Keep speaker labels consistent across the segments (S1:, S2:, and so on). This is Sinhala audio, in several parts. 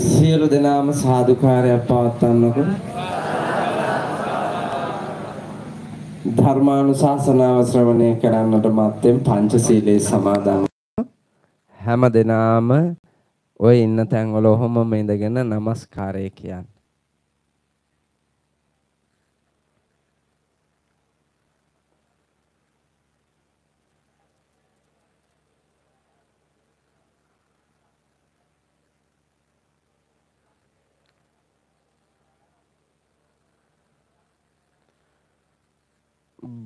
S1: සියලු දෙනාම සාදුකාරයක් පවත්වන්නකෝ. ධර්මානුශාසනාව ශ්‍රවණය කරන්නට මත්තෙන් පංචශීලයේ සමාදන් හැම දිනාම ඔය ඉන්න තැන්වල ඔහොමම ඉඳගෙන নমස්කාරය කියන්නේ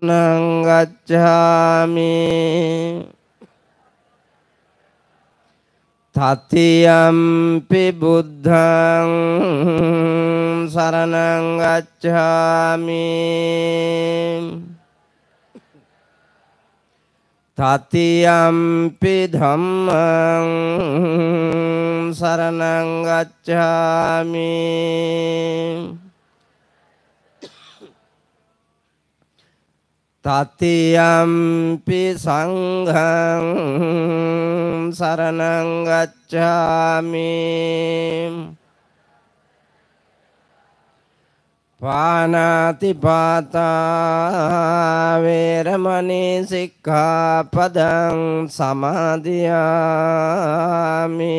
S1: ගච්ඡාමි තතියම්පි බුද්ධං සරණං ගච්ඡාමි තතියම්පි ධම්මං සරණං ගච්ඡාමි තතියම්පි සංඝං සරණං ගච්ඡාමි පානාති පාතා වේරමණී සික්ඛාපදං සමාදියාමි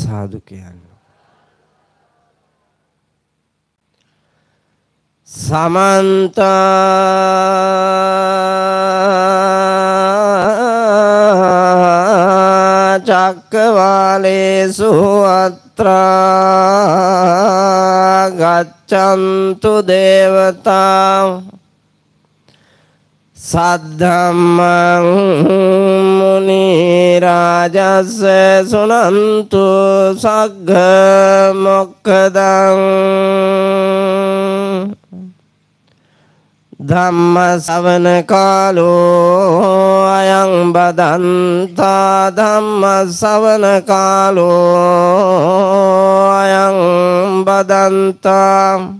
S1: සාදු කියන්න. සමන්ත චක්කවාලේසු අත්‍රා ගච්ඡන්තු දේවතා සද්ධම්මං මුනි රාජස්ස සුනන්තු සග්ග මොක්ඛදං ධම්ම ශවන කාලෝ අයං බදන්තා ධම්ම ශවන කාලෝ අයං බදන්තා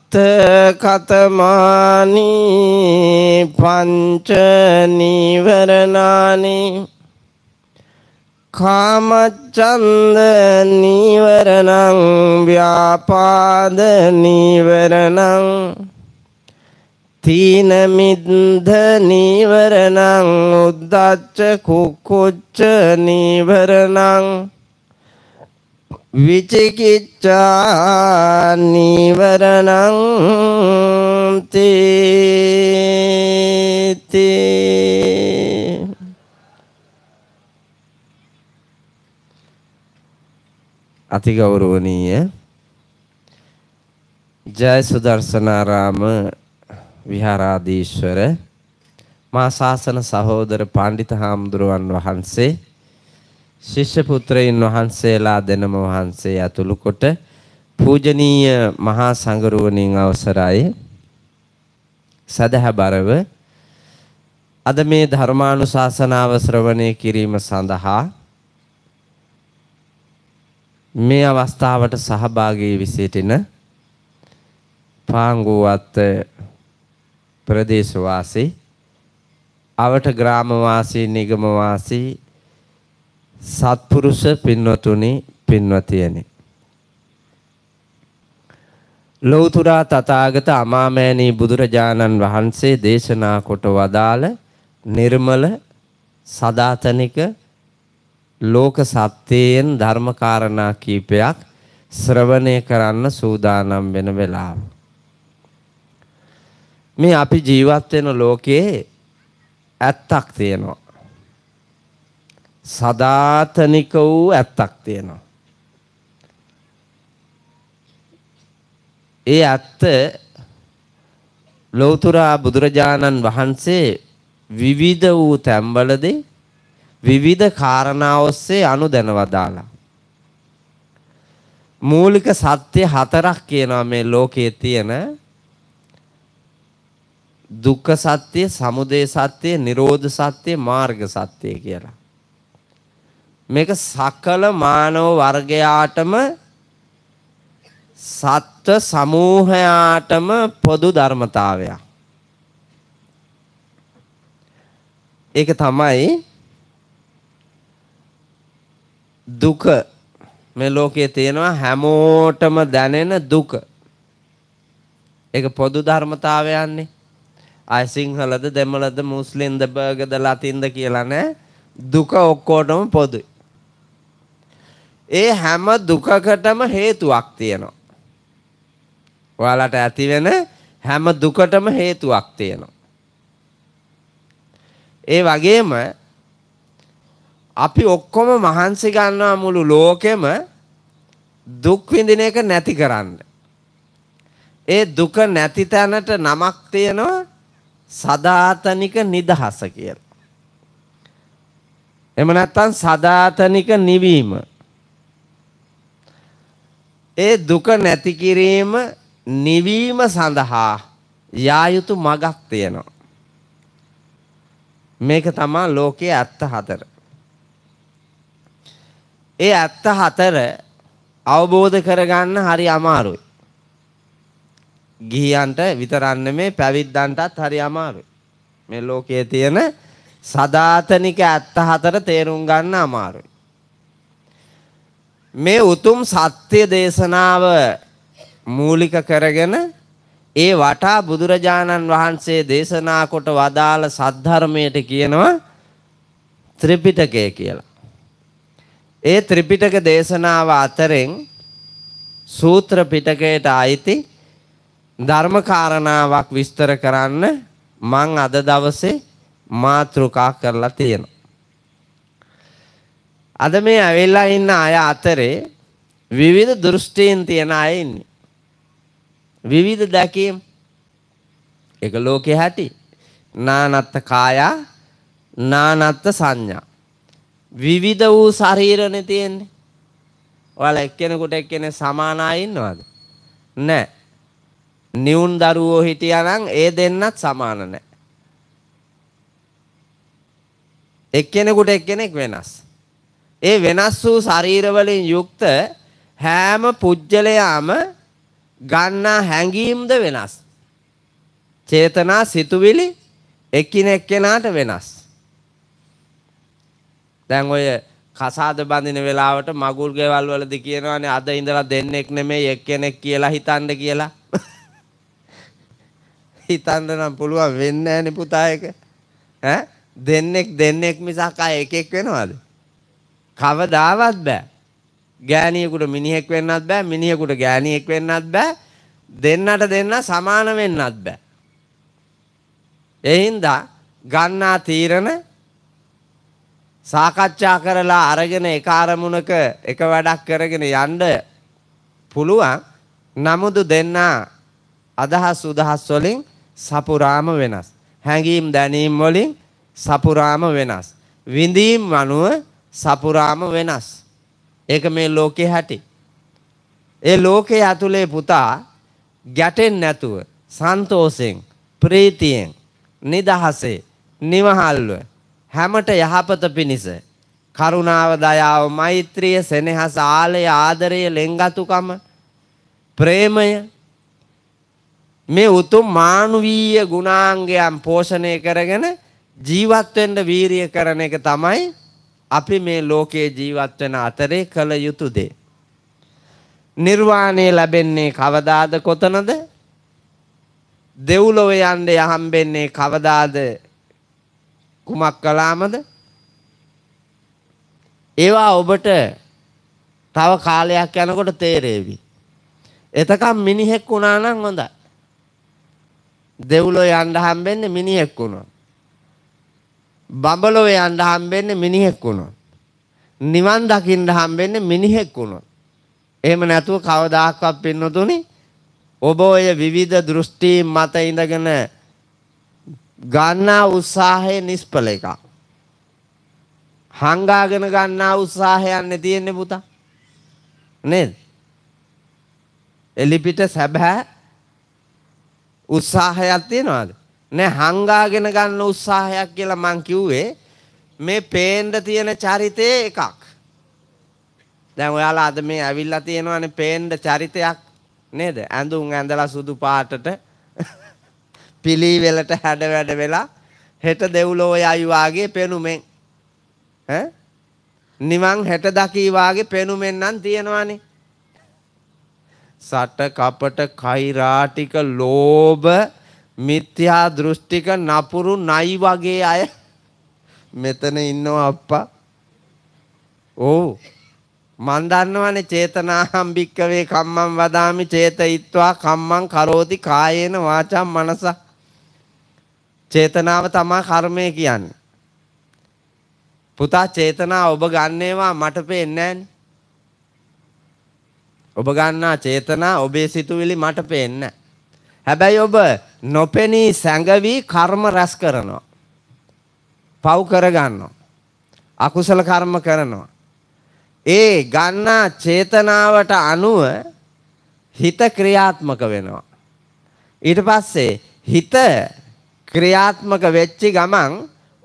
S1: කතමානි පංච නීවරණානි කාමච්ඡන්ද නීවරණං ව්‍යාපාද නීවරණං තීන මිද්ද නීවරණං උද්දච්ච කුක්කුච්ච නීවරණං විචිකිච්ඡා නිවරණං තේති අතිගෞරවනීය ජය සුදර්ශනාරාම විහාරාදීශ්වර මා ශාසන සහෝදර පණ්ඩිත හාමුදුරුවන් වහන්සේ ශිෂ්‍ය පුත්‍රයන් වහන්සේලා දෙනම වහන්සේ ඇතුළු කොට පූජනීය මහා සංගරුවණින් අවසරයි සදහබරව අද මේ ධර්මානුශාසනාව ශ්‍රවණය කිරීම සඳහා මේ අවස්ථාවට සහභාගී වී සිටින පාංගුවත් ප්‍රදේශවාසී අවට ග්‍රාමවාසී නිගමවාසී සත්පුරුෂ පින්වතුනි පින්වතියනි ලෞතුරා තථාගත අමාමෑණී බුදුරජාණන් වහන්සේ දේශනා කොට වදාළ නිර්මල සදාතනික ලෝක සත්‍යයෙන් ධර්මකාරණා කීපයක් ශ්‍රවණය කරන්න සූදානම් වෙන වෙලාව. මේ අපි ජීවත් වෙන ලෝකයේ ඇත්තක් තියෙනවා. සදාතනික වූ ඇත්තක් තියෙනවා. ඒ ඇත්ත ලෞතුරා බුදුරජාණන් වහන්සේ විවිධ වූ තැන්වලදී විවිධ කාරණා ඔස්සේ අනුදැනවදාලා. මූලික සත්‍ය හතරක් කියනවා මේ ලෝකයේ තියෙන දුක්ඛ සත්‍ය, සමුදය සත්‍ය, නිරෝධ සත්‍ය, මාර්ග සත්‍ය කියලා. මේක සකල මානව වර්ගයාටම සත්ව සමූහයාටම පොදු ධර්මතාවයක්. ඒක තමයි දුක මේ ලෝකයේ තියෙනවා හැමෝටම දැනෙන දුක. ඒක පොදු ධර්මතාවයන්නේ. අය සිංහලද දෙමළද මුස්ලිම්ද බර්ගද ලතින්ද කියලා නෑ. දුක ඔක්කොටම පොදුයි. ඒ හැම දුකකටම හේතුවක් තියෙනවා. ඔයාලට ඇති වෙන හැම දුකටම හේතුවක් තියෙනවා. ඒ වගේම අපි ඔක්කොම මහන්සි ගන්නවා මුළු ලෝකෙම දුක් විඳින එක නැති කරන්න. ඒ දුක නැති තැනට නමක් තියෙනවා සදාතනික නිදහස කියලා. එම නැත්තම් සදාතනික නිවීම. ඒ දුක නැති කිරීම නිවීම සඳහා යා යුතු මගක් තියෙනවා. මේක තමයි ලෝකයේ ඇත්ත හතර. ඒ ඇත්ත හතර අවබෝධ කරගන්න හරි අමාරුයි. ගිහියන්ට විතරන්න මේ පැවිද්දන්ටත් හරි අමාරුයි. මේ ලෝකයේ තියෙන සදාතනික ඇත්ත හතර තේරුම් ගන්න අමාරුයි. මේ උතුම් සත්‍ය දේශනාව මූලික කරගෙන ඒ වටා බුදුරජාණන් වහන්සේ දේශනා කොට වදාළ සද්ධර්මයට කියනවා ත්‍රිපිටකය කියලා. ඒ ත්‍රිපිටක දේශනාව අතරෙන් සූත්‍ර පිටකයට අයිති ධර්මකාරණාවක් විස්තර කරන්න මං අද දවසේ මාතෘකා කරලා තියෙනවා. අද මේ ඇවිල්ලා ඉන්න අය අතරේ විවිධ දෘෂ්ටීන් තියෙන අය ඉන්නේ. විවිධ දැකීම් එක ලෝකේ ඇති. නානත්ත කායා නානත්ත සංඥා. විවිධ වූ ශරීරනේ තියෙන්නේ. ඔයාලා එක්කෙනෙකුට එක්කෙනෙක් සමාන අය ඉන්නවද? නැහැ. නියුන් දරුවෝ හිටියානම් ඒ දෙන්නත් සමාන නැහැ. එක්කෙනෙකුට එක්කෙනෙක් වෙනස්. ඒ වෙනස් වූ ශරීරවලින් යුක්ත හැම පුජ්‍යලයාම ගන්නා හැඟීම්ද වෙනස්. චේතනා සිතුවිලි එක්කිනෙක් කෙනාට වෙනස්. දැන් ඔය කසාද බඳින වෙලාවට මගුල් ගෙවල් වලද කියනවානේ අද ඉඳලා දෙන්නෙක් නෙමෙයි එක්කෙනෙක් කියලා හිතන්න කියලා. හිතන්න නම් පුළුවන් වෙන්නේ නැහනේ පුතා එක. ඈ දෙන්නෙක් දෙන්නෙක් මිසක් අය එකෙක් වෙනවද? කවදාවත් බෑ. ගෑණියෙකුට මිනිහෙක් වෙන්නත් බෑ මිනිහෙකුට ගෑණියෙක් වෙන්නත් බෑ දෙන්නට දෙන්න සමාන වෙන්නත් බෑ. ඒ හින්දා ගන්නා තීරණ සාකච්ඡා කරලා අරගෙන එක අරමුණක එක වැඩක් කරගෙන යන්න පුළුවන්. නමුදු දෙන්නා අදහස් උදහස් වලින් සපුරාම වෙනස්. හැඟීම් දැනීම් වලින් සපුරාම වෙනස්. විඳීම් අනුව සපුරාම වෙනස්. ඒක මේ ලෝකේ හැටි. ඒ ලෝකයේ ඇතුලේ පුතා ගැටෙන් නැතුව සන්තෝසෙන් ප්‍රීතියෙන් නිදහසේ නිවහල්ව හැමට යහපත පිණිස කරුණාව දයාව මෛත්‍රිය සෙනෙහස ආලය ආදරය ලෙන්ගතුකම ප්‍රේමය මේ උතුම් මානවීය ගුණාංගයන් පෝෂණය කරගෙන ජීවත් වෙන්න වීරිය කරන එක තමයි අපි මේ ලෝකේ ජීවත් වෙන අතරේ කළ යුතු දේ. නිර්වාණය ලැබෙන්නේ කවදාද කොතනද? දෙව්ලොව යන්න යහම්බෙන්නේ කවදාද? කුමක් කළාමද? ඒවා ඔබට තව කාලයක් යනකොට තේරෙවි. එතකම් මිනිහෙක් වුණා නම් හොඳයි. දෙව්ලොව යන්න හම්බෙන්නේ මිනිහෙක් වුණා. බඹලොව යන්න හම්බෙන්නේ මිනිහෙක් වුණොත්. නිවන් දකින්න හම්බෙන්නේ මිනිහෙක් වුණොත්. එහෙම නැතුව කවදාහක්වත් පින්නතුනේ ඔබ ඔය විවිධ දෘෂ්ටි මත ඉඳගෙන ගන්නා උත්සාහය නිෂ්ඵල එකක්. හංගාගෙන ගන්නා උත්සාහයන්නේ තියෙන්නේ පුතා. නේද? එලිපිට සැබෑ උත්සාහයක් තියනවාද? නෑ හංගාගෙන ගන්න උත්සාහයක් කියලා මං කිව්වේ මේ පේන්න තියෙන චරිතයේ එකක්. දැන් ඔයාලා අද මේ ඇවිල්ලා තියෙනවානේ පේන්න චරිතයක් නේද? ඇඳුම් ඇඳලා සුදු පාටට පිළිවෙලට හැඩ වැඩ වෙලා හෙට දෙව්ලෝ යයි වාගේ පෙනුමෙන් ඈ නිවන් හෙට දකී වාගේ පෙනුමෙන් නම් තියෙනවානේ සට කපට කෛරාටික ලෝභ මිත්‍යා දෘෂ්ටික නපුරු නයි වගේ අය මෙතන ඉන්නවා අප්පා. ඕ මන් දන්නවනේ චේතනාහම් භික්කවේ කම්මං වදාමි චේතයිත්වා කම්මං කරෝති කායේන වාචා මනස. චේතනාව තමයි කර්මය කියන්නේ. පුතා චේතනා ඔබ ගන්නේවා මට පේන්නේ නෑනේ. ඔබ ගන්නා චේතනා ඔබේ සිතුවිලි මට පේන්නේ නැහැ. හැබැයි ඔබ නොපෙනී සැඟවි කර්ම රැස් කරනවා. පව් කරගන්නවා. අකුසල කර්ම කරනවා. ඒ ගන්නා චේතනාවට අනුව හිත ක්‍රියාත්මක වෙනවා. ඊට පස්සේ හිත ක්‍රියාත්මක වෙච්චි ගමන්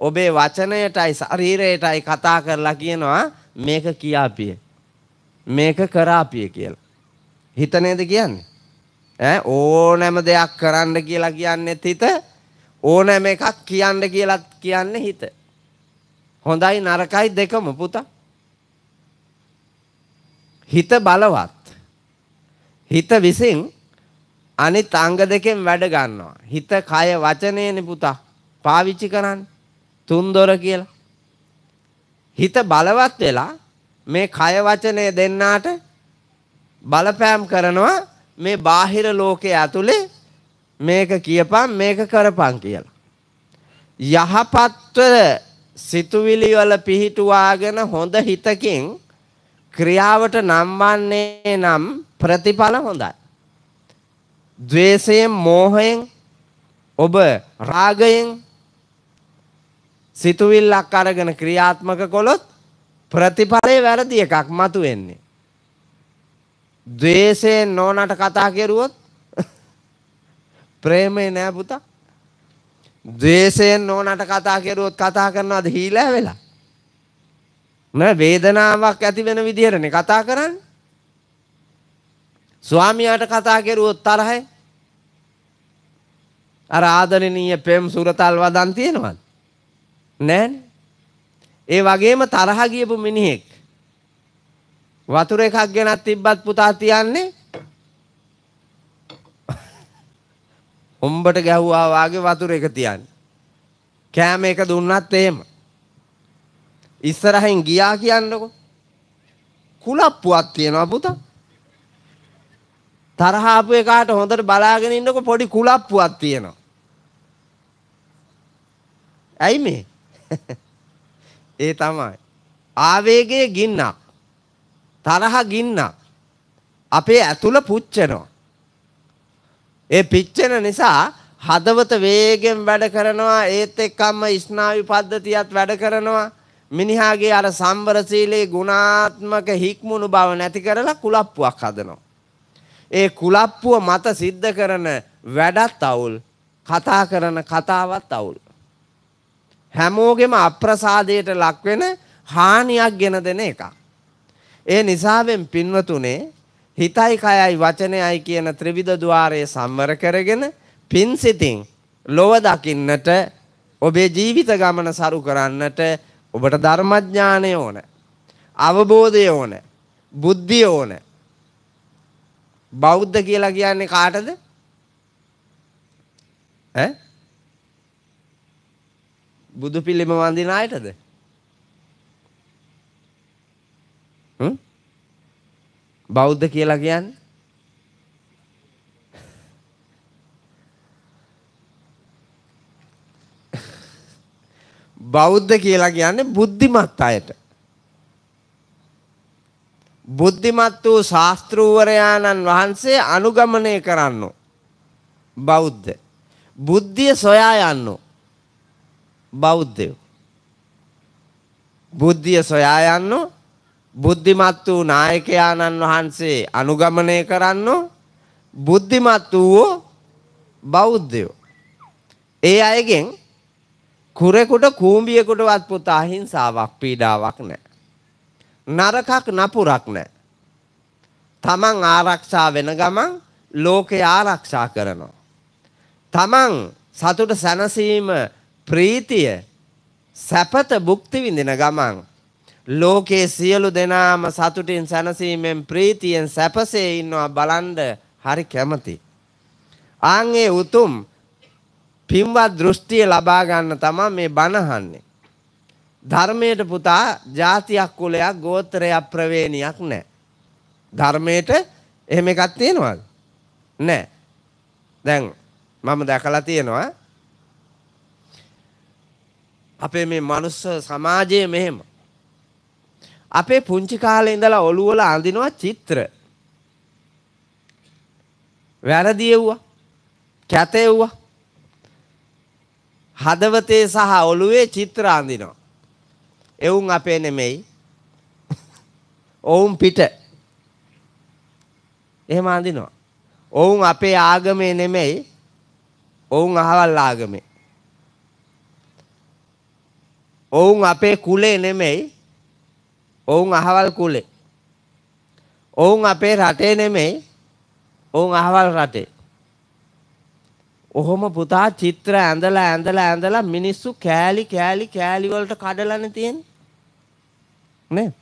S1: ඔබේ වචනයටයි ශරීරයටයි කතා කරලා කියනවා මේක කියාපිය. මේක කරාපිය කියලා. හිත නේද කියන්නේ? ඈ ඕනෑම දෙයක් කරන්න කියලා කියන්නේත් හිත ඕනෑම එකක් කියන්න කියලා කියන්නේ හිත හොඳයි නරකයි දෙකම පුතා හිත බලවත් හිත විසින් අනිත් අංග දෙකෙන් වැඩ ගන්නවා හිත කය වචනේනේ පුතා පාවිච්චි කරන්නේ තුන් දොර කියලා හිත බලවත් වෙලා මේ කය වචනේ දෙන්නාට බලපෑම් කරනවා මේ බාහිර ලෝකයේ ඇතුලේ මේක කියපන් මේක කරපන් කියලා. යහපත්ව සිතුවිලි වල පිහිටුවාගෙන හොඳ හිතකින් ක්‍රියාවට නම්වන්නේ නම් ප්‍රතිඵල හොඳයි. ද්වේෂයෙන් මෝහයෙන් ඔබ රාගයෙන් සිතුවිල්ලක් අරගෙන ක්‍රියාත්මක කළොත් ප්‍රතිඵලය වැරදි එකක් මතුවෙන්නේ. ද්වේෂයෙන් නෝනට කතා කෙරුවොත් ප්‍රේමේ නෑ පුතා. ද්වේෂයෙන් නෝනට කතා කෙරුවොත් කතා කරනවාද හීලා වෙලා? නෑ වේදනාවක් ඇති වෙන විදිහටනේ කතා කරන්නේ. ස්වාමියාට කතා කෙරුවොත් තරහයි. අර ආදරණීය ප්‍රේම සුරතල් වදන් තියෙනවද? නෑනේ. ඒ වගේම තරහ ගියපු මිනිහෙක් වතුර එකක් ගෙනත් තිබ්බත් පුතා තියන්නේ උඹට ගැහුවා වාගේ වතුර එක තියන්නේ. කෑම එක දුන්නත් එහෙම. ඉස්සරහින් ගියා කියන්නකො. කුලප්පුවක් තියනවා පුතා. තරහ ආපු එකාට හොඳට බලාගෙන ඉන්නකො පොඩි කුලප්පුවක් තියනවා. ඇයි මේ? ඒ තමයි. ආවේගයේ ගින්නක්. තරහ ගින්නක් අපේ ඇතුළ පුච්චෙනවා. ඒ පිච්චෙන නිසා හදවත වේගෙන් වැඩ කරනවා ඒත් එක්කම ස්නායු පද්ධතියත් වැඩ කරනවා මිනිහාගේ අර සම්බරශීලී ගුණාත්මක හික්මුණු බව නැති කරලා කුලප්පුවක් හදනවා. ඒ කුලප්පුව මත සිද්ධ කරන වැඩත් අවුල් කතා කරන කතාවත් අවුල්. හැමෝගෙම අප්‍රසාදයට ලක්වෙන හානියක් ගෙන දෙන එකක්. ඒ නිසාවෙන් පින්වතුනේ හිතයි කයයි වචනයයි කියන ත්‍රිවිධ ద్వාරයේ සම්වර කරගෙන පින්සිතින් ලොව දකින්නට ඔබේ ජීවිත ගමන සරු කරන්නට ඔබට ධර්මඥානය ඕන අවබෝධය ඕන බුද්ධිය ඕන බෞද්ධ කියලා කියන්නේ කාටද ඈ බුදු පිළිම වඳින අයටද බෞද්ධ කියලා කියන්නේ? බෞද්ධ කියලා කියන්නේ බුද්ධිමත් අයට. බුද්ධිමත් වූ ශාස්ත්‍රූවරයාණන් වහන්සේ අනුගමනය කරන්නෝ. බෞද්ධ. බුද්ධිය සොයා යන්නෝ. බෞද්ධයෝ. බුද්ධිය සොයා යන්නෝ බුද්ධිමත් වූ නායකයාණන් වහන්සේ අනුගමනය කරන්නෝ බුද්ධිමත් වූ බෞද්ධයෝ. ඒ අයගෙන් කුරෙකුට කූඹියෙකුටවත් පුතා හිංසාවක් පීඩාවක් නැහැ. නරකක් නපුරක් නැහැ. තමන් ආරක්ෂා වෙන ගමන් ලෝකේ ආරක්ෂා කරනවා. තමන් සතුට සැනසීම ප්‍රීතිය සැපත භුක්ති විඳින ගමන් ලෝකයේ සියලු දෙනාම සතුටින් සැනසීමෙන් ප්‍රීතියෙන් සැපසේ ඉන්නවා බලන්ඩ හරි කැමති. ආන්ගේ උතුම් පින්වත් දෘෂ්ටිය ලබා ගන්න තමයි මේ බණහන්නේ. ධර්මයට පුතා ජාතියක් කුලයක් ගෝත්‍රයක් ප්‍රවේණියක් නැහැ. ධර්මයට එහෙම එකක් තියෙනවද? නැහැ. දැන් මම දැකලා තියෙනවා අපේ මේ මනුස්ස සමාජයේ මෙහෙම අපේ පුංචි කාලේ ඉඳලා ඔළුව වල අඳිනවා චිත්‍ර. වැරදි එව්වා. කැත එව්වා. හදවතේ සහ ඔළුවේ චිත්‍ර අඳිනවා. එවුන් අපේ නෙමෙයි. ඔවුන් පිට. එහෙම අඳිනවා. ඔවුන් අපේ ආගමේ නෙමෙයි. ඔවුන් අහවල් ආගමේ. ඔවුන් අපේ කුලේ නෙමෙයි ඔවුන් අහවල් කුලේ. ඔවුන් අපේ රටේ නෙමෙයි. ඔවුන් අහවල් රටේ. ඔහොම පුතා චිත්‍ර ඇඳලා ඇඳලා ඇඳලා මිනිස්සු කෑලි කෑලි කෑලි වලට කඩලානේ තියෙන්නේ. නේ?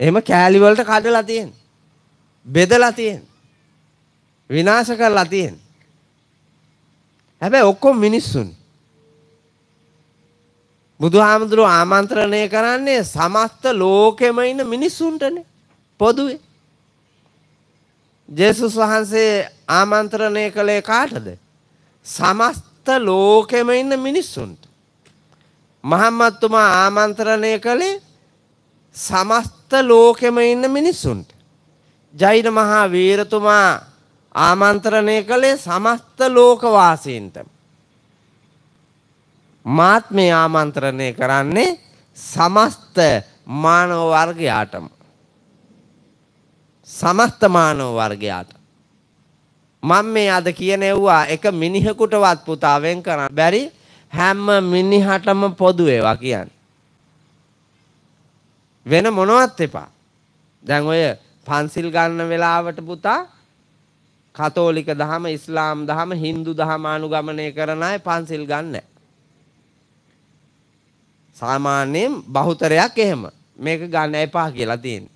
S1: එහෙම කෑලි වලට කඩලා තියෙන්නේ. බෙදලා තියෙන්නේ. විනාශ කරලා තියෙන්නේ. හැබැයි ඔක්කොම මිනිස්සුනේ. බුදුහාමුදුරුව ආමන්ත්‍රණය කරන්නේ සමස්ත ලෝකෙම ඉන්න මිනිස්සුන්ටනේ පොදුවේ. ජේසුස් වහන්සේ ආමන්ත්‍රණය කළේ කාටද? සමස්ත ලෝකෙම ඉන්න මිනිස්සුන්ට. මහම්මත්තුමා ආමන්ත්‍රණය කළේ සමස්ත ලෝකෙම ඉන්න මිනිස්සුන්ට. ජෛන මහා වීරතුමා ආමන්ත්‍රණය කළේ සමස්ත ලෝකවාසීන්ටම. මාත් මේ ආමන්ත්‍රණය කරන්නේ සමස්ත මානව වර්ගයාටම. සමස්ත මානව වර්ගයාට. මම මේ අද කියන එව්වා එක මිනිහෙකුටවත් පුතා වෙන් කරන්න බැරි හැම මිනිහටම පොදු ඒවා කියන්නේ. වෙන මොනවත් එපා. දැන් ඔය පන්සිල් ගන්න වෙලාවට පුතා කතෝලික දහම ඉස්ලාම් දහම හින්දු දහම අනුගමනය කරන අය පන්සිල් ගන්න. සාමාන්‍යයෙන් බහුතරයක් එහෙම. මේක ගන්න එපා කියලා තියෙන්නේ.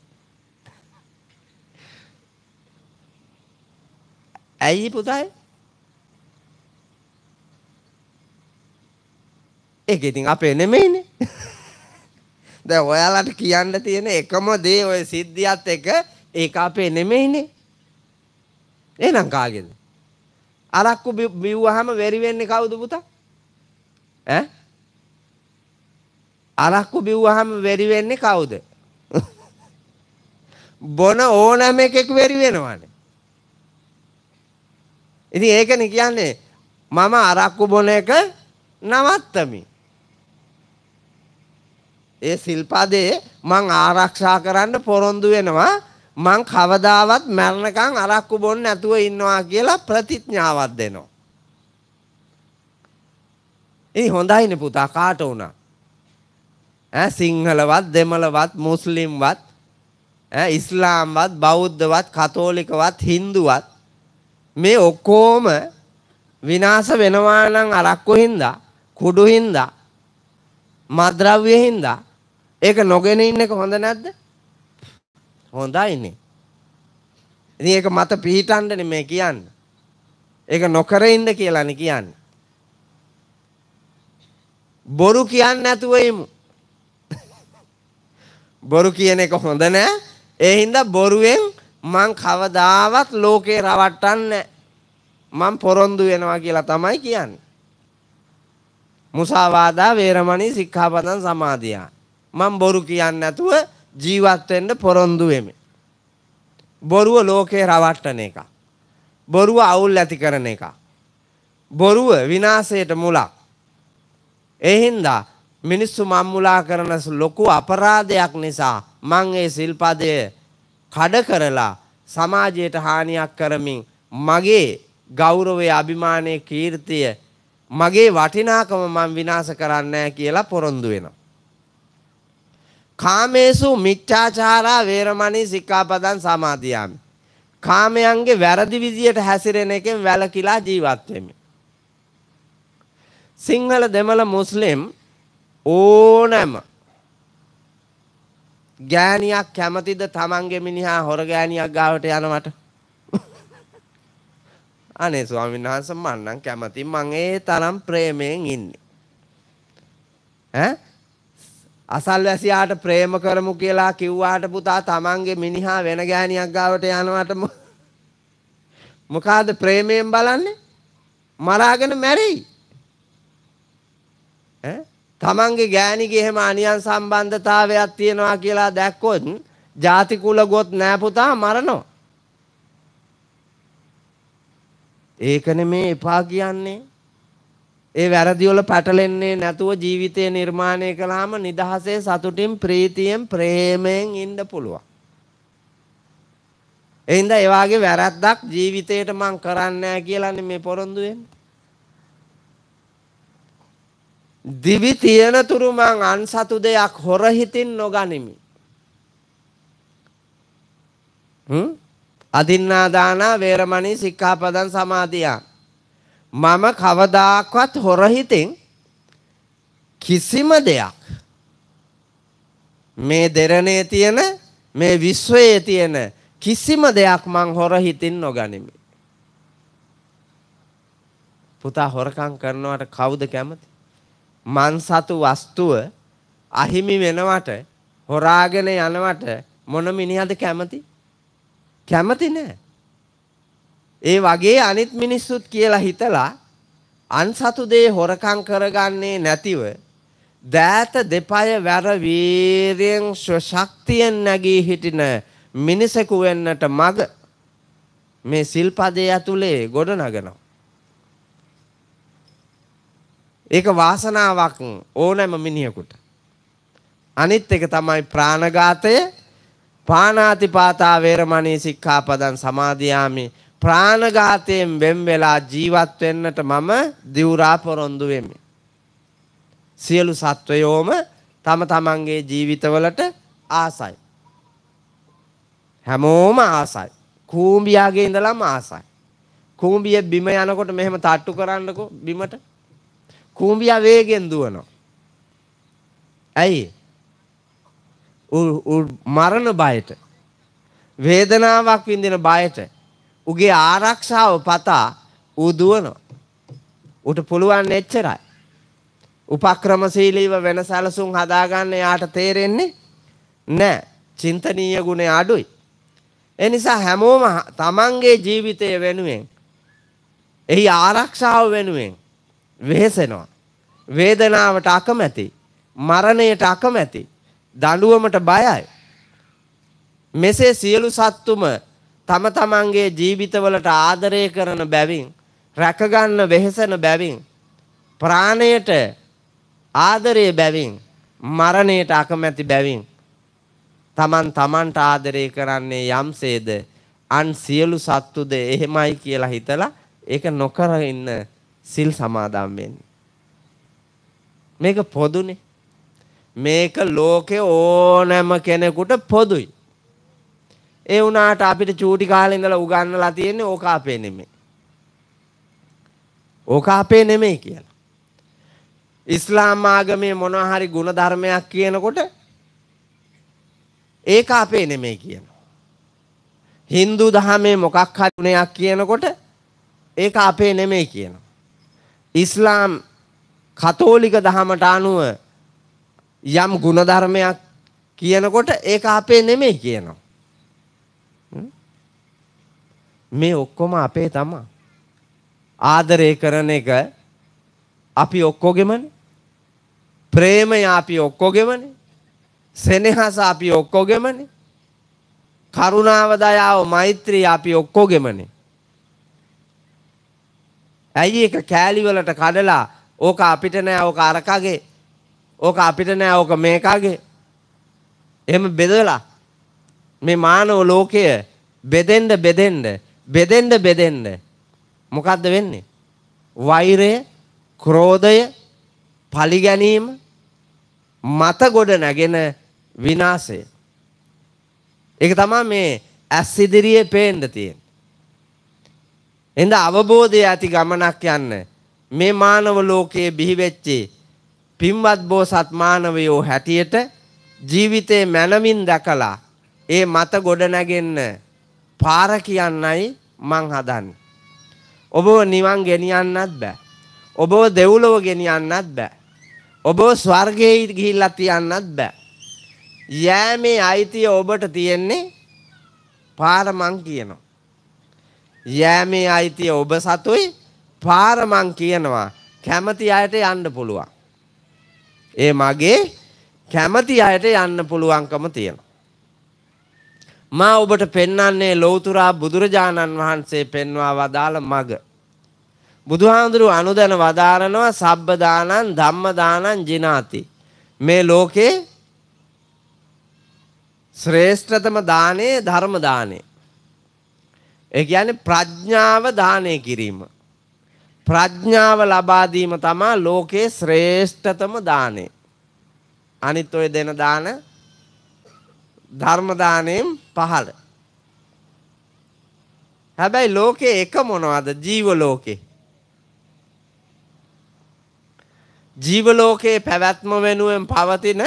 S1: ඇයි පුතේ? ඒක ඉතින් අපේ නෙමෙයිනේ. දැන් ඔයාලට කියන්න තියෙන එකම දේ ඔය සිද්ධියත් එක ඒක අපේ නෙමෙයිනේ. එහෙනම් කාගේද? අරක්කු බිව්වහම වෙරි වෙන්නේ කවුද පුතා? ඈ? අරක්කු බිව්වහම වෙරි වෙන්නේ කවුද? බොන ඕනම එකෙක් වෙරි වෙනවනේ. ඉතින් ඒකනේ කියන්නේ මම අරක්කු බොන එක නවත්තමි. ඒ සිල්පදේ මං ආරක්ෂා කරන්න පොරොන්දු වෙනවා මං කවදාවත් මැරණකම් අරක්කු බොන්න නැතුව ඉන්නවා කියලා ප්‍රතිඥාවක් දෙනවා. ඉතින් හොඳයිනේ පුතා කාට වුණා? ඈ සිංහලවත් දෙමළවත් මුස්ලිම්වත් ඈ ඉස්ලාම්වත් බෞද්ධවත් කතෝලිකවත් හින්දුවත් මේ ඔක්කොම විනාශ වෙනවා නම් අරක්කු හින්දා කුඩු හින්දා මද්‍රව්‍ය හින්දා ඒක නොගෙන ඉන්න එක හොඳ නැද්ද? හොඳයිනේ. ඉතින් ඒක මත පිහිටන්නනේ මේ කියන්නේ. ඒක නොකර ඉන්න කියලානේ කියන්නේ. බොරු කියන්නේ නැතුව ඉමු. බොරු කියන එක හොඳ නෑ. ඒ හින්දා බොරුවෙන් මං කවදාවත් ලෝකේ රවට්ටන්නේ මං පොරොන්දු වෙනවා කියලා තමයි කියන්නේ. මුසාවාදා වේරමණී සික්ඛාපදං සමාදියා. මං බොරු කියන්නේ නැතුව ජීවත් වෙන්න පොරොන්දු වෙමි. බොරුව ලෝකේ රවට්ටන එක. බොරුව අවුල් ඇති කරන එක. බොරුව විනාශයට මුලක්. ඒ හින්දා මිනිස්සු මම්මුලා කරන ලොකු අපරාධයක් නිසා මං ඒ සිල්පදය කඩ කරලා සමාජයට හානියක් කරමින් මගේ ගෞරවය අභිමානය කීර්තිය මගේ වටිනාකම මං විනාශ කරන්නේ කියලා පොරොන්දු වෙනවා. කාමේසු මිච්ඡාචාරා වේරමණී සික්ඛාපදං සමාදියාමි. කාමයන්ගේ වැරදි විදියට හැසිරෙන එකෙන් වැළකීලා ජීවත් වෙමි. සිංහල දෙමළ මුස්ලිම් ඕනෑම ගෑණියක් කැමතිද තමන්ගේ මිනිහා හොර ගෑණියක් ගාවට යනවට අනේ ස්වාමීන් වහන්සේ මං නම් කැමති මං ඒ තරම් ප්‍රේමයෙන් ඉන්නේ ඈ අසල්වැසියාට ප්‍රේම කරමු කියලා කිව්වාට පුතා තමන්ගේ මිනිහා වෙන ගෑණියක් ගාවට යනවට මොකාද ප්‍රේමයෙන් බලන්නේ මරාගෙන මැරෙයි ඈ තමන්ගේ ගෑණිගේ එහෙම අනියන් සම්බන්ධතාවයක් තියෙනවා කියලා දැක්කොත් ಜಾති කුල ගොත් නෑ පුතා මරනවා. ඒකනේ මේ එපා කියන්නේ. ඒ වැරදි වල පැටලෙන්නේ නැතුව ජීවිතය නිර්මාණය කළාම නිදහසේ සතුටින් ප්‍රීතියෙන් ප්‍රේමයෙන් ඉන්න පුළුවන්. එහෙනම් ඒ වාගේ වැරද්දක් ජීවිතේට මං කරන්නේ නැහැ කියලානේ මේ පොරොන්දු වෙන්නේ. දිවි තියෙන තුරු මං අන්සතු දෙයක් හොර හිතින් නොගනිමි. අදින්නා දාන වේරමණී සික්ඛාපදං සමාදියා. මම කවදාක්වත් හොර හිතින් කිසිම දෙයක් මේ දෙරණේ තියෙන මේ විශ්වයේ තියෙන කිසිම දෙයක් මං හොර හිතින් නොගනිමි. පුතා හොරකම් කරනවට කවුද කැමති? මන් සතු වස්තුව අහිමි වෙනවට හොරාගෙන යනවට මොන මිනිහද කැමති? කැමති නෑ. ඒ වගේ අනිත් මිනිස්සුත් කියලා හිතලා අන් සතු දේ හොරකම් කරගන්නේ නැතිව දෑත දෙපය වැර වීරයෙන් ශක්තියෙන් නැගී හිටින මිනිසෙකු වෙන්නට මග මේ සිල්පදේ ඇතුලේ ගොඩනගනවා. ඒක වාසනාවක් ඕනෑම මිනිහෙකුට. අනිත් එක තමයි ප්‍රාණඝාතය පාණාතිපාතා වේරමණී සික්ඛාපදං සමාදියාමි ප්‍රාණඝාතයෙන් වෙන් වෙලා ජීවත් වෙන්නට මම දිවුරා පොරොන්දු වෙමි. සියලු සත්වයෝම තම තමන්ගේ ජීවිතවලට ආසයි. හැමෝම ආසයි. කූඹියාගේ ඉඳලාම ආසයි. කූඹිය බිම යනකොට මෙහෙම තට්ටු කරන්නකෝ බිමට කූඹියා වේගෙන් දුවනවා. ඇයි? උ මරණ බයට වේදනාවක් විඳින බයට උගේ ආරක්ෂාව පතා ඌ දුවනවා. උට පුළුවන් එච්චරයි. උපක්‍රමශීලීව වෙන සැලසුම් හදාගන්න යාට තේරෙන්නේ නැහැ. චින්තනීය ගුණය අඩුයි. ඒ නිසා හැමෝම තමන්ගේ ජීවිතය වෙනුවෙන් එහි ආරක්ෂාව වෙනුවෙන් වෙහෙසෙනවා. වේදනාවට අකමැති. මරණයට අකමැති. දඬුවමට බයයි. මෙසේ සියලු සත්තුම තම තමන්ගේ ජීවිතවලට ආදරය කරන බැවින් රැකගන්න වෙහෙසන බැවින් ප්‍රාණයට ආදරය බැවින් මරණයට අකමැති බැවින් තමන් තමන්ට ආදරය කරන්නේ යම්සේද අන් සියලු සත්තුද එහෙමයි කියලා හිතලා ඒක නොකර ඉන්න සිල් සමාදන් වෙන්නේ. මේක පොදුනේ. මේක ලෝකේ ඕනෑම කෙනෙකුට පොදුයි. ඒ වුණාට අපිට චූටි කාලේ ඉඳලා උගන්වලා තියෙන්නේ ඕක අපේ නෙමෙයි. ඕක අපේ නෙමෙයි කියලා. ඉස්ලාම් ආගමේ මොනවා හරි ගුණ ධර්මයක් කියනකොට ඒක අපේ නෙමෙයි කියනවා. Hindu දහමේ මොකක් හරි ගුණයක් කියනකොට ඒක අපේ නෙමෙයි කියනවා. ඉස්ලාම් කතෝලික දහමට අනුව යම් ගුණධර්මයක් කියනකොට ඒක අපේ නෙමෙයි කියනවා. මේ ඔක්කොම අපේ තමා. ආදරය කරන එක අපි ඔක්කොගෙමන ප්‍රේමය අපි ඔක්කොගෙමන සෙනෙහස අපි ඔක්කොගෙමන කරුණාව දයාව මෛත්‍රී අපි ඔක්කොගෙමනේ ඇයි ඒක කෑලිවලට කඩලා ඕක අපිට නෑ ඕක අරකගේ ඕක අපිට නෑ ඕක මේකගේ එහෙම බෙදලා මේ මානව ලෝකය බෙදෙන්න බෙදෙන්න බෙදෙන්න බෙදෙන්න මොකද්ද වෙන්නේ වෛරය ක්‍රෝධය පලිගැනීම මත ගොඩ නැගෙන විනාශය ඒක තමයි මේ ඇස් ඉදිරියේ පේන්න තියෙන්නේ එඳ අවබෝධය ඇති ගමනක් යන්න මේ මානව ලෝකයේ බිහිවෙච්චේ පින්වත් බෝසත් මානවයෝ හැටියට ජීවිතේ මැනමින් දැකලා ඒ මත ගොඩනැගෙන්න පාර කියන්නයි මං හදන්නේ. ඔබව නිවන් ගෙනියන්නත් බෑ. ඔබව දෙව්ලොව ගෙනියන්නත් බෑ. ඔබව ස්වර්ගයේ ගිහිල්ලා තියන්නත් බෑ. යෑමේ අයිතිය ඔබට තියෙන්නේ පාර මං කියනවා. යෑමේ අයිතිය ඔබ සතුයි පාරමං කියනවා කැමති අයට යන්න පුළුවන්. ඒ මගේ කැමති අයට යන්න පුළුවන්කම තියෙන. මා ඔබට පෙන්වන්නේ ලෝතුරා බුදුරජාණන් වහන්සේ පෙන්වා වදාළ මග. බුදුහාඳුරු අනුදැන වදාරනවා සබ්බදානන් ධම්මදානන් ජිනාති. මේ ලෝකේ ශ්‍රේෂ්ඨතම දානේ ධර්මදානේ. ඒ කියන්නේ ප්‍රඥාව දානය කිරීම. ප්‍රඥාව ලබා දීම තමයි ලෝකේ ශ්‍රේෂ්ඨතම දානේ. අනිත් ඔය දෙන දාන ධර්ම දාණයෙන් පහළ. හැබැයි ලෝකේ එක මොනවද? ජීව ලෝකේ. ජීව ලෝකේ පැවැත්ම වෙනුවෙන් පවතින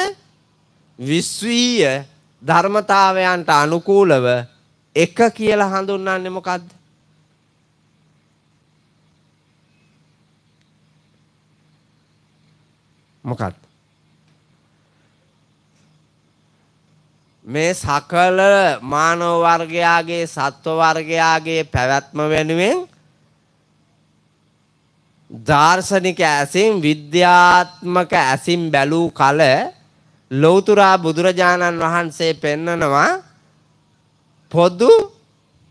S1: විශ්වීය ධර්මතාවයන්ට අනුකූලව එක කියලා හඳුන්වන්නේ මොකද්ද? මොකක්ද? මේ සකල මානව වර්ගයාගේ සත්ව වර්ගයාගේ පැවැත්ම වෙනුවෙන් දාර්ශනික ඇසින් විද්‍යාත්මක ඇසින් බැලූ කල ලෞතර බුදුරජාණන් වහන්සේ පෙන්නනවා පොදු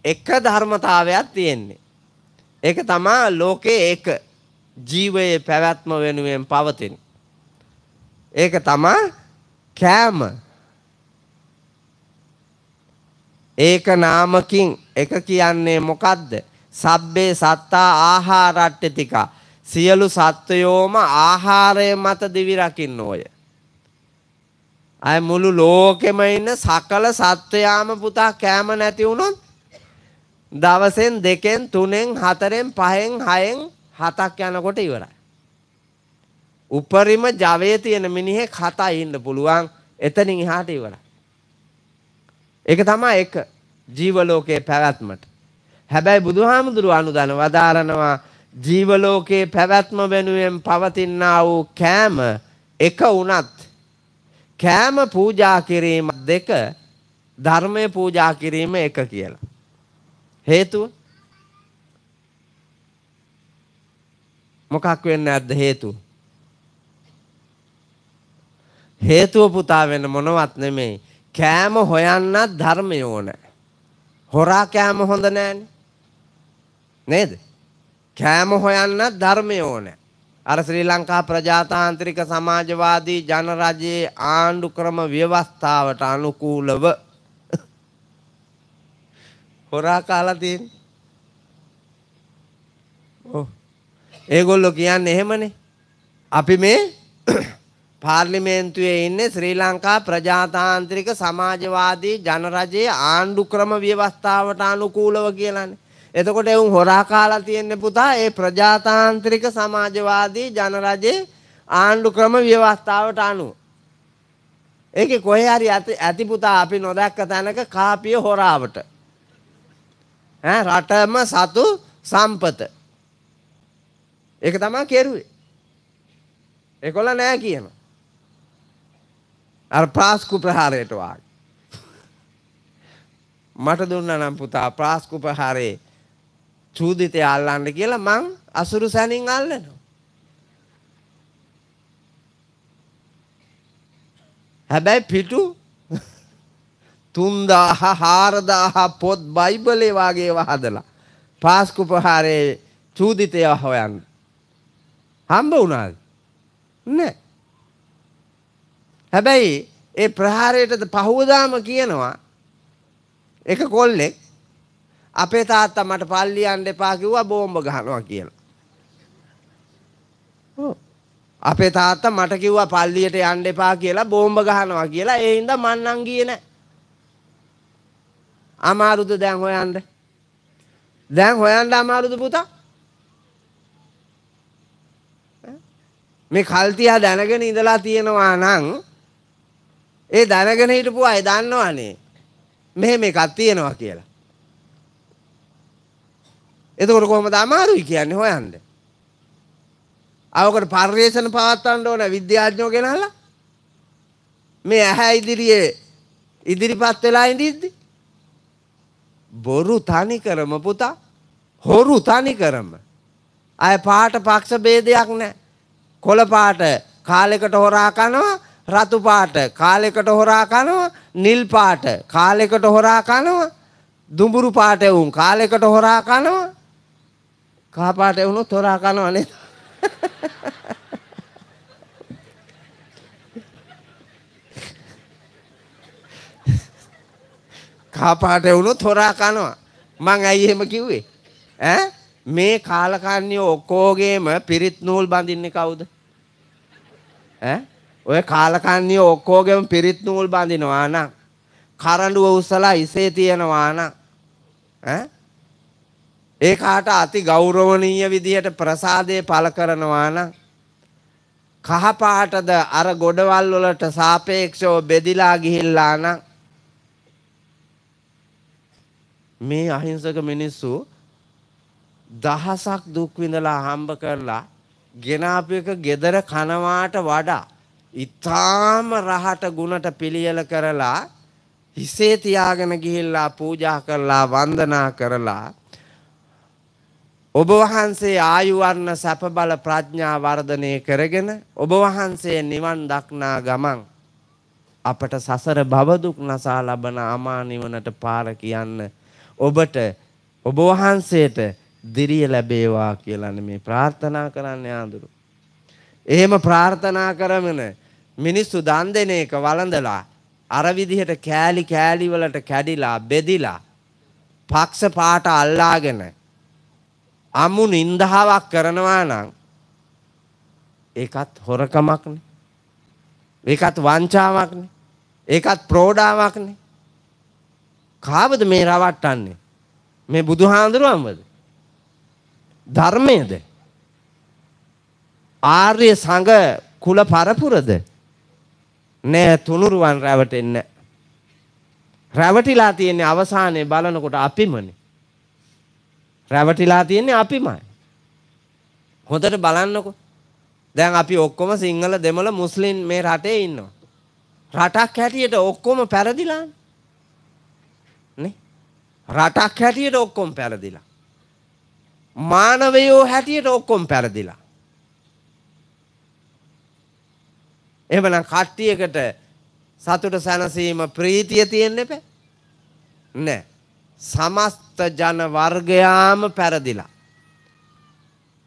S1: එක ධර්මතාවයක් තියෙන්නේ. ඒක තමා ලෝකයේ ඒක ජීවයේ පැවැත්ම වෙනුවෙන් පවතින. ඒක තමා කෑම. ඒක නාමකින් එක කියන්නේ මොකද්ද? සබ්බේ සත්තා ආහාරට්ඨිතිකා. සියලු සත්වයෝම ආහාරය මත දිවි රකින්න ඕය. අය මුළු ලෝකෙම ඉන්න සකල සත්වයාම පුතා කෑම නැති වුණොත් දවසෙන් දෙකෙන් තුනෙන් හතරෙන් පහෙන් හයෙන් හතක් යනකොට ඉවරයි. උපරිම ජවයේ තියෙන මිනිහෙක් හතයි ඉන්න පුළුවන් එතනින් එහාට ඉවරයි. ඒක තමයි එක ජීව ලෝකයේ පැවැත්මට. හැබැයි බුදුහාමුදුරුව අනුදන වදාරනවා ජීව ලෝකයේ පැවැත්ම වෙනුවෙන් පවතිනා වූ කෑම එක වුණත් කෑම පූජා කිරීම දෙක ධර්මය පූජා කිරීම එක කියලා. හේතුව මොකක් වෙන්න ඇද්ද හේතුව? හේතුව පුතා වෙන මොනවත් නෙමෙයි. කෑම හොයන්නත් ධර්මය ඕන. හොරා කෑම හොඳ නෑනේ. නේද? කෑම හොයන්නත් ධර්මය ඕනේ. අර ශ්‍රී ලංකා ප්‍රජාතාන්ත්‍රික සමාජවාදී ජනරජයේ ආණ්ඩු ක්‍රම ව්‍යවස්ථාවට අනුකූලව හොරා කාලා තියෙන. ඔව්. ඒගොල්ලෝ කියන්නේ එහෙමනේ. අපි මේ පාර්ලිමේන්තුවේ ඉන්නේ ශ්‍රී ලංකා ප්‍රජාතාන්ත්‍රික සමාජවාදී ජනරජයේ ආණ්ඩු ක්‍රම ව්‍යවස්ථාවට අනුකූලව කියලානේ. එතකොට එවුන් හොරා කාලා තියෙන පුතා ඒ ප්‍රජාතාන්ත්‍රික සමාජවාදී ජනරජයේ ආණ්ඩු ක්‍රම ව්‍යවස්ථාවට අනුව. ඒකේ කොහේ හරි ඇති පුතා අපි නොදැක්ක තැනක කාපිය හොරාවට. ඈ රටම සතු සම්පත. ඒක තමයි කෙරුවේ. ඒකොල්ල නෑ කියන. අර ප්‍රාස්කු ප්‍රහාරයට වාගේ. මට දුන්නා නම් පුතා ප්‍රාස්කු ප්‍රහාරේ චූදිතය අල්ලන්න කියලා මං අසුරු සැනින් අල්ලනවා. හැබැයි පිටු 3000 4000 පොත් බයිබලේ වාගේ වහදලා පාස්කු ප්‍රහාරයේ චූදිතය හොයන්න. හම්බ වුණාද? නැහැ. හැබැයි ඒ ප්‍රහාරයටද පහවදාම කියනවා එක කොල්ලෙක් අපේ තාත්තා මට පල්ලි යන්න එපා කිව්වා බෝම්බ ගහනවා කියලා. අපේ තාත්තා මට කිව්වා පල්ලියට යන්න එපා කියලා බෝම්බ ගහනවා කියලා ඒ හින්දා මං නම් ගියේ නැහැ. අමාරුද දැන් හොයන්න? දැන් හොයන්න අමාරුද පුතා? මේ කල්තියා දැනගෙන ඉඳලා තියෙනවා නම් ඒ දැනගෙන හිටපු අය දන්නවනේ මෙහෙම එකක් තියෙනවා කියලා. එතකොට කොහොමද අමාරුයි කියන්නේ හොයන්න. අවකට පර්යේෂණ පවත්වන්න ඕන විද්‍යාඥයෝ ගෙනහලා. මේ ඇහැ ඉදිරියේ ඉදිරිපත් වෙලා ඉඳිද්දි බොරු තනි කරම පුතා හොරු තනි කරම අය පාට පක්ෂ ભેදයක් නැහැ කොළ පාට කාලයකට හොරා කනවා රතු පාට කාලයකට හොරා කනවා නිල් පාට කාලයකට හොරා කනවා දුඹුරු පාට වුන් කාලයකට හොරා කනවා කහපාට වුණොත් හොරා කනවා නේද? කහපාට වුණොත් හොරා කනවා. මං ඇයි එහෙම කිව්වේ? ඈ මේ කාලකන්ණිය ඔක්කොගේම පිරිත් නූල් බඳින්නේ කවුද? ඈ ඔය කාලකන්ණිය ඔක්කොගේම පිරිත් නූල් බඳිනවා නම් කරඬුව උසලා ඉසේ තියනවා නම් ඈ ඒකාට අති ගෞරවනීය විදිහට ප්‍රසාදය පළ කරනවා නම් කහපාටද අර ගොඩවල් වලට සාපේක්ෂව බෙදිලා ගිහිල්ලා නම් මේ අහිංසක මිනිස්සු දහසක් දුක් විඳලා හම්බ කරලා ගෙනාපු එක gedara කනවාට වඩා ඊටාම රහට ගුණට පිළියෙල කරලා හිසේ තියාගෙන ගිහිල්ලා පූජා කරලා වන්දනා කරලා ඔබ වහන්සේ ආයුවර්ණ සැප බල ප්‍රඥා වර්ධනය කරගෙන ඔබ වහන්සේ නිවන් දක්නා ගමන් අපට සසර භවදුක් නසා ලබන අමා නිවනට පාර කියන්න ඔබට ඔබ වහන්සේට දිරිය ලැබේවා කියලා මේ ප්‍රාර්ථනා කරන්න යාඳුරු. එහෙම ප්‍රාර්ථනා කරමන මිනිස්සු දන් දෙන එක වළඳලා අර විදිහට කෑලි කෑලි වලට කැඩිලා බෙදිලා පක්ෂ පාට අල්ලාගෙන අමු නින්දාවක් කරනවා නම් ඒකත් හොරකමක්නේ. ඒකත් වංචාවක්නේ. ඒකත් ප්‍රෝඩාවක්නේ. කාවද මේ රවට්ටන්නේ? මේ බුදුහාඳුරුවන්වද? ධර්මයේද? ආර්ය සංඝ කුල පරපුරද? නෑ තුනුරුවන් රැවටෙන්නේ. රැවටිලා තියෙන අවසානයේ බලනකොට අපිමනේ. රැවටිලා තියෙන්නේ අපිමයි. හොඳට බලන්නකො. දැන් අපි ඔක්කොම සිංහල දෙමළ මුස්ලිම් මේ රටේ ඉන්නවා. රටක් හැටියට ඔක්කොම පැරදිලා. නේ? රටක් හැටියට ඔක්කොම පැරදිලා. මානවයෝ හැටියට ඔක්කොම පැරදිලා. එහෙමනම් කට්ටියකට සතුට සැනසීම ප්‍රීතිය තියෙන්න එපා. නෑ. සමස්ත ජන වර්ගයාම පැරදිලා.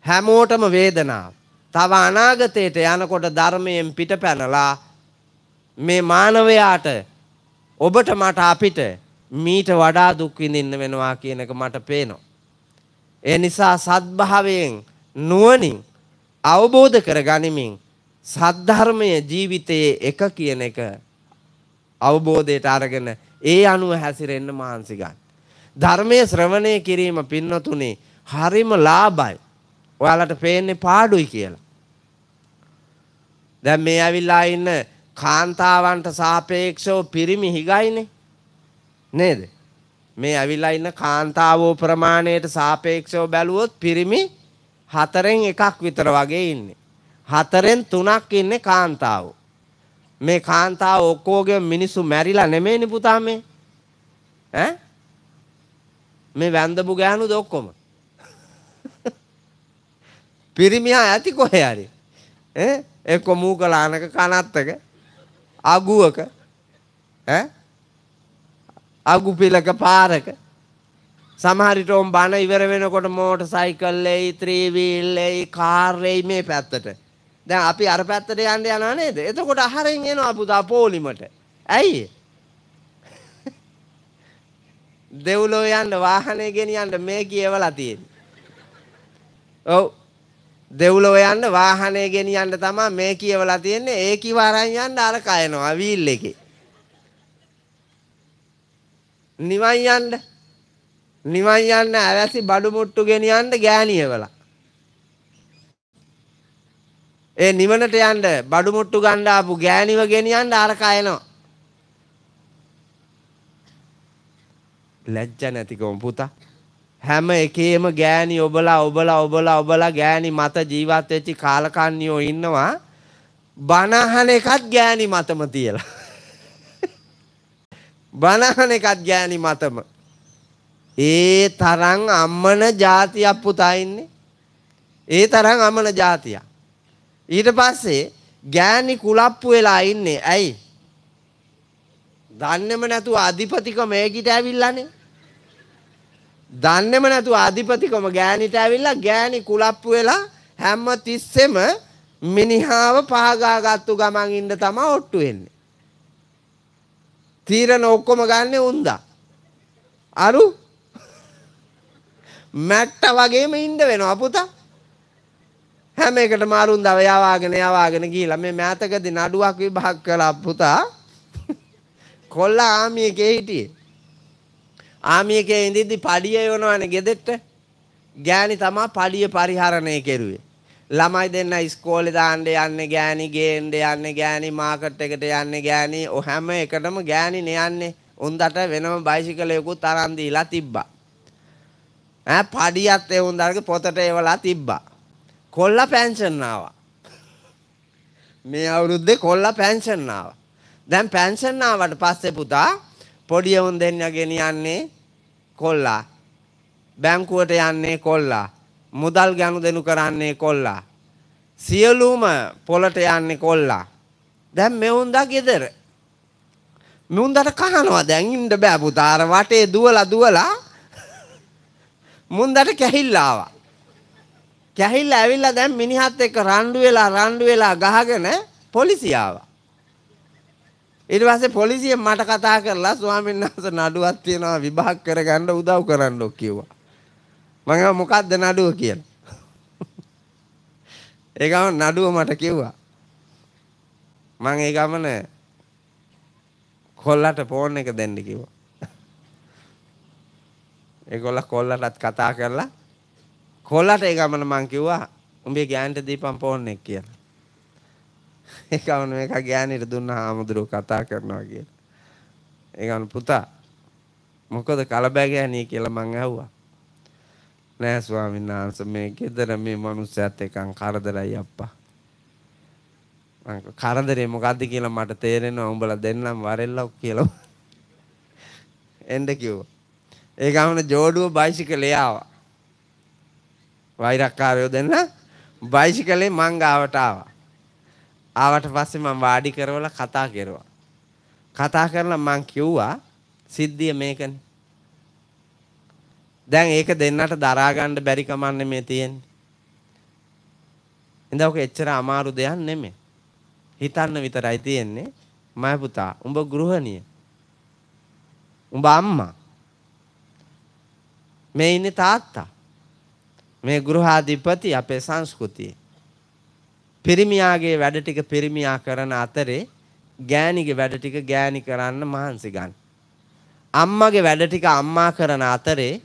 S1: හැමෝටම වේදනාව. තව අනාගතයට යනකොට ධර්මයෙන් පිට පැනලා මේ මානවයාට ඔබට මට අපිට මීට වඩා දුක් විඳින්න වෙනවා කියන එක මට පේනවා. ඒ නිසා සත්භාවයෙන් නුවණින් අවබෝධ කර ගනිමින් සද්ධර්මය ජීවිතයේ එක කියන එක අවබෝධයට අරගෙන ඒ අනුව හැසිරෙන්න මාන්සි ගන්න. ධර්මයේ ශ්‍රවණය කිරීම පින්නතුනේ හරිම ලාභයි. ඔයාලට පේන්නේ පාඩුයි කියලා. දැන් මේ ඇවිල්ලා ඉන්න කාන්තාවන්ට සාපේක්ෂව පිරිමි හිගයිනේ. නේද? මේ ඇවිල්ලා ඉන්න කාන්තාවෝ ප්‍රමාණයට සාපේක්ෂව බැලුවොත් පිරිමි හතරෙන් එකක් විතර වගේ ඉන්නේ. හතරෙන් තුනක් ඉන්නේ කාන්තාවෝ. මේ කාන්තාව ඔක්කොගේ මිනිස්සු මැරිලා නෙමෙයිනේ පුතා මේ. ඈ? මේ වැන්දපු ගෑනුද ඔක්කොම පිරිමියා ඇති කොහේ හරි ඈ එක්ක මූකලානක කනත්තක අගුවක ඈ අගු පිලක පාරක සමහරට උන් බන ඉවර වෙනකොට මෝටර් සයිකල් එයි ත්‍රී වීල් එයි කාර් එයි මේ පැත්තට දැන් අපි අර පැත්තට යන්න යනවා නේද එතකොට අහරෙන් එනවා පුතා පොලිමට ඇයි දෙව්ලෝ යන්න වාහනේ ගෙනියන්න මේ කියවලා තියෙන්නේ. ඔව්. දෙව්ලෝ යන්න වාහනේ ගෙනියන්න තමයි මේ කියවලා තියෙන්නේ. ඒ කිව අරන් යන්න අර කයනවා වීල් එකේ. නිවන් යන්න නිවන් යන්න ඇවැසි බඩු මුට්ටු ගෙනියන්න ගෑණියවලා. ඒ නිවනට යන්න බඩු මුට්ටු ගන්න ආපු ගෑණිව ගෙනියන්න අර කයනවා. ලැජ්ජ නැතිකම පුතා. හැම එකේම ගෑණි ඔබලා ඔබලා ඔබලා ඔබලා ගෑණි මත ජීවත් වෙච්ච කාලකන්ණියෝ ඉන්නවා. බනහන එකත් ගෑණි මතම තියලා. බනහන එකත් ගෑණි මතම. ඒ තරම් අම්මන જાතියක් පුතා ඉන්නේ. ඒ තරම් අමන જાතියක්. ඊට පස්සේ ගෑණි කුලප්පු වෙලා ඉන්නේ. ඇයි? දන්නේම නැතුව අධිපතිකම මේකිට ඇවිල්ලානේ. දන්නෙම නැතුව අධිපතිකම ගෑණිට ඇවිල්ලා ගෑණි කුලප්පු වෙලා හැම තිස්සෙම මිනිහාව පහගාගත්තු ගමන් ඉන්න තමයි ඔට්ටු වෙන්නේ. තීරණ ඔක්කොම ගන්න උන්දා. අරු මැට්ට වගේම ඉන්න වෙනවා පුතා. හැම එකටම අරුන්දව යවාගෙන යවාගෙන ගිහිලා මේ මෑතකදී නඩුවක් විභාග කළා පුතා. කොල්ලා ආමියකේ හිටියේ. ආමියකේ ඉඳිද්දි පඩිය යවනවනේ ගෙදෙට්ට. ගෑණි තමා පඩිය පරිහරණය කෙරුවේ. ළමයි දෙන්න ඉස්කෝලේ දාන්න යන්නේ ගෑණි ගේන්න යන්නේ ගෑණි මාකට් එකට යන්නේ ගෑණි ඔ හැම එකටම ගෑණි නෑන්නේ. උන්දට වෙනම බයිසිකලයකුත් අරන් දීලා තිබ්බා. ඈ පඩියත් ඒ උන්දරගේ පොතට එවලා තිබ්බා. කොල්ලා පෙන්ෂන් ආවා. මේ අවුරුද්දේ කොල්ලා පෙන්ෂන් ආවා. දැන් පෙන්ෂන් ආවට පස්සේ පුතා පොඩි එවුන් දෙන්න ගෙනියන්නේ කොල්ලා. බැංකුවට යන්නේ කොල්ලා. මුදල් ගනුදෙනු කරන්නේ කොල්ලා. සියලුම පොලට යන්නේ කොල්ලා. දැන් මෙවුන්දා ගෙදර. මුන්දට කහනවා දැන් ඉන්න බෑ පුතා අර වටේ දුවලා දුවලා මුන්දට කැහිල්ල ආවා. කැහිල්ල ඇවිල්ලා දැන් මිනිහත් එක්ක රණ්ඩු වෙලා රණ්ඩු වෙලා ගහගෙන පොලිසිය ආවා. ඊට පස්සේ පොලිසිය මට කතා කරලා ස්වාමීන් වහන්සේ නඩුවක් තියෙනවා විභාග කරගන්න උදව් කරන්න කිව්වා. මම මොකද්ද නඩුව කියලා. ඒ ගමන නඩුව මට කිව්වා. මම ඒ ගමන කොල්ලට ෆෝන් එක දෙන්න කිව්වා. ඒගොල්ල කොල්ලටත් කතා කරලා කොල්ලට ඒ ගමන මං කිව්වා උඹේ ගෑන්ට දීපන් ෆෝන් එක කියලා. ඒකවන මේක ගෑනිට දුන්න හාමුදුරුව කතා කරනවා කියලා. ඒකවන පුතා මොකද කලබගෑනී කියලා මං ඇහුවා. නෑ ස්වාමීන් වහන්සේ මේ ගෙදර මේ මිනිස්සයත් එක්කන් කරදරයි අප්පා. මං කරදරේ මොකද්ද කියලා මට තේරෙනවා උඹලා දෙන්නම් වරෙල්ලක් කියලා. එන්න කිව්වා. ඒ ගමන ජෝඩුව බයිසිකලේ ආවා. වෛරක්කාරයෝ දෙන්න බයිසිකලේ මං ගාවට ආවා. ආවට පස්සේ මම වාඩි කරවල කතා කරුවා. කතා කරලා මං කිව්වා සිද්ධිය මේකනේ. දැන් ඒක දෙන්නට දරා ගන්න බැරි කමන්නේ මේ තියෙන්නේ. ඉඳවක එච්චර අමාරු දෙයක් නෙමෙයි. හිතන්න විතරයි තියෙන්නේ. මම පුතා උඹ ගෘහණිය. උඹ අම්මා. මේ ඉන්නේ තාත්තා. මේ ගෘහාධිපති අපේ සංස්කෘතියේ. පිරිමියාගේ වැඩ ටික පිරිමියා කරන අතරේ ගෑණිගේ වැඩ ටික ගෑණි කරන්න මහන්සි ගන්න. අම්මගේ වැඩ ටික අම්මා කරන අතරේ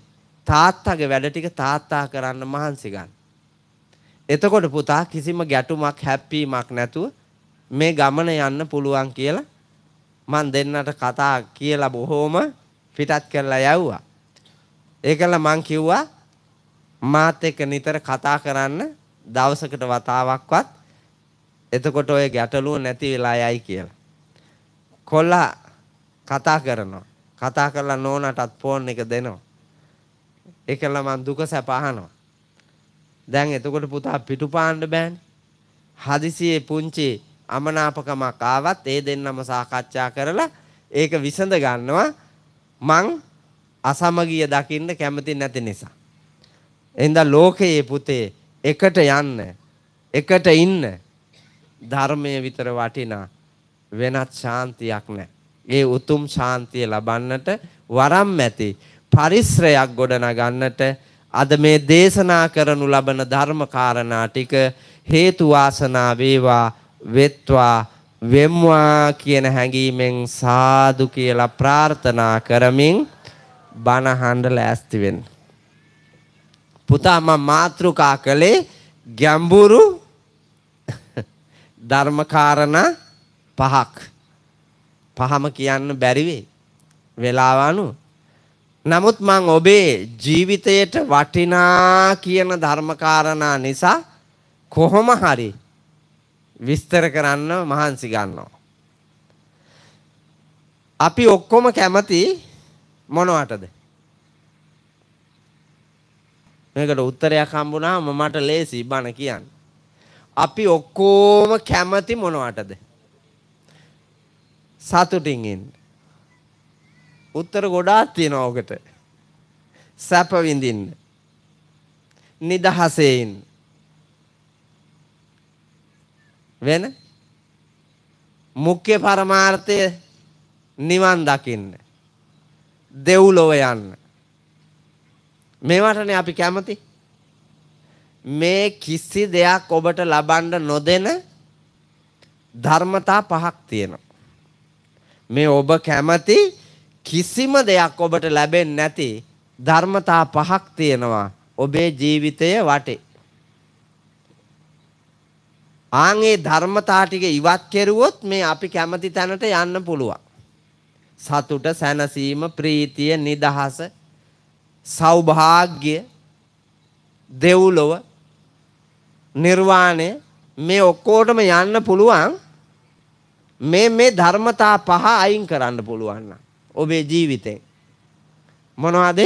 S1: තාත්තාගේ වැඩ ටික තාත්තා කරන්න මහන්සි ගන්න. එතකොට පුතා කිසිම ගැටුමක් හැප්පීමක් නැතුව මේ ගමන යන්න පුළුවන් කියලා මන් දෙන්නට කතා කියලා බොහෝම පිටත් කරලා යවුවා. ඒකල මං කිව්වා මාත් එක්ක නිතර කතා කරන්න දවසකට වතාවක්වත් එතකොට ඔය ගැටලුව නැති වෙලා යයි කියලා. කොල්ලා කතා කරනවා. කතා කරලා නෝනටත් ෆෝන් එක දෙනවා. ඒකල මං දුක සැප අහනවා. දැන් එතකොට පුතා පිටුපාන්න බෑනේ. හදිසියේ පුංචි අමනාපකමක් ආවත් ඒ දෙන්නම සාකච්ඡා කරලා ඒක විසඳ ගන්නවා මං අසමගිය දකින්න කැමති නැති නිසා. එහෙනම් ලෝකයේ පුතේ එකට යන්න එකට ඉන්න ධර්මයේ විතර වටිනා වෙනත් ශාන්තියක් නැහැ. ඒ උතුම් ශාන්තිය ලබන්නට වරම් ඇති පරිශ්‍රයක් ගොඩනගන්නට අද මේ දේශනා කරනු ලබන ධර්ම කාරණා ටික හේතු වාසනා වේවා වෙත්වා වෙම්වා කියන හැඟීමෙන් සාදු කියලා ප්‍රාර්ථනා කරමින් බණ හඬ ලෑස්ති වෙන්න. පුතා මම මාත්‍රිකා කළේ ගැඹුරු ධර්මකාරණා පහක්. පහම කියන්න බැරි වෙයි. වෙලාව අනුව. නමුත් මං ඔබේ ජීවිතයට වටිනා කියන ධර්මකාරණා නිසා කොහොම හරි විස්තර කරන්න මහන්සි ගන්නවා. අපි ඔක්කොම කැමති මොනවටද? මේකට උත්තරයක් හම්බුණාම මට ලේසි බණ කියන්න. අපි ඔක්කොම කැමති මොනවටද? සතුටින් ඉන්න. උත්තර ගොඩාක් තියෙනවා ඔකට. සැප විඳින්න. නිදහසේ ඉන්න. වෙන මුඛ්‍ය පරමාර්ථය නිවන් දකින්න. දෙව්ලොව යන්න. මේවටනේ අපි කැමති. මේ කිසි දෙයක් ඔබට ලබන්න නොදෙන ධර්මතා පහක් තියෙනවා. මේ ඔබ කැමති කිසිම දෙයක් ඔබට ලැබෙන්නේ නැති ධර්මතා පහක් තියෙනවා ඔබේ ජීවිතය වටේ. ආන් ඒ ධර්මතා ටික ඉවත් කෙරුවොත් මේ අපි කැමති තැනට යන්න පුළුවන්. සතුට, සැනසීම, ප්‍රීතිය, නිදහස, සෞභාග්‍ය, දෙව්ලොව නිර්වාණය මේ ඔක්කොටම යන්න පුළුවන් මේ මේ ධර්මතා පහ අයින් කරන්න පුළුවන් ඔබේ ජීවිතේ මොනවද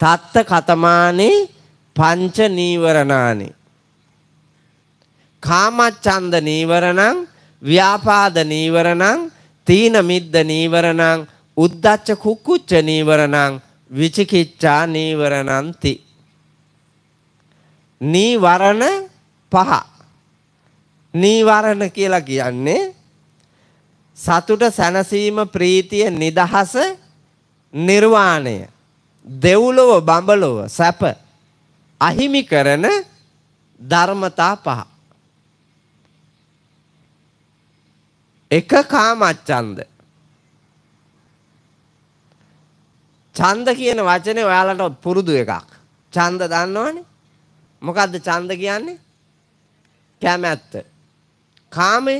S1: තත්ත කතමානේ පංච නීවරණානේ කාමච්ඡන්ද නීවරණං ව්‍යාපාද නීවරණං තීන මිද්ද නීවරණං උද්දච්ච කුක්කුච්ච නීවරණං විචිකිච්ඡා නීවරණන්ති නීවරණ පහ. නීවරණ කියලා කියන්නේ සතුට සැනසීම ප්‍රීතිය නිදහස නිර්වාණය දෙව්ලොව බඹලොව සැප අහිමි කරන ධර්මතා පහ. එක කාමච්ඡන්ද. ඡන්ද කියන වචනේ ඔයාලට පුරුදු එකක්. ඡන්ද දන්නවනේ. මොකද්ද ඡන්ද කියන්නේ? කැමැත්ත. කාමය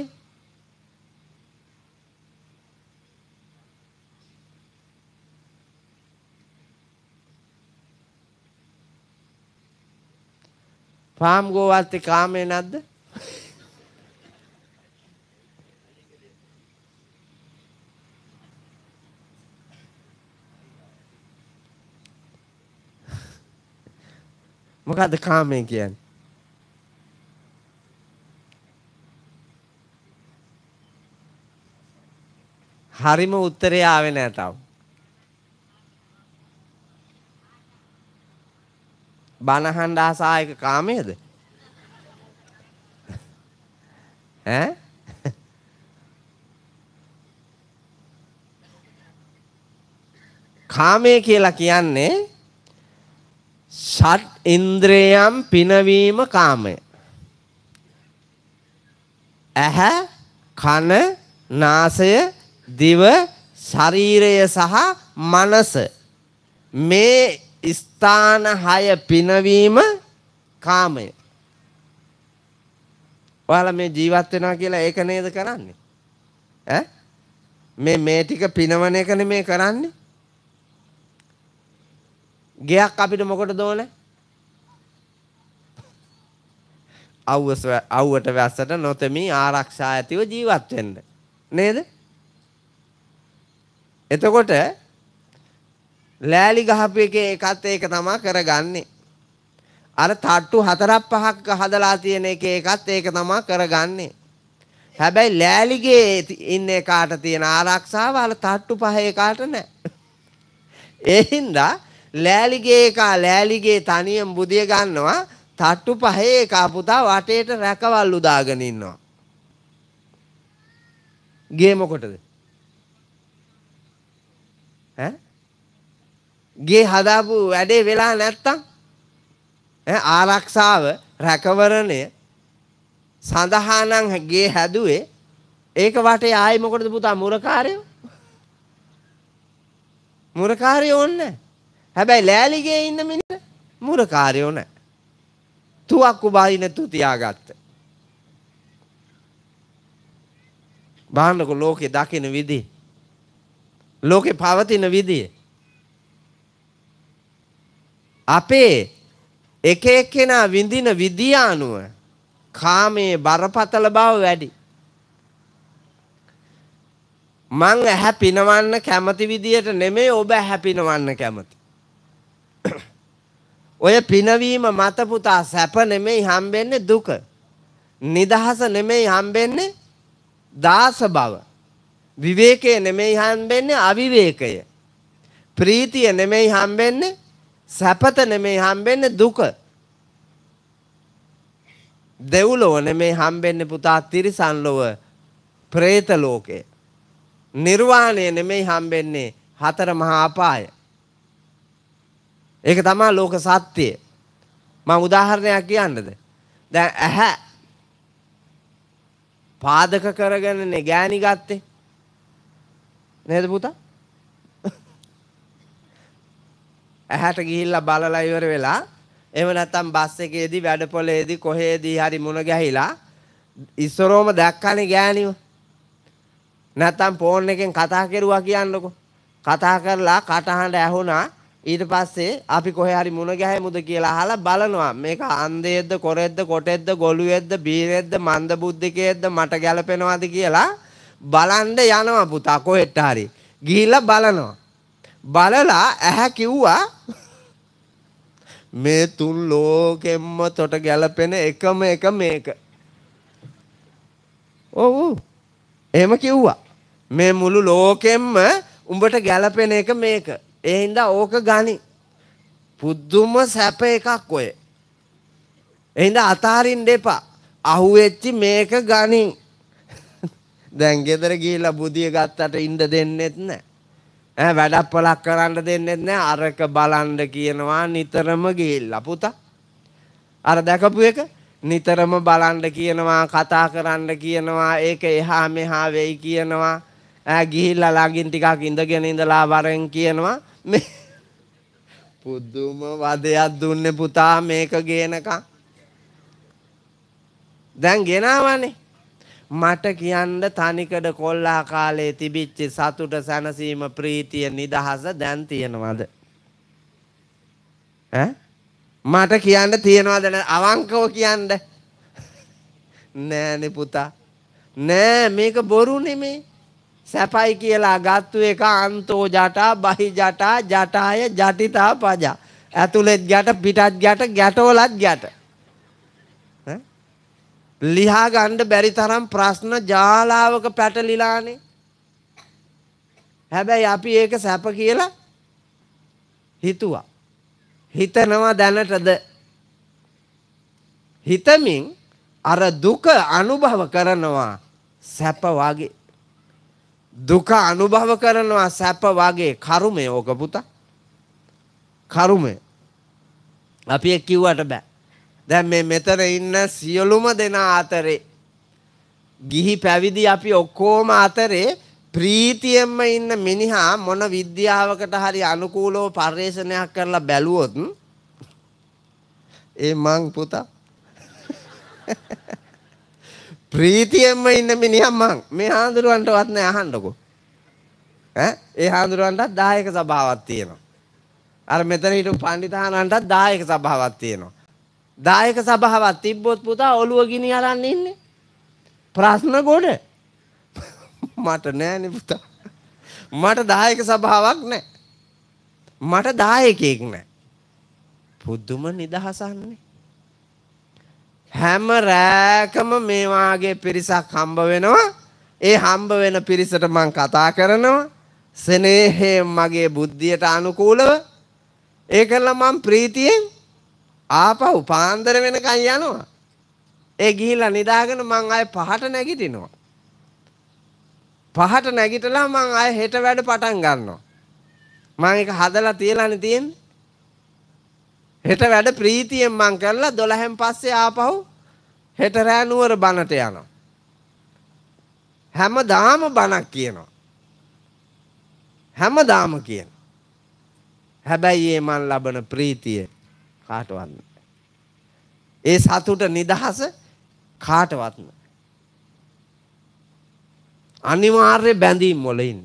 S1: පාම් ගෝවත්තේ කාමය නැද්ද? මොකද්ද කාමය කියන්නේ? හරිම උත්තරේ ආවේ නෑ තාම. බනහන් ආසායක කාමයේද? ඈ? කාමය කියලා කියන්නේ ෂඩ් ඉන්ද්‍රයම් පිනවීම කාමය. ඇහ කන නාසය දිව ශරීරය සහ මනස මේ ස්ථාන හය පිනවීම කාමය. ඔයාලා මේ ජීවත් වෙනවා කියලා ඒක නේද කරන්නේ? ඈ මේ මේ ටික පිනවන එකනේ මේ කරන්නේ. ගෙයක් අපිට මොකටද ඕන? අවුස අවුවට වැස්සට නොතෙමි ආරක්ෂා ඇතිව ජීවත් වෙන්න. නේද? එතකොට ලෑලි ගහපු එකේ එකත් ඒක තමයි කරගන්නේ. අර තට්ටු හතරක් පහක් හදලා තියෙන එකේ එකත් ඒක තමයි කරගන්නේ. හැබැයි ලෑලිගේ ඉන්නේ කාට තියෙන ආරක්ෂාව අර තට්ටු පහේ කාට නැහැ. ඒ හින්දා ලෑලිගේ එකා ලෑලිගේ තනියෙන් බුදිය ගන්නවා තට්ටු පහේ එකා පුතා වටේට රැකවල් උදාගෙන ඉන්නවා. ගේ මොකටද? ඈ? ගේ හදාපු වැඩේ වෙලා නැත්තම් ඈ ආරක්ෂාව රැකවරණය සඳහා නම් ගේ හැදුවේ ඒක වටේ ආයේ මොකටද පුතා මුරකාරයෝ? මුරකාරයෝ ඕන්නේ නැහැ. හැබැයි ලෑලිගේ ඉන්න මිනිහ මුරකාරයෝ නැහැ. තුවක්කු බහින තු තියාගත්ත. බලන්නකො ලෝකේ දකින විදිහ. ලෝකේ පවතින විදිහ. අපේ එක එක්කෙනා විඳින විදිය අනුව කාමයේ බරපතල බව වැඩි. මං හැපිනවන්න කැමති විදියට නෙමෙයි ඔබ හැපිනවන්න කැමති. ඔය පිනවීම මත පුතා සැප නෙමෙයි හම්බෙන්නේ දුක. නිදහස නෙමෙයි හම්බෙන්නේ දාස බව. විවේකය නෙමෙයි හම්බෙන්නේ අවිවේකය. ප්‍රීතිය නෙමෙයි හම්බෙන්නේ සැපත නෙමෙයි හම්බෙන්නේ දුක. දෙව්ලොව නෙමෙයි හම්බෙන්නේ පුතා තිරිසන් ලොව പ്രേත ලෝකය. නිර්වාණය නෙමෙයි හම්බෙන්නේ හතර මහා අපාය. ඒක තමයි ලෝක සත්‍යය. මම උදාහරණයක් කියන්නද? දැන් ඇහැ පාදක කරගෙනනේ ගෑණි ගත්තේ. නේද පුතා? ඇහැට ගිහිල්ලා බලලා ඉවර වෙලා එහෙම නැත්නම් බස් එකේදී වැඩපොලේදී කොහේදී හරි මුණ ගැහිලා ඉස්සරෝම දැක්කනේ ගෑණිව. නැත්නම් ෆෝන් එකෙන් කතා කරුවා කියන්නකො. කතා කරලා කටහඬ ඇහුණා ඊට පස්සේ අපි කොහේ හරි මුණ ගැහෙමුද කියලා අහලා බලනවා මේක අන්ධයෙක්ද කොරෙක්ද කොටෙක්ද ගොළුෙක්ද බීරෙක්ද මන්දබුද්ධිකයෙක්ද මට ගැළපෙනවද කියලා බලන්න යනවා පුතා කොහෙට හරි ගිහිල්ලා බලනවා බලලා ඇහැ කිව්වා මේ තුන් ලෝකෙම්ම තොට ගැළපෙන එකම එක මේක ඔව් එහෙම කිව්වා මේ මුළු ලෝකෙම්ම උඹට ගැළපෙන එක මේක ඒ හින්දා ඕක ගනි. පුදුම සැප එකක් ඔය. ඒ හින්දා අතාරින්න එපා. අහුවෙච්චි මේක ගනින්. දැන් ගෙදර ගිහිල්ලා බුදිය ගත්තට ඉන්න දෙන්නෙත් නැහැ. ඈ වැඩක් පලක් කරන්න දෙන්නෙත් නැහැ. අරක බලන්න කියනවා නිතරම ගිහිල්ලා පුතා. අර දැකපු එක නිතරම බලන්න කියනවා කතා කරන්න කියනවා ඒක එහා මෙහා වෙයි කියනවා ඈ ගිහිල්ලා ළඟින් ටිකක් ඉඳගෙන ඉඳලා වරෙන් කියනවා මේ පුදුම වදයක් දුන්නේ පුතා මේක ගේනකම්. දැන් ගෙනාවනේ. මට කියන්න තනිකඩ කොල්ලා කාලේ තිබිච්ච සතුට සැනසීම ප්‍රීතිය නිදහස දැන් තියෙනවද? ඈ? මට කියන්න තියෙනවද අවංකව කියන්න? නෑනේ පුතා. නෑ මේක බොරු නෙමේ. සැපයි කියලා ගත්තු එක අන්තෝ ජටා බහි ජටා ජටාය ජටිතා පජා. ඇතුළෙත් ගැට පිටත් ගැට ගැටවලත් ගැට. ලිහා ගණ්ඩ බැරි තරම් ප්‍රශ්න ජාලාවක පැටලිලානේ. හැබැයි අපි ඒක සැප කියලා හිතුවා. හිතනවා දැනටද හිතමින් අර දුක අනුභව කරනවා සැප වගේ. දුක අනුභව කරනවා සැප වගේ කර්මය ඕක පුතා. කර්මය. අපි එක් කිව්වට බෑ. දැන් මේ මෙතන ඉන්න සියලුම දෙනා අතරේ ගිහි පැවිදි අපි ඔක්කොම අතරේ ප්‍රීතියෙන්ම ඉන්න මිනිහා මොන විද්‍යාවකට හරි අනුකූලව පර්යේෂණයක් කරලා බැලුවොත් ඒ මං පුතා ප්‍රීතියෙන්ම ඉන්න මිනිහා මං. මේ හාමුදුරුවන්ටවත් නෑ අහන්නකෝ. ඈ ඒ හාමුදුරුවන්ටත් දායක සභාවක් තියෙනවා. අර මෙතන හිටපු පණ්ඩිතානන්ටත් දායක සභාවක් තියෙනවා. දායක සභාවක් තිබ්බොත් පුතා ඔළුව ගිනි අරන් ඉන්නේ. ප්‍රශ්න ගොඩ. මට නෑනේ පුතා. මට දායක සභාවක් නෑ. මට දායකයෙක් නෑ. පුදුම නිදහසන්නේ. හැම රෑකම මේ වාගේ පිරිසක් හම්බ වෙනවා. ඒ හම්බ වෙන පිරිසට මං කතා කරනවා. සෙනෙහේ මගේ බුද්ධියට අනුකූලව ඒ කරලා මං ප්‍රීතියෙන් ආපහු පාන්දර වෙනකන් යනවා. ඒ ගිහිල්ලා නිදාගෙන මං ආයේ පහට නැගිටිනවා. පහට නැගිටලා මං ආයේ හෙට වැඩ පටන් ගන්නවා. මං ඒක හදලා තියලානේ තියෙන්නේ. හෙට වැඩ ප්‍රීතියෙන් මං කරලා 12න් පස්සේ ආපහු හෙට රෑ නුවර බණට යනවා. හැමදාම බණක් කියනවා. හැමදාම කියන. හැබැයි ඒ මන් ලබන ප්‍රීතිය කාටවත් ඒ සතුට නිදහස කාටවත් අනිවාර්ය බැඳීම් මොලින්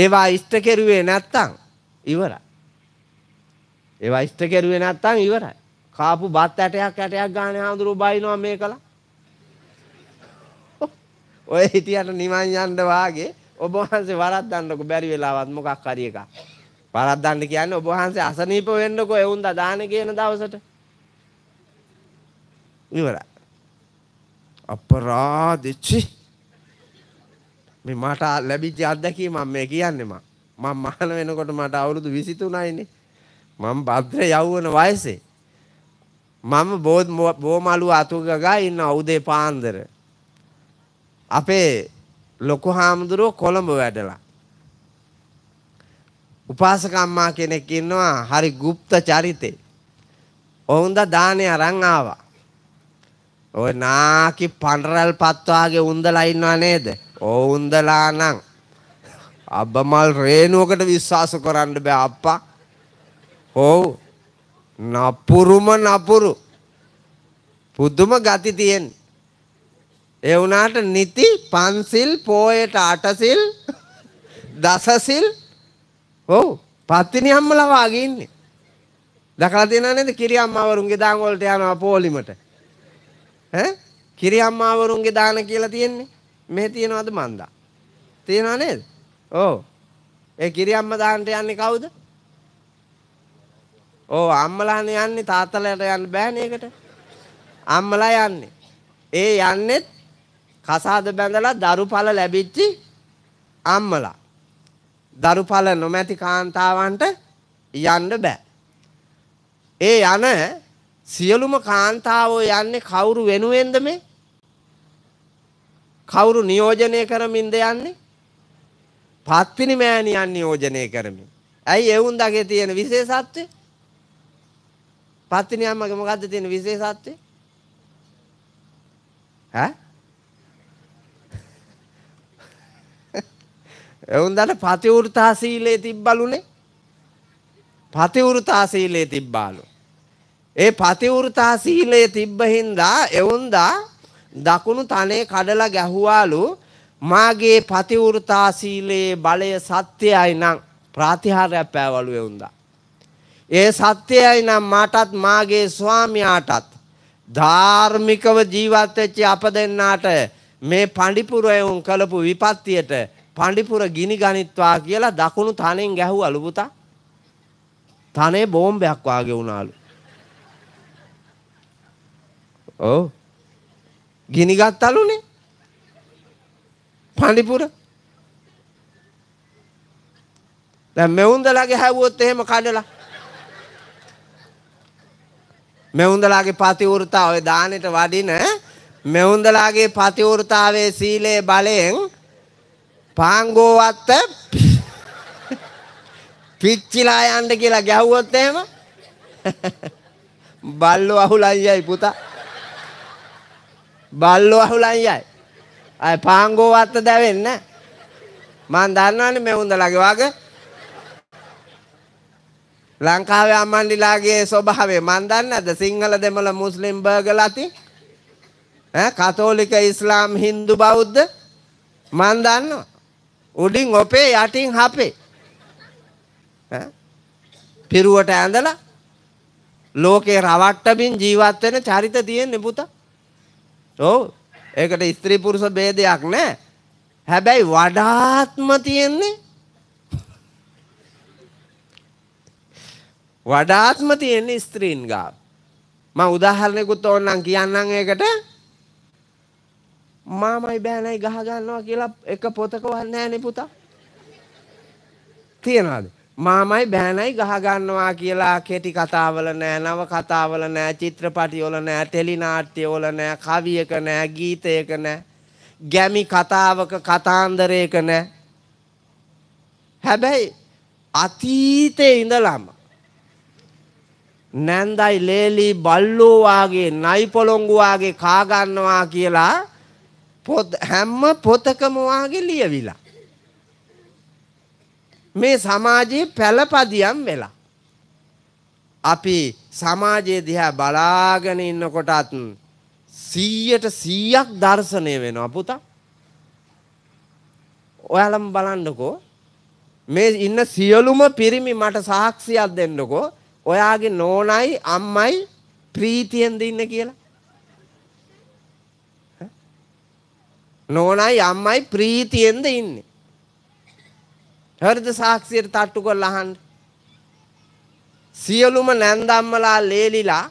S1: ඒවා ඉෂ්ට කෙරුවේ නැත්තම් ඉවරයි ඒවා ඉෂ්ට කෙරුවේ නැත්තම් ඉවරයි. කාපු බත් ඇටයක් ඇටයක් ගානේ හඳුරු බයිනවා මේ කළා. ඔය හිටියට නිවන් යන්න වාගේ ඔබ වහන්සේ වරද්දන්නකො බැරි වෙලාවත් මොකක් හරි එකක්. වරද්දන්න කියන්නේ ඔබ වහන්සේ අසනීප වෙන්නකො එවුන් දාන කියන දවසට. ඉවරයි. අපරාධෙච්චි මේ මට ලැබිච්ච අත්දැකීම මම මේ කියන්නේ මම මහාන වෙනකොට මට අවුරුදු 23යිනේ මම භද්‍ර යවවන වයසේ. මම බෝධ බෝමලුව අතුගගා ඉන්න අවුදේ පාන්දර. අපේ ලොකු හාමුදුරුව කොළඹ වැඩලා. උපාසකම්මා කෙනෙක් ඉන්නවා හරි গুপ্ত චරිතේ. ඔවුන්ද දානය අරන් ආවා. ඔය නාකි පඬරල් පත්වාගේ උන්දලා ඉන්නව නේද? ඔවුන්දලා නම් අබමල් රේනුවකට විශ්වාස කරන්න බෑ අප්පා. ඔව් නපුරුම නපුරු පුදුම ගති තියෙන. ඒ වුණාට නිති පන්සිල් පෝයට අටසිල් දසසිල් ඔව් පත්තිනි අම්මලා වාගේ ඉන්නේ. දැකලා තියෙනව නේද කිරියම්මාවරුන්ගේ දාන වලට යනවා පෝලිමට. ඈ කිරියම්මාවරුන්ගේ දාන කියලා තියෙන්නේ. මෙහෙ තියනවද මන්දා? තියනව නේද? ඔව්. ඒ කිරියම්මා දාන්නට යන්නේ කවුද? ඕ අම්මලානේ යන්නේ තාත්තලාට යන්න බෑනේ ඒකට. අම්මලා යන්නේ. ඒ යන්නේත් කසාද බැඳලා දරුඵල ලැබිච්චි අම්මලා. දරුඵල නොමැති කාන්තාවන්ට යන්න බෑ. ඒ යන සියලුම කාන්තාවෝ යන්නේ කවුරු වෙනුවෙන්ද මේ? කවුරු නියෝජනය කරමින්ද යන්නේ? පත්තිනි මෑණියන් නියෝජනය කරමින්. ඇයි එවුන් දගේ තියෙන විශේෂත්වය? පත්තිනියම්මගේ මොකද්ද තියෙන විශේෂත්වය? ඈ? එවුන්දට පතිවෘතා සීලේ තිබ්බලුනේ. පතිවෘතා සීලේ තිබ්බාලු. ඒ පතිවෘතා සීලේ තිබ්බ හින්දා එවුන්දා දකුණු තනේ කඩලා ගැහුවාලු මාගේ පතිවෘතා සීලේ බලය සත්‍යයි නම් ප්‍රාතිහාර්යයක් පෑවලු එවුන්දා. ඒ සත්‍යයයි නම් මටත් මාගේ ස්වාමියාටත් ධාර්මිකව ජීවත් වෙච්ච අප දෙන්නාට මේ පඬිපුරයන් කළපු විපත්තියට පඬිපුර ගිනි ගනිත්වා කියලා දකුණු තනෙන් ගැහුවලු පුතා. තනේ බෝම්බයක් වාගේ වුණාලු. ඔව්. ගිනි ගත්තලුනේ. පඬිපුර දැන් මෙවුන්දලා ගැහුවොත් එහෙම කඩලා මෙවුන්දලාගේ පතිවෘතා ඔය දානෙට වඩින මෙවුන්දලාගේ පතිවෘතාවේ සීලේ බලයෙන් පාංගෝවත්ත පිච්චිලා යන්න කියලා ගැහුවොත් එහෙම බල්ලෝ අහුලන් යයි පුතා බල්ලෝ අහුලන් යයි අය පාංගෝවත්ත දැවෙන්න මන් දන්නවනේ මෙවුන්දලාගේ වාගේ ලංකාවේ අමන්ඩිලාගේ ස්වභාවය මන් දන්නද සිංහල දෙමළ මුස්ලිම් බර්ගලති කතෝලික ඉස්ලාම් හින්දු බෞද්ධ මන් දන්නවා උඩින් ඔපේ යටින් හපේ පිරුවට ඇඳලා ලෝකේ රවට්ටමින් ජීවත් වෙන චරිත තියෙන්නේ පුතා. ඔව්. ඒකට ස්ත්‍රී පුරුෂ ભેදයක් නැහැ. හැබැයි වඩාත්ම තියෙන්නේ වඩාත්ම තියෙන්නේ ස්ත්‍රීන් ගාව. මම උදාහරණයකුත් ඕනනම් කියන්නම් ඒකට. මාමයි බෑනයි ගහ ගන්නවා කියලා එක පොතකවත් නැහැනේ පුතා. තියනවාද? මාමයි බෑනයි ගහ ගන්නවා කියලා කෙටි කතාවල නෑ නව කතාවල නෑ චිත්‍රපටි වල නෑ ටෙලි නාට්‍ය වල නෑ කවියක නෑ ගීතයක නෑ ගැමි කතාවක කතාන්දරයක නෑ හැබැයි අතීතයේ ඉඳලම නැන්දයි ලේලි බල්ලෝ වාගේ නයි පොළොංගු වාගේ කා ගන්නවා කියලා පොත් හැම පොතකම වාගේ ලියවිලා මේ සමාජයේ පළපදියම් වෙලා අපි සමාජයේ දිහා බලාගෙන ඉන්නකොටත් 100ට 100ක් දර්ශනය වෙනවා පුතා ඔයාලම බලන්නකෝ මේ ඉන්න සියලුම පිරිමි මට සාක්ෂියක් දෙන්නකෝ ඔයාගේ නෝනයි අම්මයි ප්‍රීතියෙන්ද ඉන්න කියලා. නෝනයි අම්මයි ප්‍රීතියෙන්ද ඉන්නේ. හරිද සාක්ෂියට තට්ටු කරලා අහන්න. සියලුම නැන්දම්මලා ලේලිලා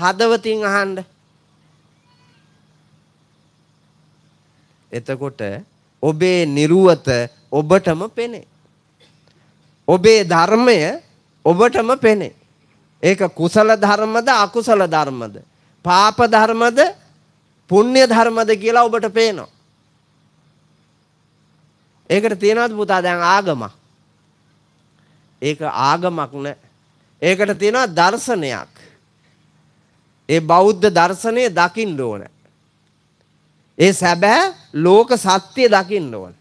S1: හදවතින් අහන්න. එතකොට ඔබේ නිරුවත ඔබටම පෙනේ. ඔබේ ධර්මය ඔබටම පෙනේ. ඒක කුසල ධර්මද අකුසල ධර්මද? පාප ධර්මද? පුණ්‍ය ධර්මද කියලා ඔබට පේනවා. ඒකට තියනවාද පුතා දැන් ආගමක්? ඒක ආගමක් නෑ. ඒකට තියනවා දර්ශනයක්. ඒ බෞද්ධ දර්ශනය දකින්න ඕන. ඒ සැබෑ ලෝක සත්‍යය දකින්න ඕන.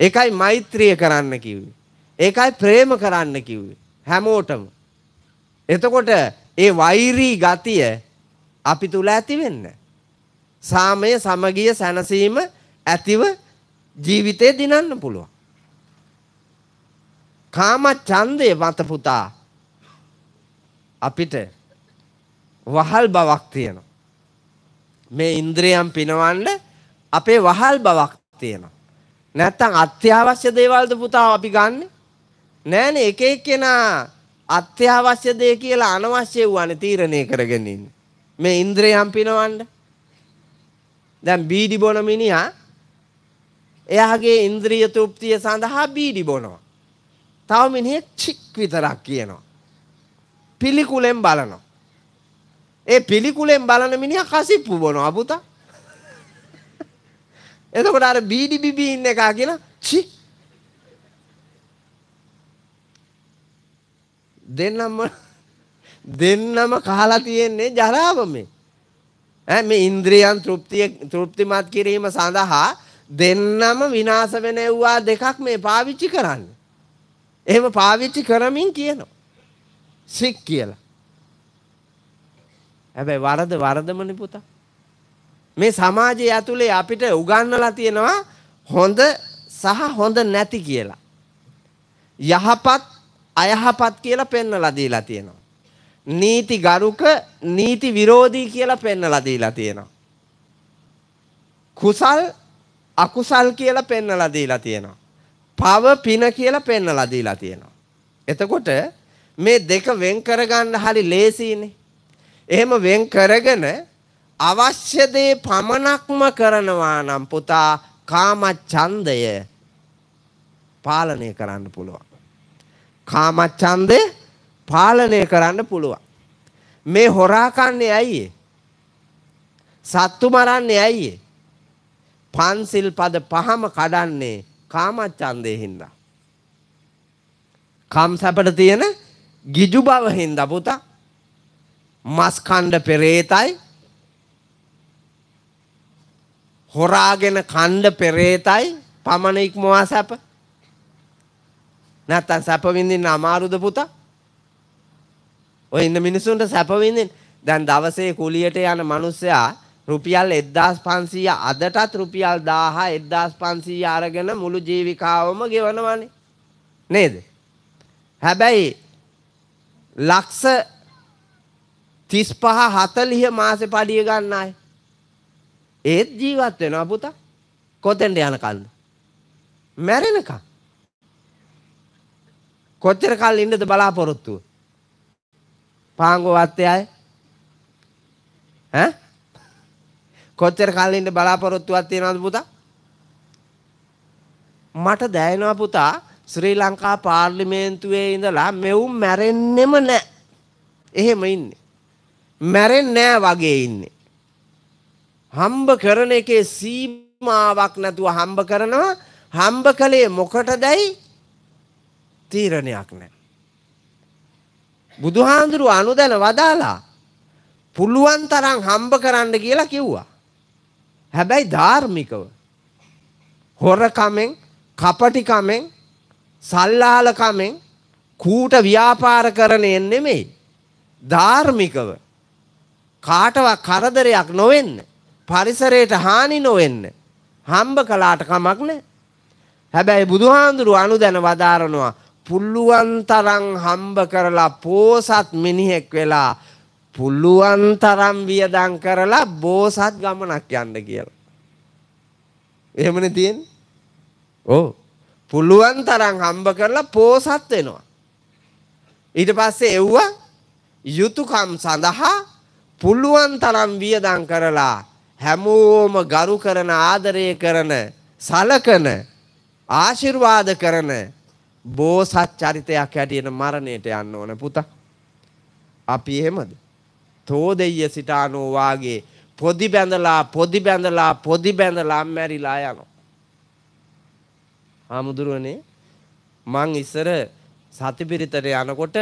S1: ඒකයි මෛත්‍රිය කරන්න කිව්වේ. ඒකයි ප්‍රේම කරන්න කිව්වේ. හැමෝටම එතකොට ඒ වෛරී ගතිය අපි තුල ඇති වෙන්න. සාමය, සමගිය, සැනසීම ඇතිව ජීවිතේ දිනන්න පුළුවන්. කාම ඡන්දේ මත පුතා අපිට වහල් බවක් තියෙනවා. මේ ඉන්ද්‍රියම් පිනවන්න අපේ වහල් බවක් තියෙනවා. නැත්තම් අත්‍යවශ්‍ය දේවල්ද පුතා අපි ගන්න? නෑනේ එක එක්කෙනා අත්‍යවශ්‍ය දේ කියලා අනවශ්‍ය වූවනේ තීරණය කරගෙන ඉන්නේ. මේ ඉන්ද්‍රයම් පිනවන්න. දැන් බීඩි බොන මිනිහා එයාගේ ඉන්ද්‍රිය තෘප්තිය සඳහා බීඩි බොනවා. තව මිනිහෙක් චික් විතරක් කියනවා. පිළිකුලෙන් බලනවා. ඒ පිළිකුලෙන් බලන මිනිහා කසිප්පු බොනවා පුතා. එතකොට අර බීඩි බිබී ඉන්න එකා කියලා චික් දෙන්නම දෙන්නම කහලා තියෙන්නේ ජරාව මේ. ඈ මේ ඉන්ද්‍රියන් තෘප්තිය තෘප්තිමත් කිරීම සඳහා දෙන්නම විනාශ වෙන එව්වා දෙකක් මේ පාවිච්චි කරන්නේ. එහෙම පාවිච්චි කරමින් කියනවා. සික් කියලා. හැබැයි වරද වරදමනේ පුතා. මේ සමාජය ඇතුලේ අපිට උගන්වලා තියෙනවා හොඳ සහ හොඳ නැති කියලා. යහපත් අයහපත් කියලා පෙන්වලා දීලා තියෙනවා. නීති ගරුක නීති විරෝධී කියලා පෙන්වලා දීලා තියෙනවා. කුසල් අකුසල් කියලා පෙන්වලා දීලා තියෙනවා. පව පින කියලා පෙන්වලා දීලා තියෙනවා. එතකොට මේ දෙක වෙන් කරගන්න හරි ලේසියිනේ. එහෙම වෙන් කරගෙන අවශ්‍ය දේ පමණක්ම කරනවා නම් පුතා කාම ඡන්දය පාලනය කරන්න පුළුවන්. කාමච්ඡන්දය පාලනය කරන්න පුළුවන්. මේ හොරා කන්නේ ඇයි? සත්තු මරන්නේ ඇයි? පන්සිල් පද පහම කඩන්නේ කාමච්ඡන්දේ හින්දා. කම්සපට තියෙන ගිජු බව හින්දා පුතා. මස් කණ්ඩ පෙරේතයි. හොරාගෙන කණ්ඩ පෙරේතයි පමණ ඉක්මවා සැප. නැත්තම් සැප විඳින්න අමාරුද පුතා? ඔය ඉන්න මිනිසුන්ට සැප විඳින්න දැන් දවසේ කුලියට යන මිනිස්සයා රුපියල් 1500 අදටත් රුපියල් 1000 1500 අරගෙන මුළු ජීවිකාවම ගෙවනවානේ. නේද? හැබැයි ලක්ෂ 35 40 මාසේ පඩිය ගන්න අය ඒත් ජීවත් වෙනවා පුතා. කොතෙන්ද යනකන්ද? මැරෙනකම්. කොච්චර කල් ඉන්නද බලාපොරොත්තුව? පාංගෝ වත්තේ අය ඈ කොච්චර කල් ඉන්න බලාපොරොත්තුවක් තියනවද පුතා? මට දැනෙනවා පුතා ශ්‍රී ලංකා පාර්ලිමේන්තුවේ ඉඳලා මෙවුම් මැරෙන්නෙම නැහැ. එහෙම ඉන්නේ. මැරෙන්නේ නැහැ වගේ ඉන්නේ. හම්බ කරන එකේ සීමාවක් නැතුව හම්බ කරනවා. හම්බ කලේ මොකටදයි තීරණයක් නැහැ. බුදුහාඳුරු අනුදැන වදාලා පුළුවන් තරම් හම්බ කරන්න කියලා කිව්වා. හැබැයි ධාර්මිකව හොරකමෙන්, කපටිකමෙන්, සල්ලාලකමෙන් කූට ව්‍යාපාර කරණයෙන් නෙමෙයි. ධාර්මිකව කාටවත් කරදරයක් නොවෙන්න, පරිසරයට හානි නොවෙන්න හම්බ කළාට කමක් නැහැ. හැබැයි බුදුහාඳුරු අනුදැන වදාරනවා පුළුවන් තරම් හම්බ කරලා පෝසත් මිනිහෙක් වෙලා පුළුවන් තරම් වියදම් කරලා බෝසත් ගමනක් යන්න කියලා. එහෙමනේ තියෙන්නේ. ඔව්. පුළුවන් තරම් හම්බ කරලා පෝසත් වෙනවා. ඊට පස්සේ එව්ව යුතුයකම් සඳහා පුළුවන් තරම් වියදම් කරලා හැමෝම ගරු කරන ආදරය කරන සලකන ආශිර්වාද කරන බෝසත් චරිතයක් හැටියට මරණයට යන්න ඕන පුතා. අපි එහෙමද? තෝදෙය්‍ය සිටානෝ වාගේ පොදි බැඳලා පොදි බැඳලා පොදි බැඳලා මැරිලා යනවා. හාමුදුරුවනේ මං ඉස්සර සතිපිරිතට යනකොට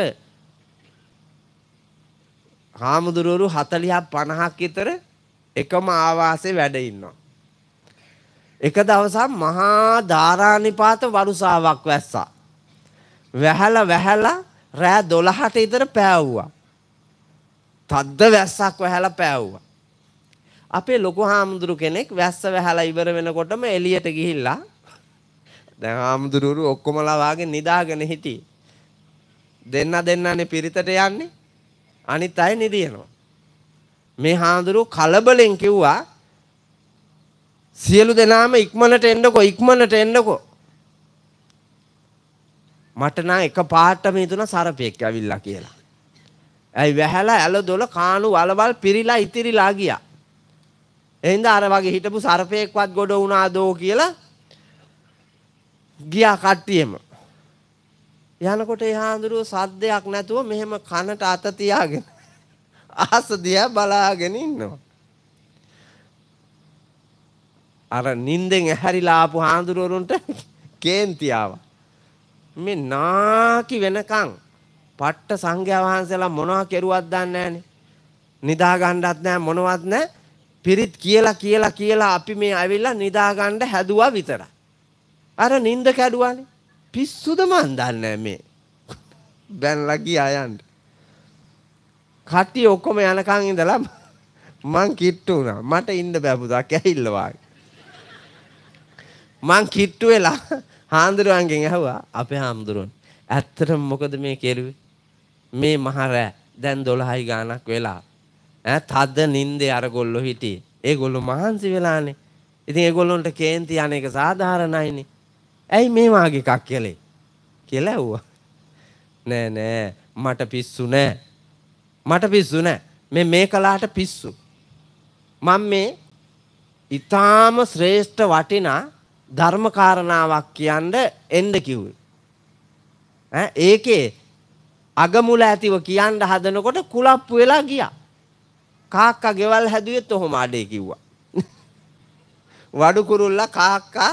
S1: හාමුදුරුවරු 40ක් 50ක් විතර එකම ආවාසේ වැඩ ඉන්නවා. එක දවසක් මහා ධාරානිපාත වරුසාවක් වැස්සා. වැහැලා වැහැලා රෑ 12ට ඉතර පෑවුවා. තද්ද වැස්සක් වැහැලා පෑවුවා. අපේ ලොකු හාමුදුරු කෙනෙක් වැස්ස වැහැලා ඉවර වෙනකොටම එළියට ගිහිල්ලා දැන් හාමුදුරුවරු ඔක්කොමලා වාගේ නිදාගෙන හිටියේ. දෙන්න දෙන්නනේ පිරිතට යන්නේ. අනිත් අය නිදිනවා. මේ හාමුදුරුව කලබලෙන් කිව්වා සියලු දෙනාම ඉක්මනට එන්නකෝ ඉක්මනට එන්නකෝ මට නම් එක පාටම හිතුණා සරපෙක් ඇවිල්ලා කියලා. ඇයි වැහැලා ඇලදොල කාණු වලවල් පිරිලා ඉතිරිලා ගියා. එහෙනම් අර වගේ හිටපු සරපෙක්වත් ගොඩ වුණාදෝ කියලා ගියා කට්ටියම. යනකොට එහාඳුරුව සද්දයක් නැතුව මෙහෙම කනට අත තියාගෙන ආස දිහා බලාගෙන ඉන්නවා. අර නිින්දෙන් ඇහැරිලා ආපු හාඳුරුවරුන්ට කේන්ති ආවා. මේ නාකි වෙනකන් පට්ට සංඝයා වහන්සේලා මොනවා කෙරුවත් දන්නේ නැහනේ. නිදා ගන්නවත් නැහැ මොනවත් නැහැ. පිරිත් කියලා කියලා කියලා අපි මේ ඇවිල්ලා නිදා ගන්න හැදුවා විතරයි. අර නිින්ද කැඩුවානේ. පිස්සුද මන් දන්නේ මේ. බැනලා ගියා යන්න. කටි ඔක්කොම යනකන් ඉඳලා මං කිට්ටු වුණා. මට ඉන්න බෑ පුතා කැහිල්ල වාගේ. මං කිට්ටු වෙලා හාමුදුරුවන්ගෙන් ඇහුවා අපේ හාමුදුරුවන් ඇත්තටම මොකද මේ කෙරුවේ? මේ මහරෑ දැන් 12යි ගාණක් වෙලා. ඈ තද නින්දේ අරගොල්ලෝ හිටියේ. ඒගොල්ලෝ මහන්සි වෙලානේ. ඉතින් ඒගොල්ලොන්ට කේන්ති අනේක සාධාරණයිනේ. ඇයි මේ වාගේ එකක් කළේ? කියලා ඇහුවා. නෑ නෑ මට පිස්සු නෑ. මට පිස්සු නෑ. මේ මේ කලාට පිස්සු. මම මේ ඊටාම ශ්‍රේෂ්ඨ වටිනා ධර්මකාරණාවක් කියන්න එන්න කිව්වේ. ඈ ඒකේ අගමුල ඇතිව කියන්න හදනකොට කුලප්පු වෙලා ගියා. කාක්කා ගෙවල් හැදුවෙත් ඔහොම අඩේ කිව්වා. වඩු කුරුල්ලා කාක්කා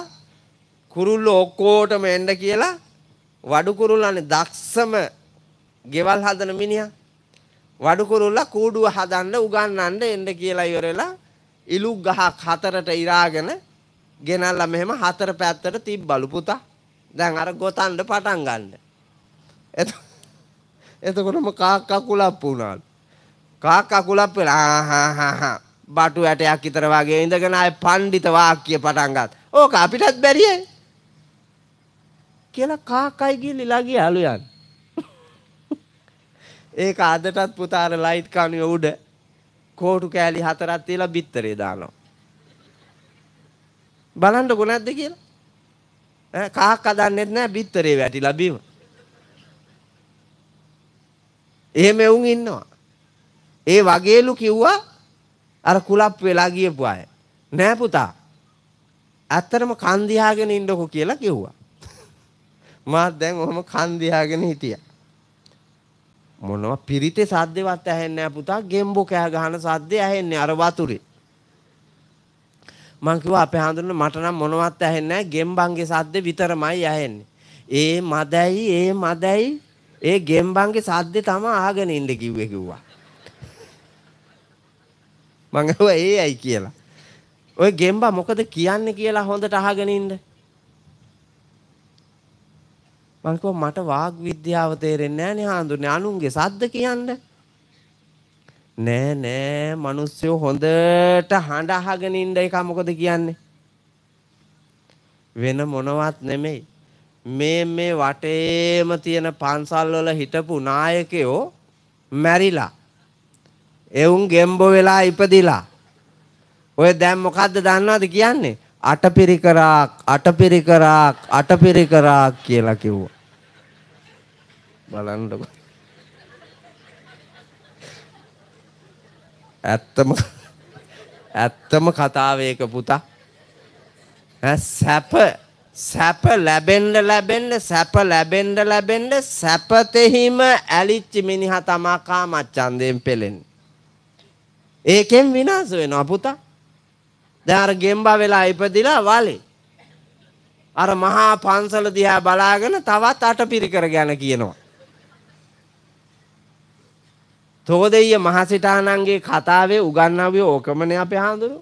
S1: කුරුල්ල ඔක්කොටම එන්න කියලා වඩු කුරුල්ලානේ දක්ෂම ගෙවල් හදන මිනිහා. වඩු කුරුල්ලා කූඩුව හදන්න උගන්නන්න එන්න කියලා ඉවරලා ඉලුක් ගහක් හතරට ඉරාගෙන ගෙනල්ලා මෙහෙම හතර පැත්තට තිබ්බලු පුතා. දැන් අර ගොතන්න පටන් ගන්න. එතකොටම කාක් කකුලප්පු වුණාලු. කාක් කකුලප්පු වෙලා බටු ඇටයක් විතර වගේ ඉඳගෙන ආය පඬිත වාක්‍ය පටන් ගත්ත. ඕක අපිටත් බැරියේ. කියලා කාකයි ගිලිලා ගියලු යන්. ඒක අදටත් පුතාර ලයිට් කණුවේ උඩ කෝටු කෑලි හතරක් තියලා බිත්තරේ දානවා. බලන්න ගොනක්ද කියලා. ඈ කාක් හදන්නෙත් නෑ බිත්තරේ වැටිලා බිම. එහෙම වුන් ඉන්නවා. ඒ වගේලු කිව්වා අර කුලප් වෙලා ගියපු අය. නෑ පුතා. ඇත්තටම කන් දිහාගෙන ඉන්නකෝ කියලා කිව්වා. මාත් දැන් ඔහම කන් දිහාගෙන හිටියා. මොනවා පිරිතේ සද්දේවත් ඇහෙන්නේ නෑ පුතා. ගෙම්බෝ කෑ ගහන සද්දේ ඇහෙන්නේ අර වතුරේ. මං කිව්වා අපේ හඳුනන මට නම් මොනවත් ඇහෙන්නේ නැහැ. ගෙම්බන්ගේ සද්ද විතරමයි ඇහෙන්නේ. ඒ මදැයි ඒ මදැයි ඒ ගෙම්බන්ගේ සද්ද තම ආගෙන ඉන්න කිව්වේ කිව්වා. මං ඇහුවා ඒ ඇයි කියලා. ඔය ගෙම්බා මොකද කියන්නේ කියලා හොඳට අහගෙන ඉන්න. මං කිව්වා මට වාග් විද්‍යාව තේරෙන්නේ නැහැ නේ හඳුනේ. අනුන්ගේ සද්ද කියන්නේ නෑ නෑ මිනිස්සු හොඳට හඬ අහගෙන ඉන්න එක මොකද කියන්නේ වෙන මොනවත් නෙමෙයි මේ මේ වටේම තියෙන පන්සල් වල හිටපු නායකයෝ මැරිලා එවුන් ගෙම්බෝ වෙලා ඉපදිලා ඔය දැන් මොකද්ද දන්නවද කියන්නේ අටපිරිකරාක් අටපිරිකරාක් අටපිරිකරාක් කියලා කිව්වා බලන්නකො ඇත්තම ඇත්තම කතාවේක පුතා. සැප සැප ලැබෙන්න ලැබෙන්න සැප ලැබෙන්න ලැබෙන්න සැපතෙහිම ඇලිච්ච මිනිහා තමා කාමච්ඡන්දයෙන් පෙලෙන්නේ. ඒකෙන් විනාශ වෙනවා පුතා. දැන් අර ගෙම්බා වෙලා ඉපදිලා වාලේ. අර මහා පන්සල දිහා බලාගෙන තවත් අටපිරිකර ගැන කියනවා. තෝදෙය මහසිටානන්ගේ කතාවේ උගන්වුවේ ඕකමනේ අපේ හඳුරු.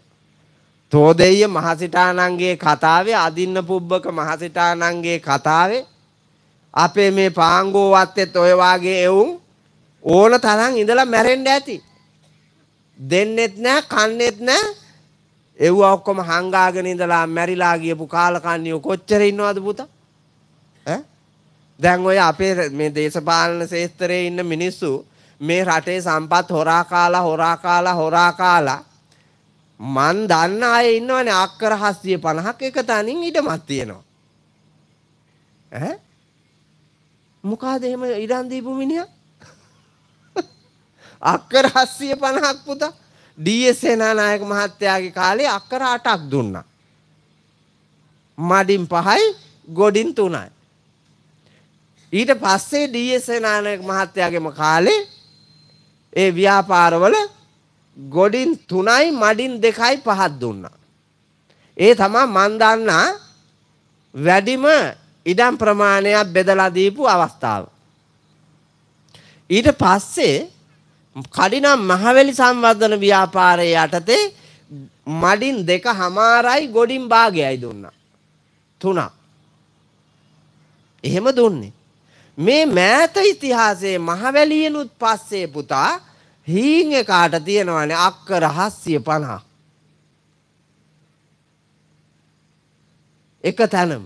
S1: තෝදෙය මහසිටානන්ගේ කතාවේ අදින්න පුබ්බක මහසිටානන්ගේ කතාවේ අපේ මේ පාංගෝ වත්තෙත් ඔය වාගේ එවුන් ඕන තරම් ඉඳලා මැරෙන්න ඇති. දෙන්නෙත් නෑ කන්නෙත් නෑ එව්ව ඔක්කොම හංගාගෙන ඉඳලා මැරිලා ගියපු කාලකන්ණියෝ කොච්චර ඉන්නවද පුතා? ඈ දැන් ඔය අපේ මේ දේශපාලන ශේත්‍රයේ ඉන්න මිනිස්සු මේ රටේ සම්පත් හොරා කාලා හොරා කාලා හොරා කාලා මන් දන්න අය ඉන්නවනේ අක්කර 750ක් එක තනින් ඉඩමක් තියෙනවා. ඈ මොකද එහෙම ඉඩම් දීපු මිනිහා අක්කර 750ක් පුතා ඩීඑස් සේනානායක මහත්තයාගේ කාලේ අක්කර 8ක් දුන්නා. මඩින් පහයි ගොඩින් තුනයි. ඊට පස්සේ ඩීඑස් සේනානායක මහත්තයාගේම කාලේ ඒ ව්‍යාපාරවල ගොඩින් තුනයි මඩින් දෙකයි පහක් දුන්නා. ඒ තමා මන් දන්නා වැඩිම ඉඩම් ප්‍රමාණයක් බෙදලා දීපු අවස්ථාව. ඊට පස්සේ කඩිනම් මහවැලි සංවර්ධන ව්‍යාපාරය යටතේ මඩින් දෙක හමාරයි ගොඩින් භාගයයි දුන්නා. තුනක්. එහෙම දුන්නේ. මේ මෑත ඉතිහාසයේ මහවැලියනුත් පස්සේ පුතා හීන් එකාට තියෙනවානේ අක්කර 750. එක තැනම.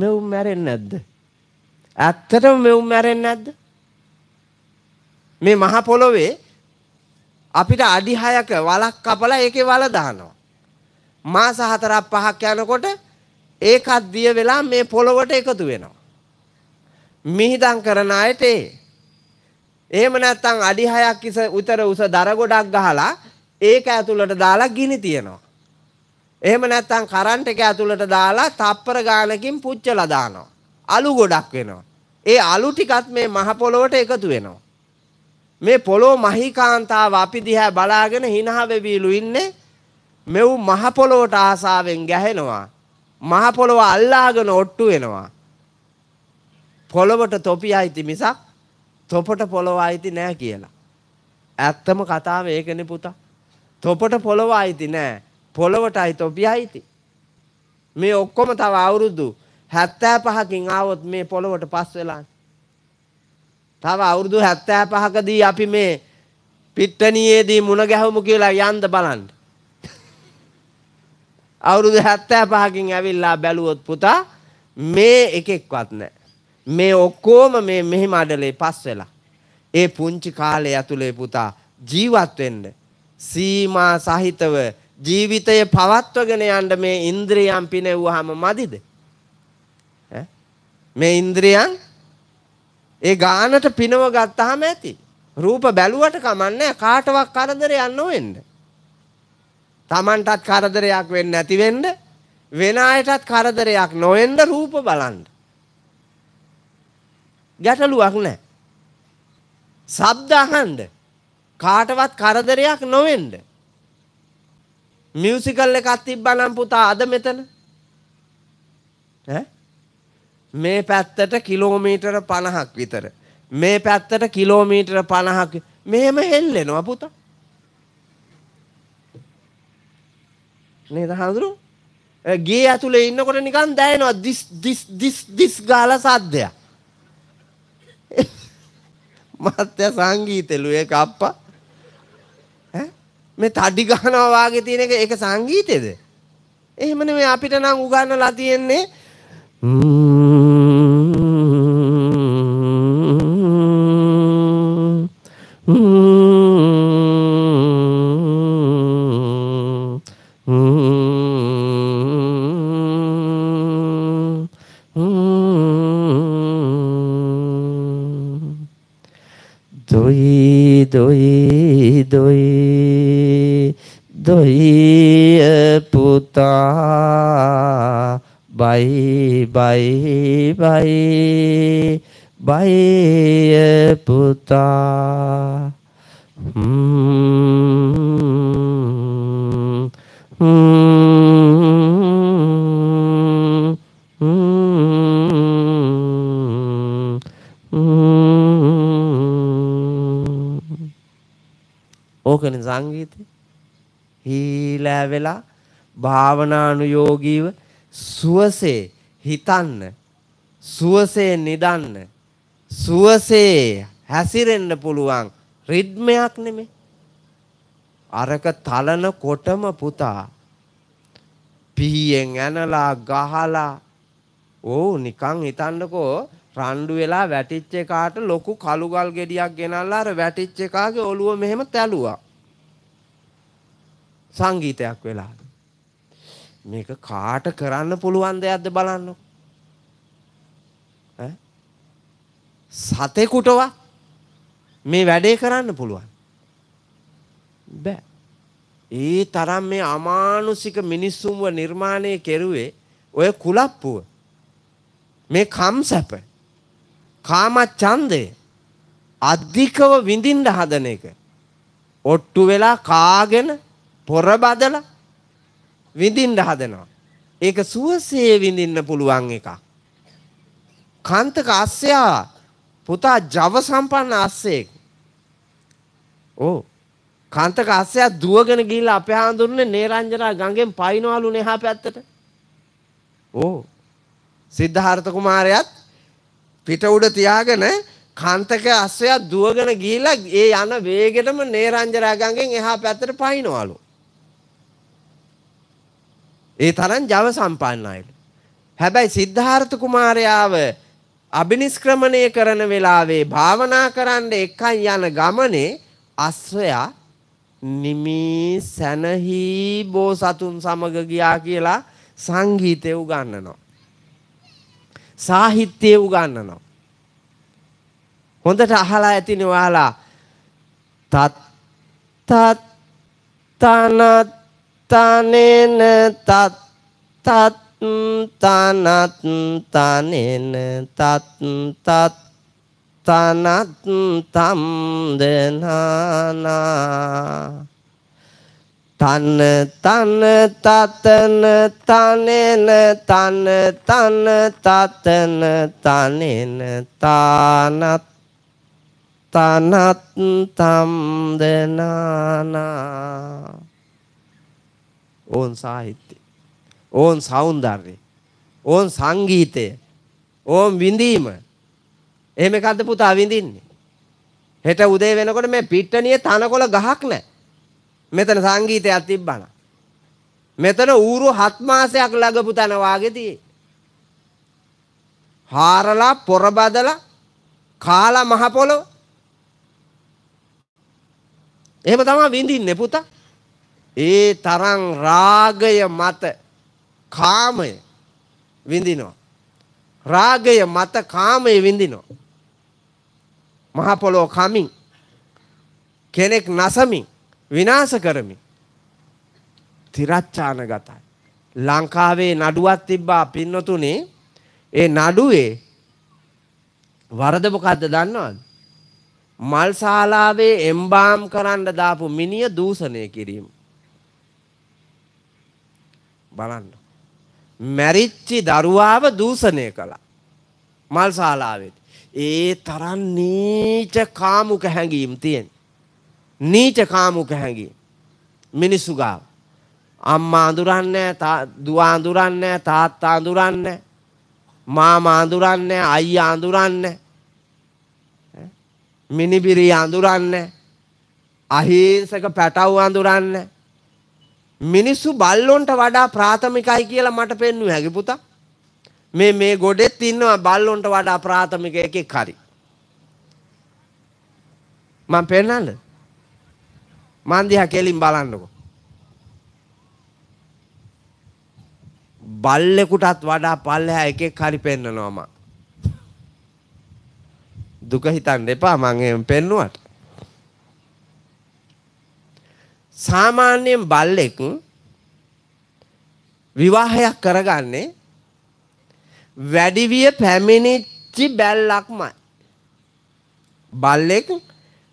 S1: මෙව් මැරෙන්නේ නැද්ද? ඇත්තටම මෙව් මැරෙන්නේ නැද්ද? මේ මහ පොළොවේ අපිට අඩි 6ක වලක් කපලා ඒකේ වල දානවා. මාස 4ක් 5ක් යනකොට ඒකත් දිය වෙලා මේ පොළොවට එකතු වෙනවා. මිහිදම් කරන අයට ඒ. එහෙම නැත්නම් අඩි 6ක් ඉස උතර උස දර ගොඩක් ගහලා ඒක ඇතුළට දාලා ගිනි තියනවා. එහෙම නැත්නම් කරන්ට් එක ඇතුළට දාලා තප්පර ගානකින් පුච්චලා දානවා. අලු ගොඩක් වෙනවා. ඒ අලු ටිකත් මේ මහ පොළොවට එකතු වෙනවා. මේ පොළොව මහිකාන්තාව අපි දිහා බලාගෙන හිනහ වෙවිලු ඉන්නේ මෙව් මහ පොළොවට ආසාවෙන් ගැහෙනවා. මහ පොළව අල්ලාගෙන ඔට්ටු වෙනවා. පොළොවට තොපි අයිති මිසක් තොපට පොළොව අයිති නෑ කියලා. ඇත්තම කතාව ඒකන පුතා. තොපට පොළොව අයිති නෑ පොළොවටයි තොපි අයිති. මේ ඔක්කොම තව අවුරුදු හැත්තෑ පහකින් ආවොත් මේ පොළොවට පස් වෙලා. තව අවුරුදු හැත්තෑ පහකදී අපි මේ පිට්ටනයේදී මුණ ගැහුමු කියලා යන්ද බලන්ට. අවුරුදු 75කින් ඇවිල්ලා බැලුවොත් පුතා මේ එකෙක්වත් නැහැ. මේ ඔක්කොම මේ මෙහි මඩලේ පස් වෙලා. ඒ පුංචි කාලය ඇතුලේ පුතා ජීවත් වෙන්න සීමා සහිතව ජීවිතය පවත්වගෙන යන්න මේ ඉන්ද්‍රියම් පිනෙව්වහම මදිද? මේ ඉන්ද්‍රියන් ඒ ගානට පිනව ගත්තාම ඇති. රූප බැලුවට කමන්නේ කාටවත් කරදරයක් නොවෙන්නේ. Tamanටත් කරදරයක් වෙන්න ඇතිවෙන්න වෙන අයටත් කරදරයක් නොවෙන්ඩ රූප බලන්ඩ. ගැටලුවක් නෑ. සබ්දහන්ඩ කාටවත් කරදරයක් නොවෙන්ඩ. මියසිකල් එකත් තිබ්බනම් පුතා අද මෙතන මේ පැත්තට කිලෝමීටර පණහක් විතර. මේ පැත්තට කිලෝමීටර පණහක් මෙහෙම හෙල්ලෙනවා පුතා. නේද හඳුරු ගේ ඇතුලේ ඉන්නකොට නිකන් දැනෙනවා දිස් දිස් දිස් දිස් ගාලා සද්දයක් මත්ය සංගීතලු ඒක අප්පා ඈ මේ තඩි ගහනවා වාගේ තියෙන එක ඒක සංගීතේද එහෙම නෙමෙයි අපිට නම් උගන්වලා තියෙන්නේ ම්ම් ඕකනේ සංගීතය. හීලෑ වෙලා භාවනානුයෝගීව සුවසේ හිතන්න සුවසේ නිදන්න සුවසේ හැසිරෙන්න පුළුවන් රිද්මයක් නෙමේ. අරක තලන කොටම පුතා පිහියෙන් ඇනලා ගහලා ඕ නිකං හිතන්නකෝ රණ්ඩු වෙලා වැටිච්ච එකාට ලොකු කළු ගල් ගෙඩියක් ගෙනල්ලා අර වැටිච්ච එකාගේ ඔළුව මෙහෙම තැළුවා. සංගීතයක් වෙලා. මේක කාට කරන්න පුළුවන් දෙයක්ද බලන්න. සතෙකුටව මේ වැඩේ කරන්න පුළුවන්. බෑ. ඒ තරම් මේ අමානුසික මිනිස්සුන්ව නිර්මාණය කෙරුවේ ඔය කුලප්පුව. මේ කම් සැප. කාම ඡන්දය. අධිකව විඳින්න හදන එක. ඔට්ටු වෙලා කාගෙන පොර බදලා විඳින්න හදනවා. ඒක සුවසේ විඳින්න පුළුවන් එකක්. කාන්තක අස්සයා පුතා ජව සම්පන්න අස්සෙක්. ඕ කාන්තක අස්සයා දුවගෙන ගිහිල්ලා අපේ හාඳුන්නේ නේරංජනා ගඟෙන් පයින්වලු නෙහා පැත්තට. ඕ සිද්ධාර්ථ කුමාරයාත් පිට උඩ තියාගෙන කාන්තක අස්සයා දුවගෙන ගිහිල්ලා ඒ යන වේගෙටම නේරංජනා ගඟෙන් එහා පැත්තට පයින්වලු. ඒ තරම් ජව සම්පන්නයිලු. හැබැයි සිද්ධාර්ථ කුමාරයාව අබිනිෂ්ක්‍රමණය කරන වෙලාවේ භාවනා කරන්න එකයි යන ගමනේ අස්වයා නිමී සැනහි බෝසතුන් සමග ගියා කියලා සංගීතය උගන්වනවා. සාහිත්‍යය උගන්වනවා. හොඳට අහලා ඇතිනේ ඔයාලා තත් තත් තනත් තනෙන තත් තත් තනත් තනෙන තත් තත් තනත් තම් දනානා තන තන තතන තනෙන තන තන තතන තනෙන තානත් තනත් තම් දනානා ඕන් සාහිත්‍යය. ඕන් సౌందර්යය. ඕන් සංගීතය. ඕන් විඳීම. එහෙම එකක්ද පුතා විඳින්නේ? හෙට උදේ වෙනකොට මේ පිට්ටනිය තනකොළ ගහක් නැහැ. මෙතන සංගීතයක් තිබ්බන. මෙතන ඌරු හත් මාසයක් ළඟපු තන වාගේ තියෙයි. හාරලා පොර බදලා කාලා මහ පොළොව. එහෙම තමයි විඳින්නේ පුතා. ඒ තරම් රාගය මත කාමය විඳිනවා. රාගය මත කාමය විඳිනවා. මහ පොළොව කමින් කෙනෙක් නසමින් විනාශ කරමින් තිරච්ඡානගතයි. ලංකාවේ නඩුවක් තිබ්බා පින්නතුනේ ඒ නඩුවේ වරද මොකද්ද දන්නවද? මල් ශාලාවේ එම්බාම් කරන්න දාපු මිනිය දූෂණය කිරීම. බලන්න. මැරිච්චි දරුවාව දූෂණය කළා. මල් ශාලාවෙත්. ඒ තරම් නීච කාමුක හැඟීම් තියෙන. නීච කාමුක හැඟීම්. මිනිස්සු ගාව. අම්මා අඳුරන්නේ දුව අඳුරන්නේ තාත්තා අඳුරන්නේ මාමා අඳුරන්නේ අයියා අඳුරන්නේ මිනිබිරි අඳුරන්නේ අහිංසක පැටව් අඳුරන්නේ මිනිස්සු බල්ලොන්ට වඩා ප්‍රාථමිකයි කියලා මට පෙන්වුවේ හැගේ පුතා. මේ මේ ගොඩෙත් ඉන්නවා බල්ලොන්ට වඩා ප්‍රාථමික එකෙක් හරි. මම පෙන්නන්නද? මන් දිහා කෙලින් බලන්නකෝ. බල්ලෙකුටත් වඩා පල්ලෙහා එකෙක් හරි පෙන්නනවා මම. දුක හිතන්න එපා මං එහෙම පෙන්නුවට. සාමාන්‍යයෙන් බල්ලෙක් විවාහයක් කරගන්නේ වැඩිවිය පැමිණිච්චි බැල්ලක්මයි. බල්ලෙක්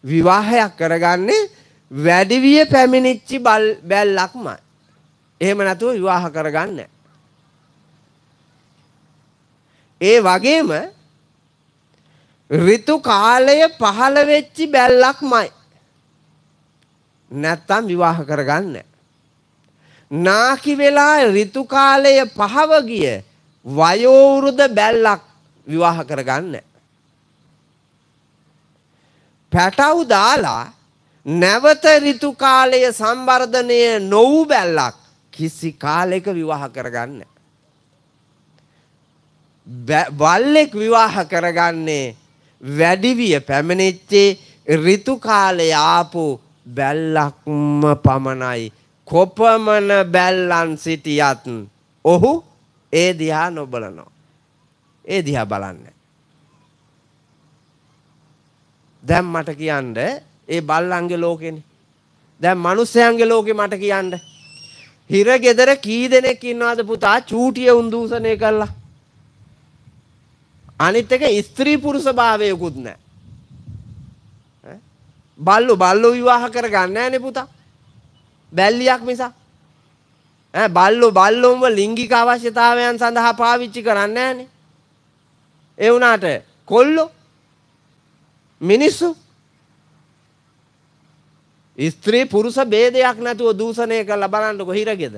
S1: විවාහයක් කරගන්නේ වැඩිවිය පැමිණිච්චි බැල්ලක්මයි. එහෙම නැතුව විවාහ කරගන්න. ඒ වගේම ඍතු කාලය පහළ වෙච්චි බැල්ලක්මයි. නැත්තම් විවාහ කරගන්න. නාකි වෙලා ඍතු කාලය පහව ගිය වයෝවෘද බැල්ලක් විවාහ කරගන්න. පැටව් දාලා නැවත ඍතු කාලය සංවර්ධනය නොවු බැල්ලක් කිසි කාලයක විවාහ කරගන්න. බල්ලෙක් විවාහ කරගන්නේ වැඩිවිය පැමිණිච්චේ ඍතු කාලය ආපු බැල්ලක්ම පමණයි. කොපමණ බැල්ලන් සිටියත් ඔහු ඒ දිහා නොබලනෝ. ඒ දිහා බලන්න. දැම් මට කියන්න ඒ බල්ලන්ගේ ලෝකෙන. දැම් මනුස්සයන්ගේ ලෝකෙ මට කියන්න. හිර ගෙදර කී දෙනෙක් ඉන්නවාද පුතා චූටිය උන්දූසනය කල්ලා. අනිත් එක ස්ත්‍රී පුරුෂ භාවයකුත් නෑ. බල්ලු බල්ලු විවාහ කර ගන්නෑනෙ පුතා බැල්ලියක් මිසා බල්ලු බල්ලුම්ම ලිංගික අවශ්‍යතාවයන් සඳහා පාවිච්චි කරන්න ෑනේ ඒ වුණාට කොල්ලෝ මිනිස්සු ස්ත්‍රී පුරුෂ බේදයක් නැතුව දූෂණය කරලා බලන්නකො හිරගෙද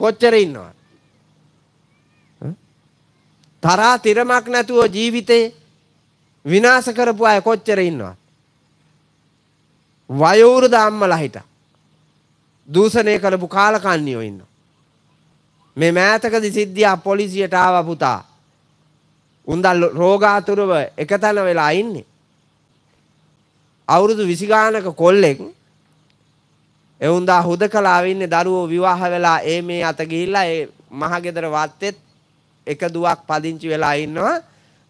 S1: කොච්චර ඉන්නවා තරා තිරමක් නැතුව ජීවිතේ විනාශ කරපු අය කොච්චර ඉන්නවා වයවුරු දම්මලා හිට දූසනය කළපු කාලකන්නයෝ ඉන්න. මේ මෑතකද සිද්ධියා පොලිසියට ආව පුතා උන්දල් රෝගාතුරව එකතැන වෙලා ඉන්නේ. අවුරුදු විසිගානක කොල්ලෙක් එවුන්දා හුද කලාවෙන්න දරුවෝ විවාහ වෙලා ඒ මේ අතගිහිල්ලා ඒ මහගෙදර වත්තෙත් එක දුවක් පදිංචි වෙලා ඉන්නවා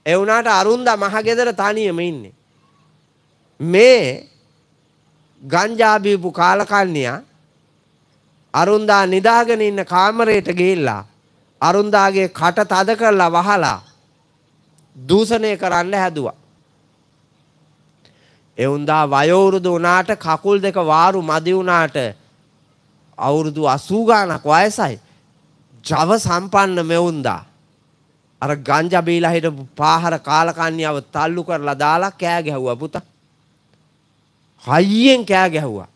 S1: එවුනාට අරුන්ද මහගෙදර තනියම ඉන්නේ. මේ ගංජා බීපු කාලකන්නියා අරුන්දා නිදාගෙන ඉන්න කාමරයට ගිහිල්ලා අරුන්දාගේ කට තද කරලා වහලා දූෂණය කරන්න හැදුවා. එවුන්දා වයෝවුරුදු වුණාට කකුල් දෙක වාරු මදි වුණාට අවුරුදු 80 ගාණක් වයසයි. ජව සම්පන්න මෙවුන්දා අර ගංජා බීලා හිටපු පාහර කාලකන්ණියව තල්ලු කරලා දාලා කෑ ගැහුවා පුතා. හයියෙන් කෑ ගැහුවා.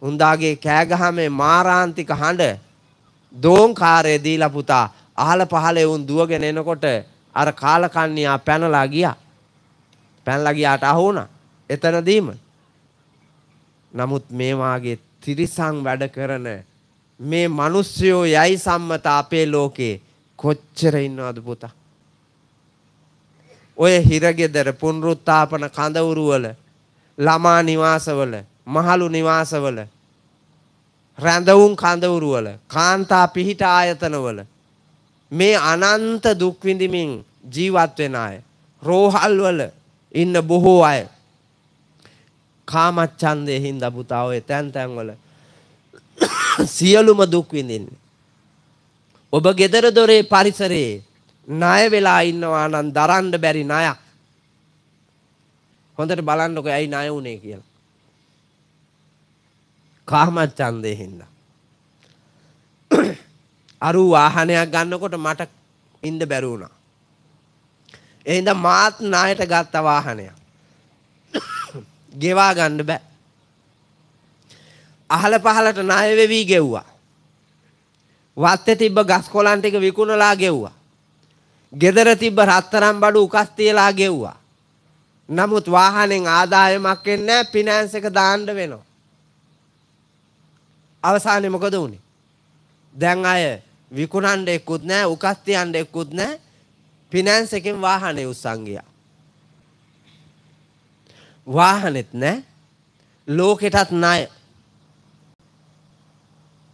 S1: උන්දාගේ කෑ ගහමේ මාරාන්තික හඬ දෝංකාරය දීලා පුතා අහල පහලේ උන් දුවගෙන එනකොට අර කාලකන්ණියා පැනලා ගියා. පැනලා ගියාට අහු වුණා. එතනදීම. නමුත් මේ වාගේ තිරිසන් වැඩ කරන මේ මිනිස්සුયો යයි සම්මත අපේ ලෝකේ කොච්චර ඉන්නවද පුතා? ඔය හිරගෙදර පුනරුත්ථාපන කඳවුරු වල ළමා නිවාසවල මහලු නිවාසවල රැඳවුම් කඳවුරුවල කාන්තා පිහිට ආයතනවල මේ අනන්ත දුක් විඳිමින් ජීවත් වෙන අය රෝහල්වල ඉන්න බොහෝ අය කාමච්ඡන්දයෙන් හින්දා පුතා ඔය තැන් තැන්වල සියලුම දුක් විඳින්නේ ඔබ ගෙදර දොරේ පරිසරයේ ණය වෙලා ඉන්නවා නම් දරන්න බැරි ණයක් හොඳට බලන්නකො ඇයි ණය උනේ කියලා. කාමච්ඡන්දේ හින්දා. අරු වාහනයක් ගන්නකොට මට ඉන්න බැරි වුණා. එහෙනම් මාත් ණයට ගත්ත වාහනයක්. ගෙවා ගන්න බෑ. අහල පහලට ණය වෙවි ගෙව්වා. වත්තේ තිබ්බ ගස් කොළන් ටික විකුණලා ගෙව්වා. ගෙදර තිබ්බ රත්තරන් බඩු උකස් තියලා ගෙව්වා. නමුත් වාහනෙන් ආදායමක් එන්නේ නැහැ ෆිනෑන්ස් එක දාන්න වෙනවා. අවසානයේ මොකද වුනේ? දැන් අය විකුණන්න එක්කුත් නැහැ, උකස් තියන්න එක්කුත් නැහැ. ෆිනෑන්ස් එකෙන් වාහනේ උස්සන් ගියා. වාහනෙත් නැහැ. ලෝකෙටත් ණය.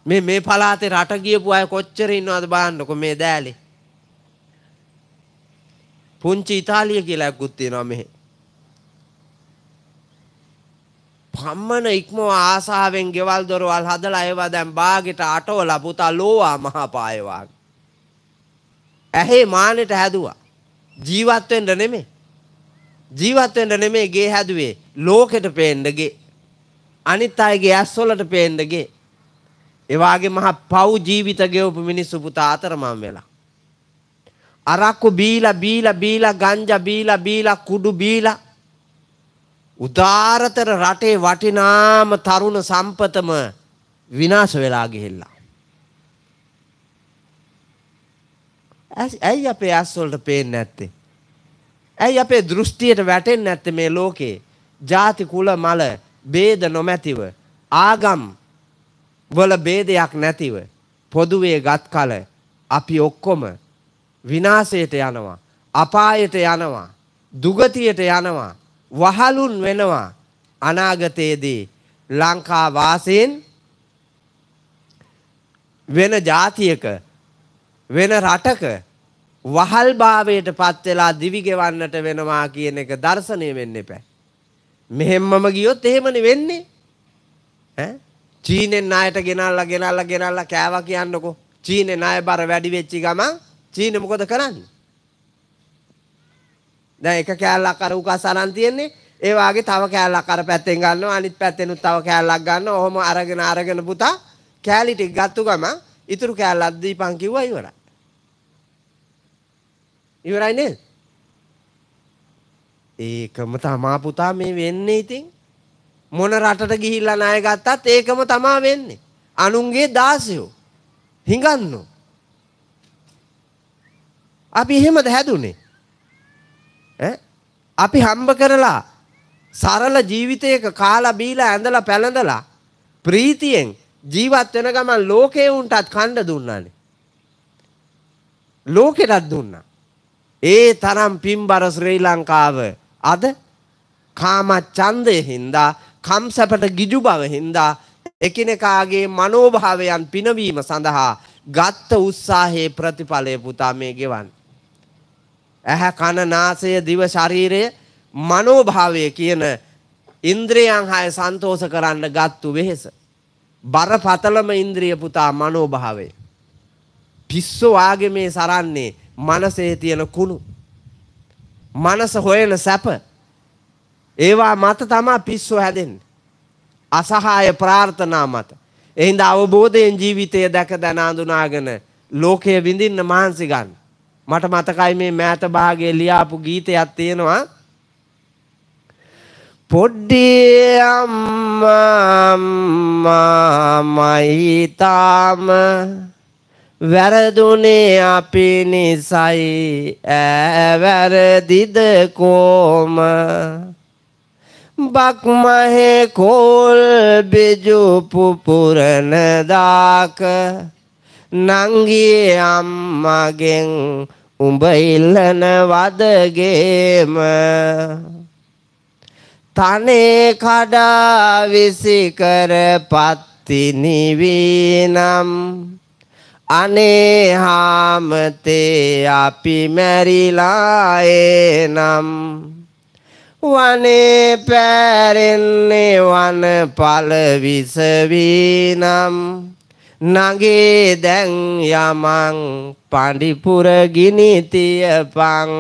S1: මේ මේ පළාතේ රට ගියපු අය කොච්චර ඉන්නවද බලන්නකො මේ දෑලේ. පුංචි ඉතාලිය කියලා එකක් තියෙනවා මෙහි. ප්‍රම්මන ඉක්මව ආසාාවෙන් ගෙවල් දොරවල් හදල ඒවා දැන් බාගෙට අටවල පුතා ලෝවා මහාපායවාග. ඇහේ මානෙට හැදවා. ජීවත්වෙන්ට නෙමේ. ජීවත්වෙන්ට නෙමේ ගේ හැදුවේ ලෝකෙට පේන්ඩගේ. අනිත් අයගේ ඇස්සොලට පේන්ඩගේ. එවාගේ මහ පව් ජීවිත ගෙවපු මිනිස්සු පුතා අතරමම් වෙලා. අරක්කු බීල බීල බීල ගංජ බීල බීල කුඩු බීලා උදාරතර රටේ වටිනාම තරුණ සම්පතම විනාශ වෙලා ගිහිල්ලා. ඇයි අපේ ඇස්වලට පේන්නේ නැත්තේ? ඇයි අපේ දෘෂ්ටියට වැටෙන්නේ නැත්තේ මේ ලෝකේ? ಜಾති කුල මල ભેද නොමැතිව ආගම් වල ભેදයක් නැතිව පොදුවේ ගත් කල අපි ඔක්කොම විනාශයට යනවා අපායට යනවා දුගතියට යනවා වහලුන් වෙනවා අනාගතයේදී ලංකා වාසීන් වෙන ජාතියක වෙන රටක වහල්භාවයට පත් වෙලා දිවි ගෙවන්නට වෙනවා කියන එක දර්ශනය වෙන්න එපා. මෙහෙම්මම ගියොත් එහෙමනේ වෙන්නේ. ඈ චීනෙන් ණයට ගෙනල්ලා ගෙනල්ලා ගෙනල්ලා කෑවා කියන්නකෝ. චීනේ ණය බර වැඩි වෙච්චි ගමන් චීනේ මොකද කරන්නේ? දැන් එක කෑල්ලක් අර උකස් අරන් තියෙන්නේ. ඒ වාගේ තව කෑල්ලක් අර පැත්තෙන් ගන්නවා. අනිත් පැත්තෙනුත් තව කෑල්ලක් ගන්නවා. ඔහොම අරගෙන අරගෙන පුතා කෑලි ටික ගත්තු ගමන් ඉතුරු කෑල්ලක් දීපන් කිව්වා ඉවරයි. ඉවරයි නේද? ඒකම තමා පුතා මේ වෙන්නේ ඉතින්. මොන රටට ගිහිල්ලා ණය ගත්තත් ඒකම තමා වෙන්නේ. අනුන්ගේ දාසයෝ හිඟන්නෝ. අපි එහෙමද හැදුනේ? අපි හම්බ කරලා සරල ජීවිතයක කාලා බීලා ඇඳලා පැළඳලා ප්‍රීතියෙන් ජීවත් වෙන ගමන් ලෝකේ උන්ටත් කණ්ඩ දුන්නානේ. ලෝකෙටත් දුන්නා. ඒ තරම් පින්බර ශ්‍රී ලංකාව අද කාම ඡන්දය හින්දා කම්සැපට ගිජු බව හින්දා එකිනෙකාගේ මනෝභාවයන් පිනවීම සඳහා ගත්ත උත්සාහයේ ප්‍රතිඵලය පුතා මේ ගෙවන්න. ඇහැ කන නාසය දිව ශරීරය මනෝභාවය කියන ඉන්ද්‍රියන් හය සන්තෝෂ කරන්න ගත්තු වෙහෙස. බරපතලම ඉන්ද්‍රිය පුතා මනෝභාවය. පිස්සු වාගේ මේ සරන්නේ මනසේ තියෙන කුණු. මනස හොයන සැප. ඒවා මත තමා පිස්සු හැදෙන්නේ. අසහාය ප්‍රාර්ථනා මත. එහින්ද අවබෝධයෙන් ජීවිතය දැක දැන අඳුනාගෙන ලෝකය විඳින්න මහන්සි ගන්න. මට මතකයි මේ මෑත භාගයේ ලියාපු ගීතයක් තියෙනවා පොඩ්ඩේ අම්මා මයිතාම වැරදුනේ අපි නිසයි ඇවැරදිද කෝම බක්මහේ කෝල් බිජු පුපුරන දාක නංගියේ අම්මගෙන් උඹ ඉල්ලන වදගේම තනේ කඩා විසිකර පත්තිනිවීනම් අනේ හාමතේ අපි මැරිලායේ නම් වනේ පැරෙන්නේ වන පල විසවීනම් නගේ දැන් යමං පඬිපුර ගිනි තියපං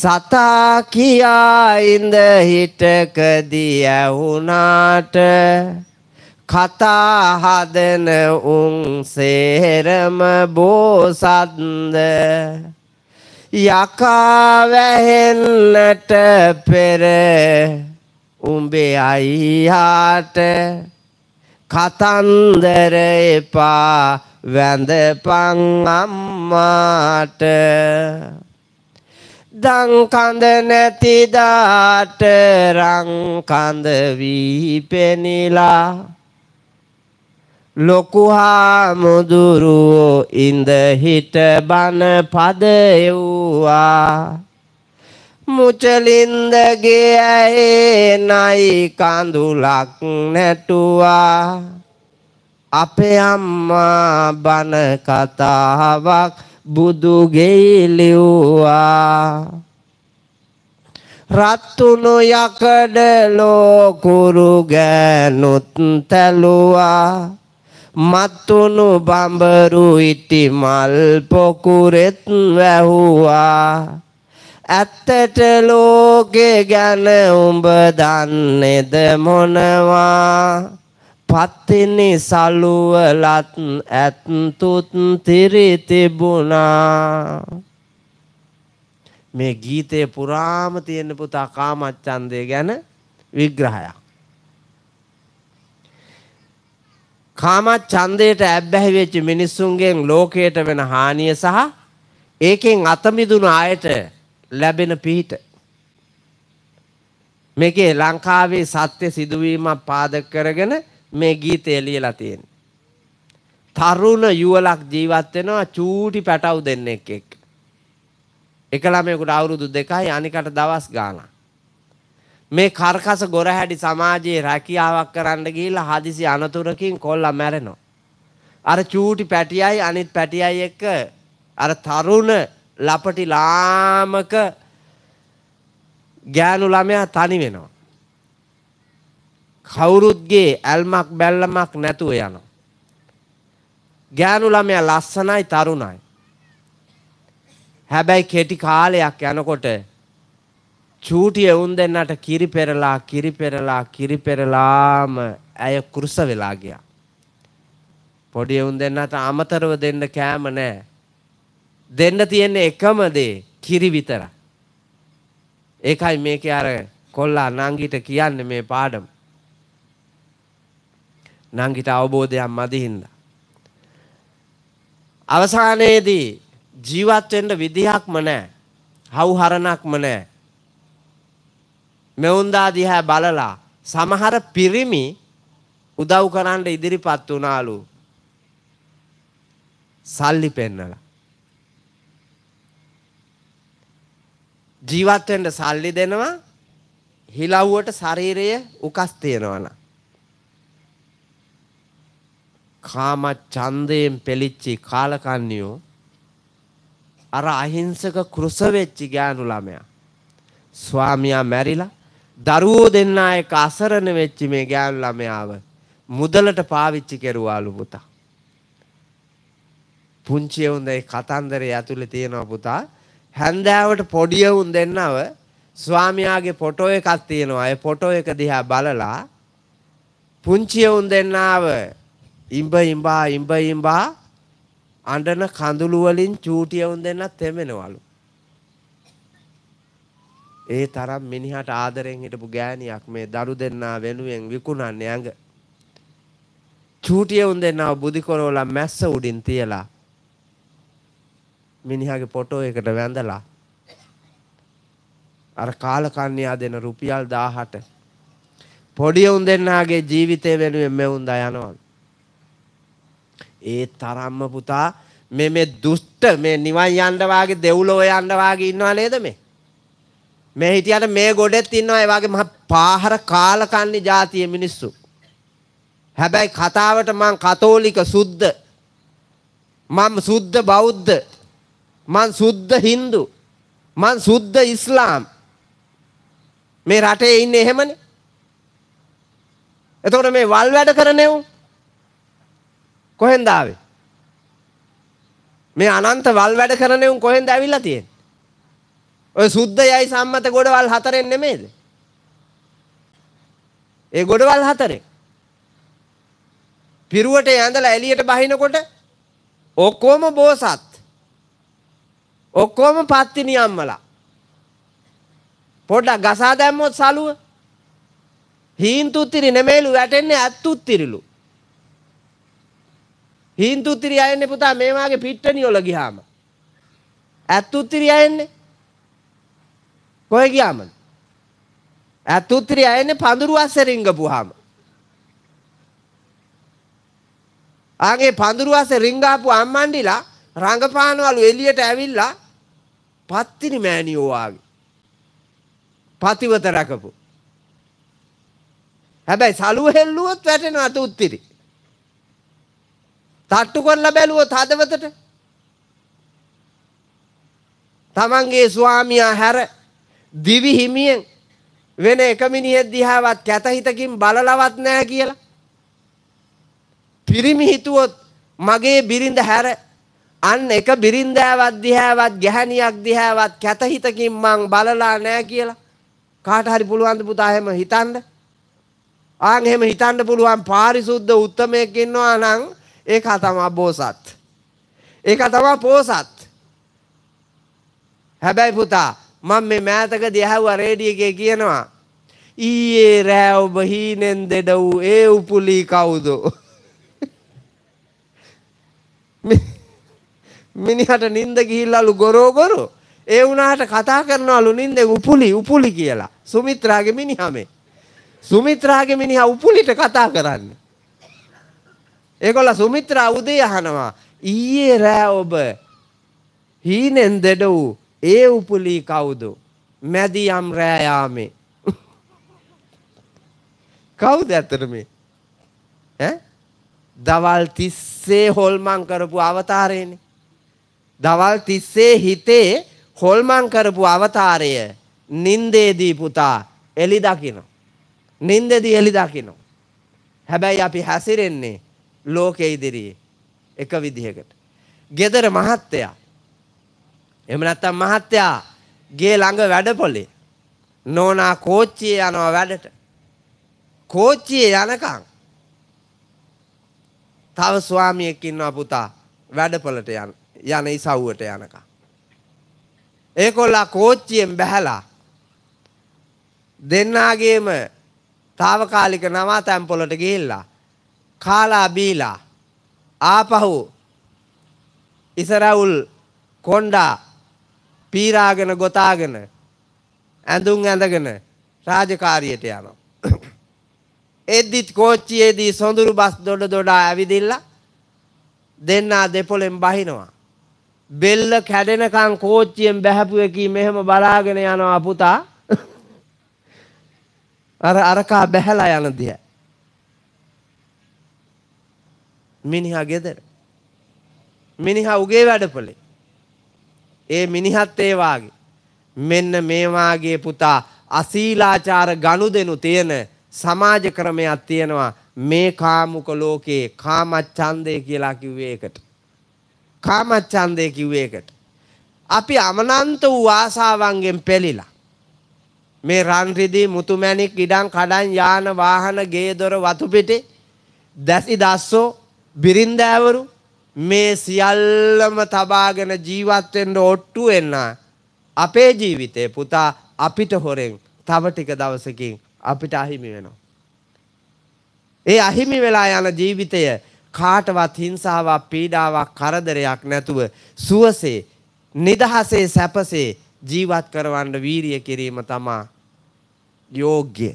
S1: සතා කියා ඉඳ හිටකදී ඇහුණාට කතා හදන උන් සේරම බෝසත්ද යකා වැහෙන්නට පෙර උඹේ අයියාට කතන්දර එපා වැඳපං අම්මාට දං කඳ නැති දාට රං කඳ වී පෙනිලා ලොකු හාමුදුරුවෝ ඉඳ හිට බන පද එව්වා මුචලින්දගේ ඇහේ නයි කඳුලක් නැටුවා අපේ අම්මා බන කතාවක් බුදුගෙයි ලිව්වා රත්තුණු යකඩ ලෝකුරු ගෑනුත් තැලුවා මත්තුණු බඹරු ඉටි මල් පොකුරෙත් වැහුවා ඇත්තට ලෝකේ ගැන උඹ දන්නේද මොනවා පත්තිනි සලුවලත් ඇත්තුත් තිරි තිබුණා මේ ගීතේ පුරාම තියෙන පුතා කාමච්ඡන්දය ගැන විග්‍රහයක් කාමච්ඡන්දයට ඇබ්බැහි වෙච්ච මිනිස්සුන්ගෙන් ලෝකයට වෙන හානිය සහ ඒකෙන් අතමිදුණු අයට ලැබෙන පිහිට. මේකේ ලංකාවේ සත්‍ය සිදුවීමක් පාදක කරගෙන මේ ගීතය ලියලා තියෙන. තරුණ යුවලක් ජීවත් වෙනවා චූටි පැටව් දෙන්නෙක් එක්ක. එක ළමයෙකුට අවුරුදු දෙකයි අනිකට දවස් ගාණක්. මේ කර්කස ගොරහැඩි සමාජයේ රැකියාවක් කරන්න ගිහිල්ලා හදිසි අනතුරකින් කොල්ලා මැරෙනවා. අර චූටි පැටියයි අනිත් පැටියයි එක්ක අර තරුණ ලපටි ලාමක ගෑනු ළමයා තනි වෙනවා. කවුරුත්ගේ ඇල්මක් බැල්ලමක් නැතුව යනවා. ගෑනු ළමයා ලස්සනයි තරුණයි. හැබැයි කෙටි කාලයක් යනකොට චූටිය වුන් දෙන්නට කිරිපෙරලා කිරිපෙරලා කිරිපෙරලාම ඇය කෘස වෙලා ගියා. පොඩි වුන් දෙන්නට අමතරව දෙන්න කෑම නෑ. දෙන්න තියෙන්නේ එකම දේ කිරි විතරයි. ඒකයි මේකේ අර කොල්ලා නංගිට කියන්නේ මේ පාඩම. නංගිට අවබෝධයක් මදි හින්දා. අවසානයේදී ජීවත් වෙන්න විදිහක්ම නැහැ. හවුහරණක්ම නැහැ. මෙවුන්දා දිහා බලලා සමහර පිරිමි උදව් කරන්න ඉදිරිපත් වුණාලු. සල්ලි පෙන්නලා ජීවත් වෙන්න සල්ලි දෙනවා හිලව්වට ශරීරය උකස් තියනවනම් කාම ඡන්දයෙන් පෙලිච්චි කාලකන්ණියෝ අර අහිංසක කෘස වෙච්ච ගෑනු ළමයා ස්වාමියා මැරිලා දරුවෝ දෙන්නා එක අසරණ වෙච්ච මේ ගෑනු ළමයාව මුදලට පාවිච්චි කෙරුවාලු පුතා පුංචි උන්දේ කතන්දරේ ඇතුලේ තියෙනවා පුතා හැන්දෑවට පොඩි වුන් දෙන්නව ස්වාමියාගේ ෆොටෝ එකක් තියෙනවා. ඒ ෆොටෝ එක දිහා බලලා පුංචි වුන් දෙන්නව ඉඹ ඉඹා ඉඹ ඉඹා අඬන කඳුළු වලින් චූටි වුන් දෙන්න තෙමෙනවලු. ඒ තරම් මිනිහට ආදරෙන් හිටපු ගෑණියක් මේ දරු දෙන්නා වෙනුවෙන් විකුණන්නේ ඇඟ. චූටිය උන් දෙන්නා බුදිකොරෝලා මැස්ස උඩින් තියලා මිනිහාගේ ෆොටෝ එකට වැඳලා අර කාලකන්‍යා දෙන රුපියල් 1000ට පොඩි උන් දෙන්නාගේ ජීවිතය වෙනුවෙන් මෙවුන් දා යනවා. ඒ තරම්ම පුතා මේ මේ දුෂ්ට මේ නිවන් යන්න වාගේ දෙව්ලොව යන්න වාගේ ඉන්නව නේද මේ? මේ හිටියට මේ ගොඩෙත් ඉන්නවා ඒ වගේ මහ පාහර කාලකන්‍නි જાතිය මිනිස්සු. හැබැයි කතාවට මං කතෝලික සුද්ධ මම සුද්ධ බෞද්ධ මං සුද්ධ Hindu. මං සුද්ධ ඉස්ලාම්. මේ රටේ ඉන්නේ එහෙමනේ. එතකොට මේ වල් වැඩ කරනෙව් කොහෙන්ද ආවේ? මේ අනන්ත වල් වැඩ කරනෙව් කොහෙන්ද ඇවිල්ලා තියෙන්නේ? ඔය සුද්ධයයි සම්මත ගොඩවල් හතරෙන් නෙමෙයිද? ඒ ගොඩවල් හතරෙන්. පිරුවට ඇඳලා එළියට බහිනකොට ඔක්කොම බෝසත්. ඔක්කොම පත්තිනි අම්මලා. පොඩ්ඩක් ගසා දැම්මොත් සලුව. හීන්තුත්තිරි නෙමෙයිලු වැටෙන්නේ ඇත්තුත්තිරිලු. හීන්තුත්තිරි අයන්නේ පුතා මේ වාගේ පිට්ටනිය වල ගියාම. ඇත්තුත්තිරි අයන්නේ කොහෙ ගියාමද? ඇත්තුත්තිරි අයන්නේ පඳුරු අස්සරින් ගපුවාම. ආගේ පඳුරු අස්සේ රිංගාපු අම්මන්ඩිලා රංගපානවලු එළියට ඇවිල්ලා පත්තිනි මෑණියෝ ආගේ. පතිවත රකපු. හැබැයි සලුව හෙල්ලුවොත් වැටෙන අත උත්තිරි. තට්ටු කරලා බැලුවොත් හදවතට. තමන්ගේ ස්වාමියා හැර දිවි හිමියෙන් වෙන එක මිනිහෙක් දිහාවත් කැතහිතකින් බලලවත් නැහැ කියලා. පිරිමි හිතුවොත් මගේ බිරිඳ හැර අන්න එක බිරින්දෑවත් දිහාවත් ගැහණියක් දිහාවත් කැතහිතකින් මං බලලා නෑ කියලා කාට හරි පුළුවන්ද පුතා එහෙම හිතන්න? ආන් එහෙම හිතන්න පුළුවන් පාරිසුද්ධ උත්මයෙක් ඉන්නවා නම් ඒක තමයි බෝසත්. ඒක තමයි පෝසත්. හැබැයි පුතා මම මේ මෑතකදී ඇහුවා රේඩියෝ කියනවා ඊයේ රෑ ඔබ හීනෙන් දෙඩව් ඒ උපුලි කවුද? මේ මිනිහට නිින්ද ගිහිල්ලාලු ගොරෝ ගොරෝ. ඒ වුණාට කතා කරනවලු නිින්දෙන් උපුලි උපුලි කියලා. සුමිත්‍රාගේ මිනිහා මේ. සුමිත්‍රාගේ මිනිහා උපුලිට කතා කරන්නේ. ඒගොල්ල සුමිත්‍රා උදේ අහනවා ඊයේ රෑ ඔබ හීනෙන් දෙඩ වූ ඒ උපුලී කවුද මැදියම් රෑයාමේ කවුද ඇතර මේ දවල් තිස්සේ හොල්මං කරපු අවතාරයනේ දවල් තිස්සේ හිතේ හොල්මන් කරපු අවතාරය නින්දේදී පුතා එලි දකිනවා. නින්දෙදී එලි දකිනවා. හැබැයි අපි හැසිරෙන්නේ ලෝකෙ ඉදිරියේ එක විදිහකට. ගෙදර මහත්තයා එහෙම නැත්නම් මහත්තයා ගේ ළඟ වැඩපොලේ නෝනා කෝච්චියේ යනවා වැඩට. කෝච්චියේ යනකම් තව ස්වාමියෙක් ඉන්නවා පුතා වැඩපොලට යන යන ඉසව්වට යනකම්. ඒකොල්ලා කෝච්චියෙන් බැහැලා දෙන්නාගේම తాවකාලික නවාතැන්පොළට ගිහිල්ලා කාලා බීලා ආපහු ඉසරවුල් කොණ්ඩා පීරාගෙන ගොතාගෙන ඇඳුම් ඇඳගෙන රාජකාරියට යනවා. එද්දිත් කෝච්චියේදී සොඳුරු බස් දොඩ දොඩා ඇවිදිල්ලා දෙන්නා දෙපොලෙන් බහිනවා. බෙල්ල කැඩෙනකම් කෝච්චියෙන් බැහැපු එකී මෙහෙම බලාගෙන යනවා පුතා. අර අරකා බැහැලා යන දිය. මිනිහා ගෙදර. මිනිහා උගේ වැඩපොලේ. ඒ මිනිහත් ඒ වාගේ. මෙන්න මේ වාගේ පුතා අසීලාචාර ගනුදෙනු තියෙන සමාජ ක්‍රමයක් තියෙනවා මේ කාමුක ලෝකයේ කාමච්ඡන්දය කියලා කිව්වේ ඒකට. කාමච්ඡන්දය කිව්වේ ඒකට. අපි අමනන්ත වූ ආසාවන්ගෙන් පෙළිලා. මේ රන් රිදී මුතුමැණික් ඉඩම් කඩම් යාන වාහන ගේ දොර වතු පිටේ දැසි දස්සෝ බිරින්දෑවරු මේ සියල්ලම තබාගෙන ජීවත් වෙන්න ඔට්ටු වෙන්න අපේ ජීවිතේ පුතා අපිට හොරෙන් තව ටික දවසකින් අපිට අහිමි වෙනවා. ඒ අහිමි වෙලා යන ජීවිතය කාටවත් හිංසාවක් පීඩාවක් කරදරයක් නැතුව සුවසේ නිදහසේ සැපසේ ජීවත් කරවන්න වීරිය කිරීම තමා යෝග්‍ය.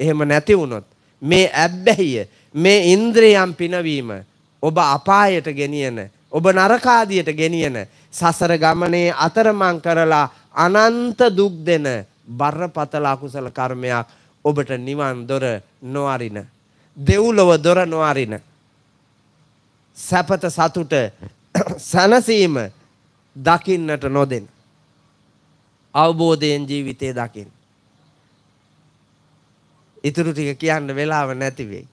S1: එහෙම නැති වුණොත් මේ ඇබ්බැහිය මේ ඉන්ද්‍රියම් පිනවීම ඔබ අපායට ගෙනියන ඔබ නරකාදියට ගෙනියන සසර ගමනේ අතරමං කරලා අනන්ත දුක් දෙන බරපතල අකුසල කර්මයක් ඔබට නිවන් දොර නොවරින දෙව්ලොව දොර නොවරින සැපත සතුට සැනසීම දකින්නට නොදෙන. අවබෝධයෙන් ජීවිතය දකින්න. ඉතුරු ටික කියන්න වෙලාව නැති වෙයි.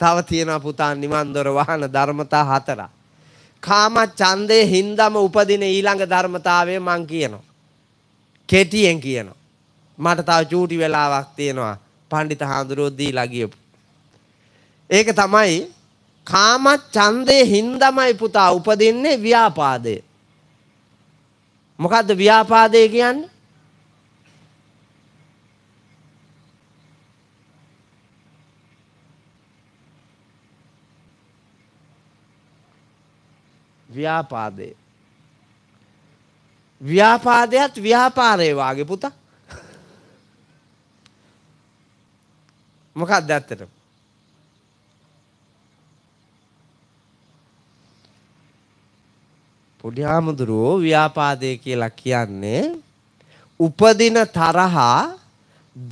S1: තව තියෙනවා පුතා නිවන් දොර වහන ධර්මතා හතරක්. කාම ඡන්දේ හින්දම උපදින ඊළඟ ධර්මතාවය මං කියනවා. කෙටියෙන් කියනවා. මට තව චූටි වෙලාවක් තියෙනවා. පඬිත හාඳුරෝ දීලා ගියපු. ඒක තමයි කාම ඡන්දේ හින්දමයි පුතා උපදින්නේ ව්‍යාපාදේ. මොකද්ද ව්‍යාපාදේ කියන්නේ? ව්‍යාපාදේ. ව්‍යාපාදයත් ව්‍යාපාරේ වාගේ පුතා. මොකක්ද ඇත්තටම? පොඩි හාමුදුරුවෝ ව්‍යාපාදේ කියලා කියන්නේ උපදින තරහා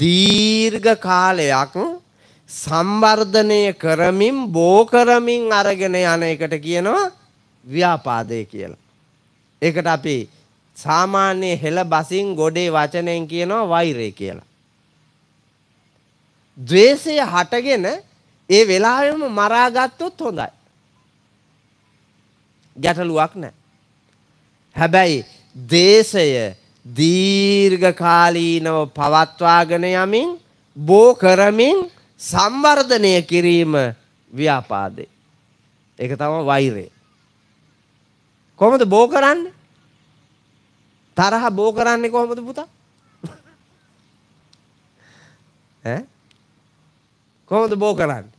S1: දීර්ඝ කාලයක් සංවර්ධනය කරමින් බෝ කරමින් අරගෙන යන එකට කියනවා ව්‍යාපාදය කියලා. ඒකට අපි සාමාන්‍ය හෙළ බසින් ගොඩේ වචනයෙන් කියනවා වෛරය කියලා. ද්වේෂය හටගෙන ඒ වෙලාවෙම මරාගත්තොත් හොඳයි. ගැටලුවක් නැහැ. හැබැයි දේශය දීර්ඝකාලීනව පවත්වාගෙන යමින් බෝ කරමින් සංවර්ධනය කිරීම ව්‍යාපාදේ. ඒක තමයි වෛරය. කොහොමද බෝ කරන්නේ? තරහ බෝ කරන්නේ කොහොමද පුතා? ඈ? කොහොමද බෝ කරන්නේ?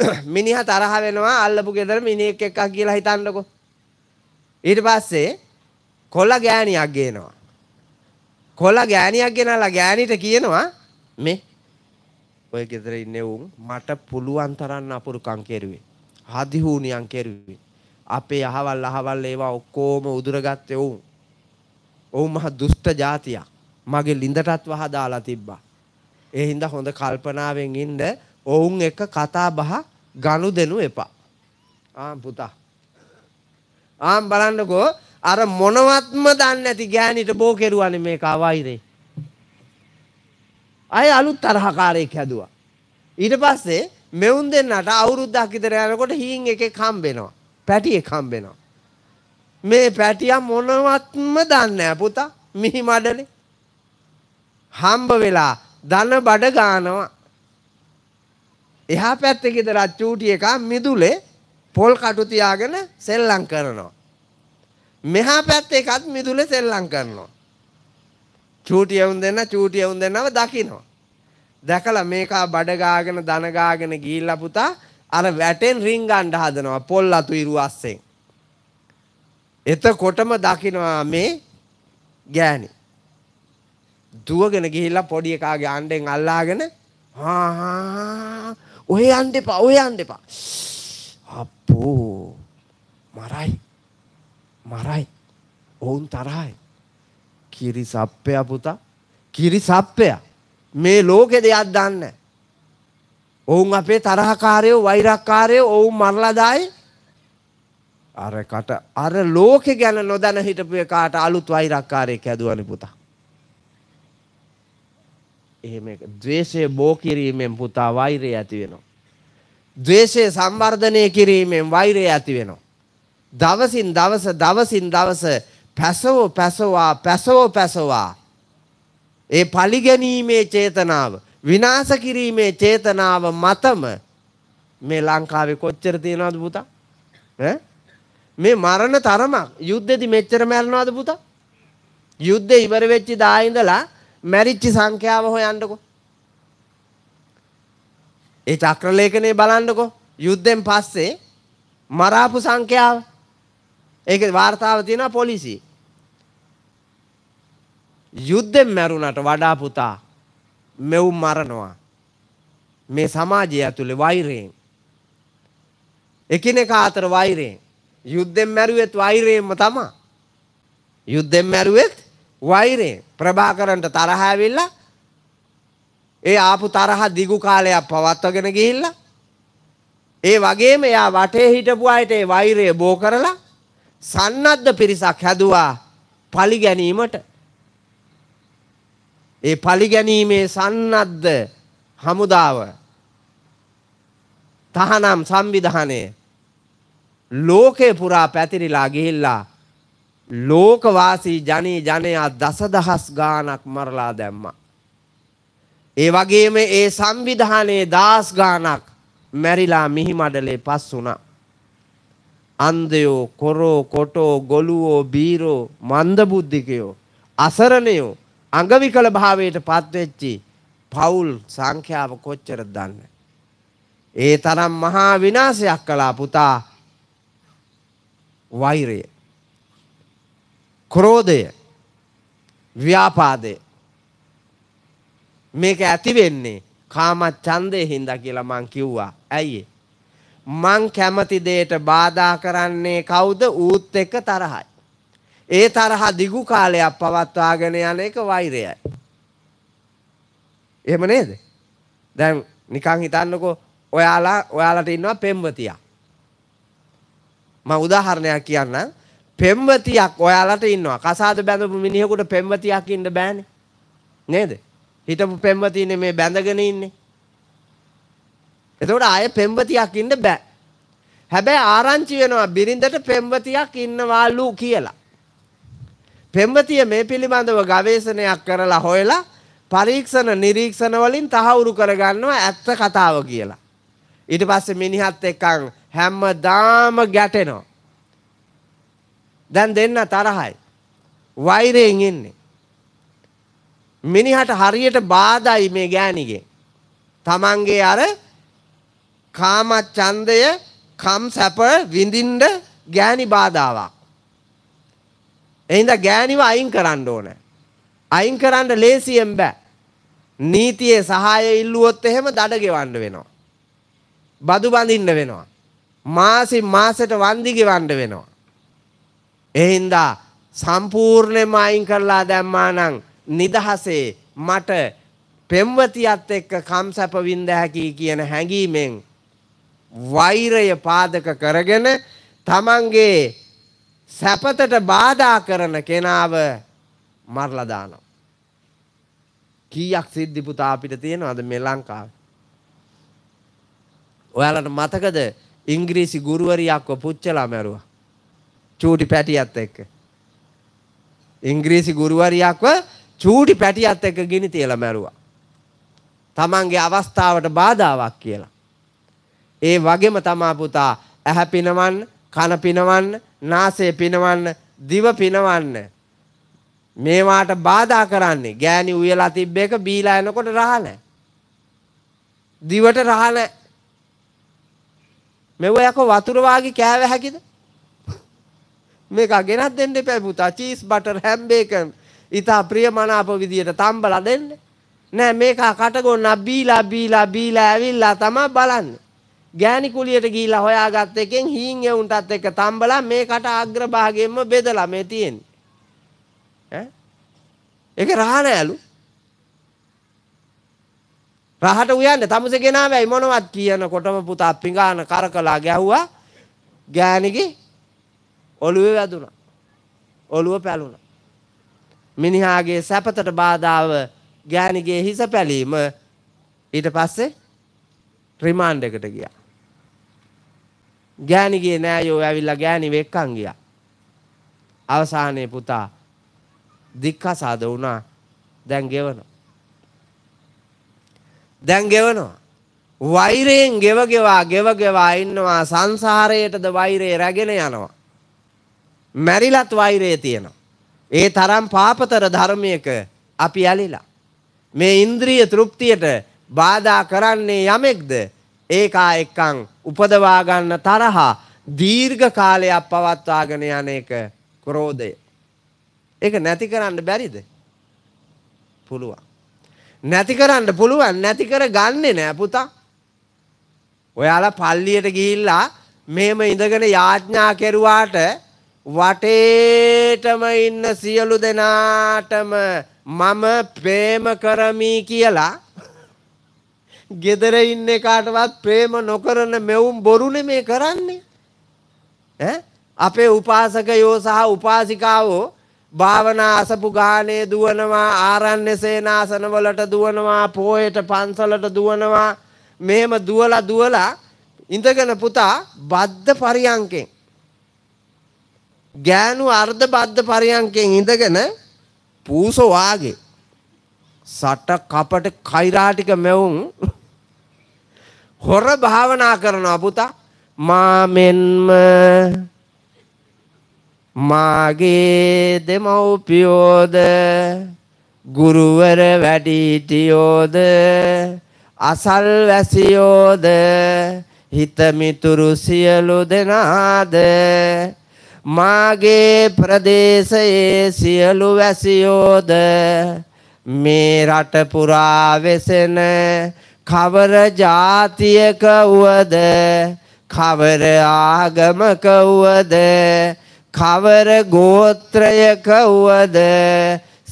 S1: මිනිහා තරහ වෙනවා අල්ලපු ගෙදර මිනිහෙක් එක්ක කියලා හිතන්නකෝ. ඊට පස්සේ කොල්ල ගෑණියක් ගේනවා. කොල්ල ගෑණියක් ගෙනලා ගෑණිට කියනවා මේ ඔය ගෙදර ඉන්නේ උන් මට පුළුවන් තරම් අපුරුකම් කෙරුවේ. හදිහූනියම් කෙරුවේ. අපේ අහවල් අහවල් ඒවා ඔක්කොම උදුරගත්තේ උන්. ඔවුන් මහ දුෂ්ට જાතියක්. මගේ ලිඳටත් වහ දාලා තිබ්බා. ඒ හින්දා හොඳ කල්පනාවෙන් ඉන්න ඔවුන් එක කතා බහ ගනුදෙනු එපා. ආ පුතා ආම් බලන්නකෝ අර මොනවත්ම දන්නේ නැති ගෑණිට බෝ කෙරුවානේ මේක අවයිරේ. අය අලුත් තරහකාරයෙක් හැදුවා. ඊට පස්සේ මෙවුන් දෙන්නට අවුරුද්දක් විතර යනකොට හීන් එකෙක් හම්බෙනවා. පැටියෙක් හම්බෙනවා. මේ පැටියා මොනවත්ම දන්නේ නැහැ පුතා. මිහි මඩලේ. හම්බ වෙලා ධන බඩ ගානවා. එහා පැත්තේ ගෙදර චූටි එකා මිදුලේ පොල් කටු තියාගෙන සෙල්ලම් කරනවා. මෙහා පැත්තේ එකත් මිදුලේ සෙල්ලම් කරනවා. චූටි වුන් දෙන්න චූටි වුන් දෙන්නව දකිනවා. දැකලා මේකා බඩ ගාගෙන දන ගාගෙන ගිහිල්ලා පුතා අර වැටෙන් රින් ගන්න හදනවා පොල් අතු ඉරු අස්සෙන්. එතකොටම දකිනවා මේ ගෑණි. දුවගෙන ගිහිල්ලා පොඩි එකාගේ අණ්ඩෙන් අල්ලාගෙන හා හා ඔය යන්න එපා ඔය යන්න එපා අපෝ මරයි මරයි ඔවුන් තරහයි කිරි සප්පය පුතා කිරි සප්පය මේ ලෝකෙ දෙයක් දන්න ඔවුන් අපේ තරහකාරයෝ වෛරක්කාරයෝ ඔවුන් මරලදායි අරකට අර ලෝකෙ ගැන නොදැන හිටපුය කාට අලුත් වෛරක්කාරයෙක් ඇදුවනි පුතා එහෙම ද්වේෂය බෝ කිරීමෙන් පුතා වෛරය ඇති වෙනවා ද්වේෂය සංවර්ධනය කිරීමෙන් වෛරය ඇති වෙනවා. දවසින් දවස දවසින් දවස පැසවෝ පැසවා පැසවෝ පැසවා. ඒ පලිගැනීමේ චේතනාව විනාස කිරීමේ චේතනාව මතම මේ ලංකාවේ කොච්චර තියෙනවද පුතා? මේ මරණ තරමක් යුද්ධෙදි මෙච්චර මැරෙනවද පුතා? යුද්ධ ඉවර වෙච්චි දා ඉඳලා මැරිච්ච සංඛ්‍යාව හොයන්නකෝ. ඒ චක්‍රලේඛනේ බලන්නකෝ යුද්ධෙන් පස්සේ මරාපු සංඛ්‍යාව. ඒක වාර්තාව තියෙනවා පොලිසිය. යුද්ධෙන් මැරුණට වඩා පුතා මෙව් මරනවා. මේ සමාජය ඇතුලේ වෛරයෙන්. එකිනෙකා අතර වෛරයෙන්. යුද්ධෙන් මැරුවෙත් වෛරයෙන්ම තමයි. යුද්ධෙන් මැරුවෙත් වෛරයෙන්. ප්‍රභාකරන්ට තරහ ඇවිල්ලා ඒ ආපු තරහ දිගු කාලයක් පවත්වගෙන ගිහිල්ලා ඒ වගේම එයා වටේ හිටපු අයට ඒ වෛරය බෝ කරලා සන්නද්ධ පිරිසක් හැදුවා පලි ගැනීමට ඒ පලි ගැනීමේ සන්නද්ධ හමුදාව තහනම් සංවිධානය ලෝකය පුරා පැතිරිලා ගිහිල්ලා ලෝකවාසී ජනී ජනයා දසදහස් ගානක් මරලා දැම්මා ඒ වගේම ඒ සංවිධානයේ දාස් ගානක් මැරිලා මිහිමඩලේ පස් වුණා. අන්දයෝ කොරෝ කොටෝ ගොලුවෝ බීරෝ මන්දබුද්ධිකයෝ අසරණයෝ අඟවිකල භාවයට පත්වෙච්චි පවුල් සංඛ්‍යාව කොච්චර දන්න. ඒ තරම් මහා විනාශයක් කලා පුතා වෛරය. ක්‍රෝධය ව්‍යාපාදය මේක ඇති වෙන්නේ කාම ඡන්දේ හින්දා කියලා මං කිව්වා. ඇයි මං කැමති දෙයට බාධා කරන්නේ කවුද? ඌත් එක්ක තරහයි. ඒ තරහ දිගු කාලයක් පවත්වාගෙන යන එක වෛරයයි. එහෙම නේද? දැන් නිකන් හිතන්නකෝ ඔයාලා ඔයාලට ඉන්නවා පෙම්වතියක්. මම උදාහරණයක් කියන්නම්. පෙම්වතියක් ඔයාලට ඉන්නවා. කසාද බැඳපු මිනිහෙකුට පෙම්වතියක් ඉන්න බෑනේ. නේද? හිටපු පෙම්වතියනේ මේ බැඳගෙන ඉන්නේ. එතකොට ආයේ පෙම්වතියක් ඉන්න බෑ. හැබැයි ආරංචි වෙනවා බිරිඳට පෙම්වතියක් ඉන්නවාලු කියලා. පෙම්වතිය මේ පිළිබඳව ගවේෂණයක් කරලා හොයලා පරීක්ෂණ නිරීක්ෂණ වලින් තහවුරු කරගන්නවා ඇත්ත කතාව කියලා. ඊට පස්සේ මිනිහත් එක්කන් හැමදාම ගැටෙනවා. දැන් දෙන්න තරහයි. වෛරයෙන් ඉන්නේ. මිනිහට හරියට බාධයි මේ ගෑණිගෙන්. තමන්ගේ අර කාම ඡන්දය, කම් සැප විඳින්න ගෑණි බාධාවක්. එහෙනම් ගෑණිව අයින් කරන්න ඕන. අයින් කරන්න ලේසියෙන් බෑ. නීතියේ සහාය ඉල්ලුවොත් එහෙම දඩ ගෙවන්න වෙනවා. බදු බඳින්න වෙනවා. මාසෙ මාසෙට වන්දි ගෙවන්න වෙනවා. එහෙනම් සම්පූර්ණයෙන්ම අයින් කරලා දැම්මා නම් නිදහසේ මට පෙම්වතියත් එක්ක කම්සැප විඳ හැකි කියන හැඟීමෙන් වෛරය පාදක කරගෙන තමන්ගේ සැපතට බාධා කරන කෙනාව මරලා දානවා. කීයක් සිද්ධි පුතා අපිට තියෙනවද මේ ලංකාවේ? ඔයාලට මතකද ඉංග්‍රීසි ගුරුවරියක්ව පුච්චලා මැරුවා. චූටි පැටියත් එක්ක. ඉංග්‍රීසි ගුරුවරියක්ව චූටි පැටියත් එක ගිනි තියලා මැරුවා. තමන්ගේ අවස්ථාවට බාධාවක් කියලා. ඒ වගේම තමා පුතා ඇහැ පිනවන්න, කන පිනවන්න, නාසය පිනවන්න, දිව පිනවන්න. මේවාට බාධා කරන්නේ ගෑණි උයලා තිබ්බ එක බීලා එනකොට රහ නැහැ. දිවට රහ නැහැ. මෙව යක වතුර වාගේ කෑව හැකිද? මේක ගෙනත් දෙන්න එපා පුතා. චීස් බටර් හැම් බේකන් ඉතා ප්‍රියමනාප විදියට තම්බලා දෙන්න. නෑ මේක කටගොන්න බීලා බීලා බීලා ඇවිල්ලා තමයි බලන්න. ගෑණි කුලියට ගිහිල්ලා හොයාගත් එකෙන් හීන් එවුන්ටත් එක්ක තම්බලා මේකට අග්‍රභාගයෙන්ම බෙදලා මේ තියෙන්නේ. ඈ? ඒක රහණෑලු. රහට උයන්නේ තමුසේ ගෙනාවයි මොනවත් කියනකොටම පුතා පිඟාන කරකලා ගැහුවා. ගෑණිගේ ඔළුවේ වැදුනා. ඔළුව පැලුණා. මිනිහාගේ සැපතට බාධාව ගෑණිගේ හිස පැලීම ඊට පස්සේ රිමාන්ඩ් එකට ගියා. ගෑණිගේ නෑයෝ ඇවිල්ලා ගෑණි වෙක්කන් ගියා. අවසානයේ පුතා දික්කසාද වුණා දැන් ගෙවනවා. දැන් ගෙවනවා. වෛරයෙන් ගෙවගෙවා ගෙවගෙවා ඉන්නවා සංසාරයටද වෛරේ රැගෙන යනවා. මැරිලත් වෛරේ තියෙනවා. ඒ තරම් පාපතර ධර්මයක අපි ඇලිලා. මේ ඉන්ද්‍රිය තෘප්තියට බාධා කරන්නේ යමෙක්ද ඒකා එක්කං උපදවා ගන්න තරහා දීර්ඝ කාලයක් පවත්වාගෙන යන එක ක්‍රෝධය. ඒක නැති කරන්න බැරිද? පුළුවන්. නැති කරන්න පුළුවන් නැති කර ගන්නේ නෑ පුතා. ඔයාලා පල්ලියට ගිහිල්ලා මෙහෙම ඉඳගෙන යාඥා කෙරුවාට වටේටම ඉන්න සියලු දෙනාටම මම ප්‍රේම කරමි කියලා ගෙදර ඉන්න කාටවත් ප්‍රේම නොකරන මෙවුම් බොරුනේ මේ කරන්නේ. අපේ උපාසකයෝ සහ උපාසිකාවෝ භාවනා අසපු ගානේ දුවනවා ආරණ්‍ය සේනාසනවලට දුවනවා පෝයට පන්සලට දුවනවා මෙහෙම දුවලා දුවලා ඉඳගෙන පුතා බද්ධ පරියන්කෙන් ගෑනු අර්ධ බද්ධ පරියන්කෙන් ඉඳගෙන පූස වාගේ සට කපට කෛරාටික මෙවුන් හොර භාවනා කරන පුතා මාමෙන්ම මාගේ දෙමව්පියෝද ගුරුවර වැඩිහිටියෝද අසල්වැසියෝද හිතමිතුරු සියලු දෙනාද මාගේ ප්‍රදේශයේ සියලු වැසියෝද මේ රට පුරා වෙසෙන කවර ජාතියක වුවද කවර ආගමක වුවද කවර ගෝත්‍රයක වුවද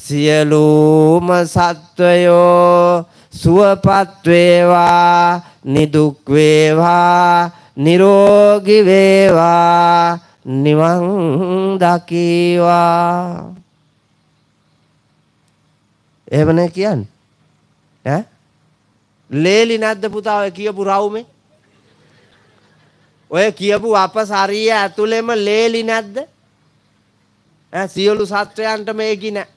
S1: සියලුම සත්වයෝ සුවපත් වේවා නිදුක් වේවා නිරෝගී වේවා නිවන් දකීවා එහෙමනේ කියන්නේ ඈ ලේලි නැද්ද පුතා ඔය කියපු රවුමේ ඔය කියපු අප ශරීරය ඇතුළෙම ලේලි නැද්ද ඈ සියලු සත්වයන්ට මේකි නෑ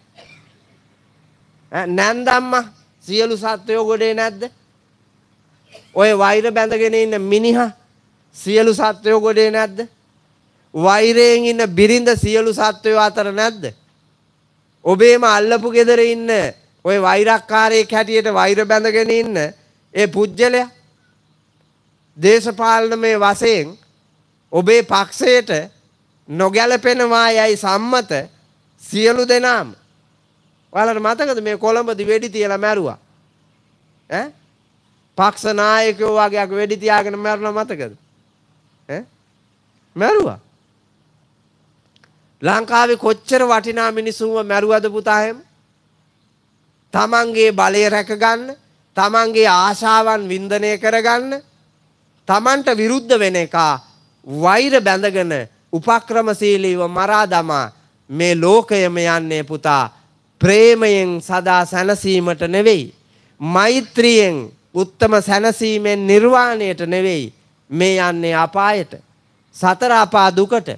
S1: ඈ නැන්දම්මා සියලු සත්වයෝ ගොඩේ නැද්ද ඔය වෛර බැඳගෙන ඉන්න මිනිහා සියලු සත්වයෝ ගොඩේ නැද්ද වෛරයෙන් ඉන්න බිරිඳ සියලු සත්වයෝ අතර නැද්ද? ඔබේම අල්ලපු gedere ඉන්න ওই වෛරක්කාරයෙක් හැටියට වෛර බැඳගෙන ඉන්න ඒ පුජ්‍යලයා දේශපාලනමේ වශයෙන් ඔබේ පක්ෂයට නොගැලපෙනවා යයි සම්මත සියලු දෙනාම ඔයාලට මතකද මේ කොළඹදි වෙඩි තියලා මැරුවා ඈ පක්ෂ නායකයෝ වගේක් වෙඩි තියාගෙන මැරුණා මතකද ඈ මැරුවා ලංකාවේ කොච්චර වටිනා මිනිසුන්ව මැරුවද පුතා හැම? තමන්ගේ බලය රැකගන්න, තමන්ගේ ආශාවන් වින්දනය කරගන්න, තමන්ට විරුද්ධ වෙන එක වෛර බැඳගෙන උපක්‍රමශීලීව මරා දමා මේ ලෝකයම යන්නේ පුතා ප්‍රේමයෙන් සදා සැනසීමට නෙවෙයි. මෛත්‍රියෙන් උත්තම සැනසීමෙන් නිර්වාණයට නෙවෙයි මේ යන්නේ අපායට. සතර අපා දුකට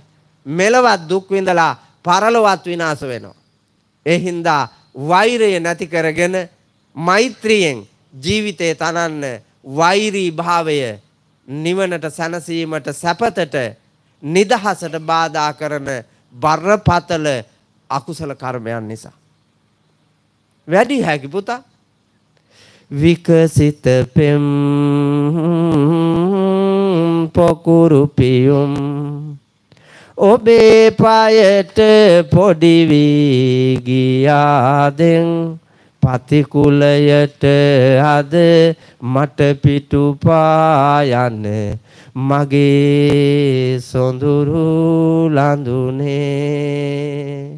S1: මෙලවත් දුක් විඳලා පරලොවත් විනාශ වෙනවා. ඒ හින්දා වෛරය නැති කරගෙන මෛත්‍රියෙන් ජීවිතේ තනන්න වෛරී භාවය නිවනට සැනසීමට සැපතට නිදහසට බාධා කරන බරපතල අකුසල කර්මයන් නිසා. වැඩි හැකි පුතා විකසිත පෙම් පොකුරු පියුම් ඔබේ පයට පොඩි වී ගියාදෙන් පතිකුලයට අද මට පිටුපා යන්න මගේ සොඳුරු ලඳුනේ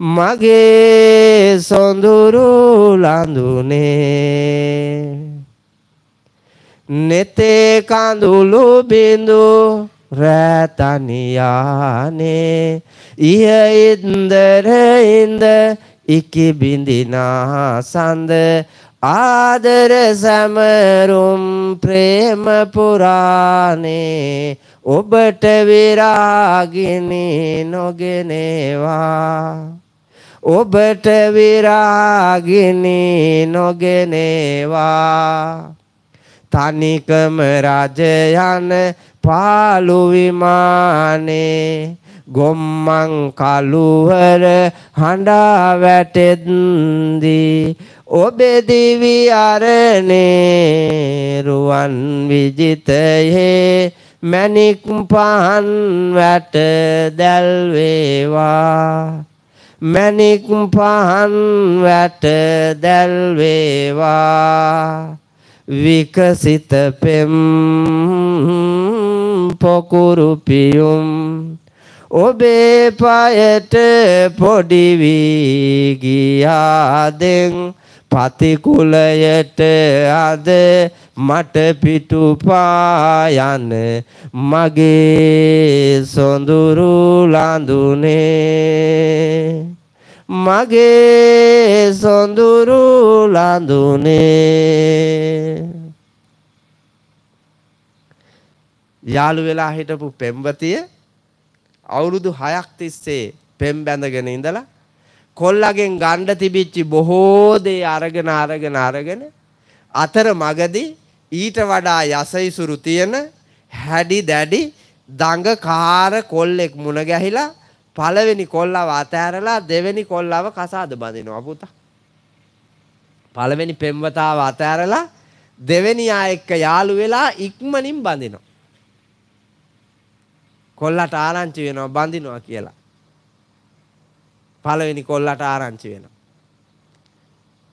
S1: මගේ සොඳුරු ලඳුනේ නෙතේ කඳුළු බිඳු රැතනියානේ ඉහ ඉන්දර ඉන්ද ඉකි බිඳිනා සඳ ආදර සැමරුම් ප්‍රේම පුරානේ ඔබට විරාගිනි නොගෙනවා ඔබට විරාගිනි නොගෙනවා තනිකම රජ යන පාලු විමානේ ගොම්මන් කලුවර හඬා වැටෙද්දී ඔබේ දිවි අරනේ රුවන් විජිතයේ මැණික් පහන් වැට දැල් වේවා මැණික් පහන් වැට දැල් වේවා විකසිත පෙම් පොකුරු පියුම් ඔබේ පයට පොඩි වී ගියාදෙන් පතිකුලයට අද මට පිටුපායන මගේ සොඳුරු ලඳුනේ මගේ සොඳුරු ලඳුනේ යාළු වෙලා හිටපු පෙම්වතිය අවුරුදු 6ක් තිස්සේ පෙම් බැඳගෙන ඉඳලා කොල්ලගෙන් ගණ්ඩ තිබිච්ච බොහෝ දේ අරගෙන අරගෙන අරගෙන අතර මගදී ඊට වඩා යසයිසුරු තියෙන හැඩි දැඩි දඟකාර කොල්ලෙක් මුණ ගැහිලා පළවෙනි කොල්ලව අතහැරලා දෙවෙනි කොල්ලව කසාද බඳිනවා පුතා. පළවෙනි පෙම්වතාව අතහැරලා දෙවෙනියා එක්ක යාළු වෙලා ඉක්මනින් බඳිනවා. කොල්ලට ආරංචි වෙනවා බඳිනවා කියලා. පළවෙනි කොල්ලට ආරංචි වෙනවා.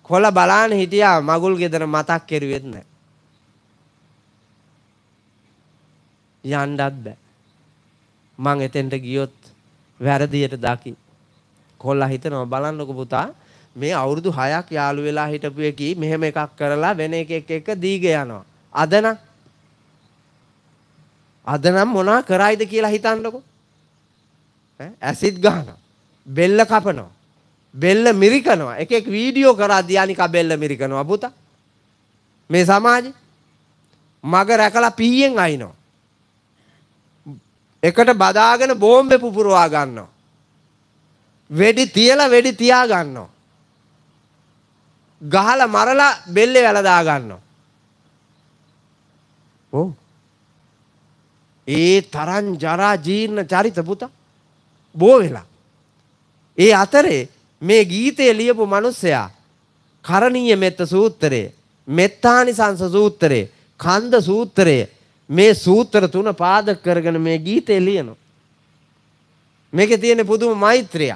S1: කොල්ල බලාන හිටියා මගුල් ගෙදර මතක් කෙරුවෙත් නැහැ. යන්නත් බෑ. මං එතෙන්ට ගියොත් වැරදියට දකි. කොල්ලා හිතනවා බලන්නකො පුතා මේ අවුරුදු 6ක් යාළු වෙලා හිටපු එකී මෙහෙම එකක් කරලා වෙන එකෙක් එක්ක දීග යනවා. අද නම් අද නම් මොනා කරයිද කියලා හිතන්නකො. ඇසිඩ් ගහනවා. බෙල්ල කපනවා. බෙල්ල මිරිකනවා. එක එක වීඩියෝ කරා දියානිකා බෙල්ල මිරිකනවා පුතා. මේ සමාජේ මග රැකලා පීයෙන් අයිනවා. එකට බදාගෙන බෝම්බෙ පුපුරවා ගන්නවා. වෙඩි තියලා වෙඩි තියා ගන්නවා. ගහලා මරලා බෙල්ලේ වැලදා ගන්නවා. ඔව්. ඒ තරම් ජරා ජීර්ණ චරිත පුතා බෝ වෙලා. ඒ අතරේ මේ ගීතය ලියපු මිනිස්සයා කරණීය මෙත්ත සූත්‍රය, මෙත්තානි සංස සූත්‍රය, කන්ද සූත්‍රය මේ සූත්‍ර තුන පාදක කරගෙන මේ ගීතය ලියනවා. මේකේ තියෙන පුදුම මෛත්‍රිය.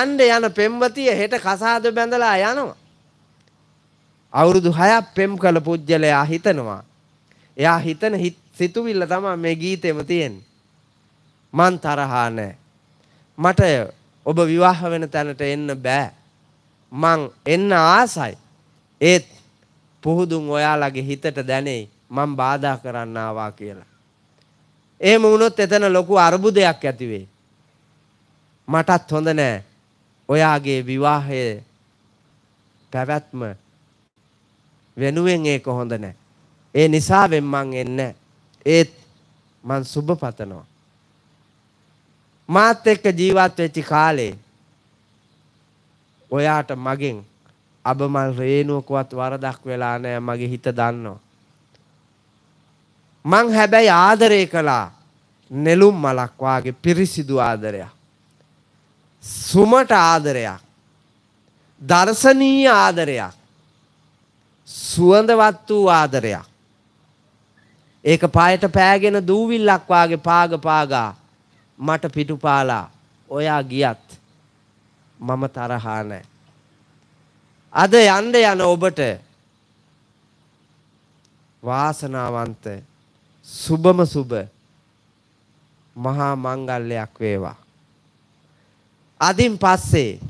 S1: යන්න යන පෙම්වතිය හෙට කසාද බැඳලා යනවා. අවුරුදු 6ක් පෙම් කළ පුජ්‍යලයා හිතනවා. එයා හිතන හිත සිතුවිල්ල තමයි මේ ගීතෙම තියෙන්නේ. මං තරහා නැහැ. මට ඔබ විවාහ වෙන තැනට එන්න බෑ. මං එන්න ආසයි. ඒත් පුහුදුන් ඔයාලගේ හිතට දැනේ මං බාධා කරන්න ආවා කියලා. එහෙම වුණොත් එතන ලොකු අර්බුදයක් ඇති වෙයි. මටත් හොඳ නෑ. ඔයාගේ විවාහයේ පැවැත්ම වෙනුවෙන් ඒක හොඳ නෑ. ඒ නිසාවෙන් මං එන්නේ නෑ. ඒත් මං සුබ පතනවා. මාත් එක්ක ජීවත් වෙච්චි කාලේ ඔයාට මගෙන් අබමල් රේනුවකවත් වරදක් වෙලා නෑ මගේ හිත දන්නවා. මං හැබැයි ආදරය කළා නෙළුම් මලක් වාගේ පිරිසිදු ආදරයක්. සුමට ආදරයක්. දර්ශනීය ආදරයක්. සුවඳවත් වූ ආදරයක්. ඒක පායට පෑගෙන දූවිල්ලක් වාගේ පාග පාගා මට පිටුපාලා ඔයා ගියත් මම තරහා නැහැ. අද යන්න යන ඔබට වාසනාවන්ත සුබම සුබ මහා මංගල්‍යයක් වේවා. අදින් පස්සේ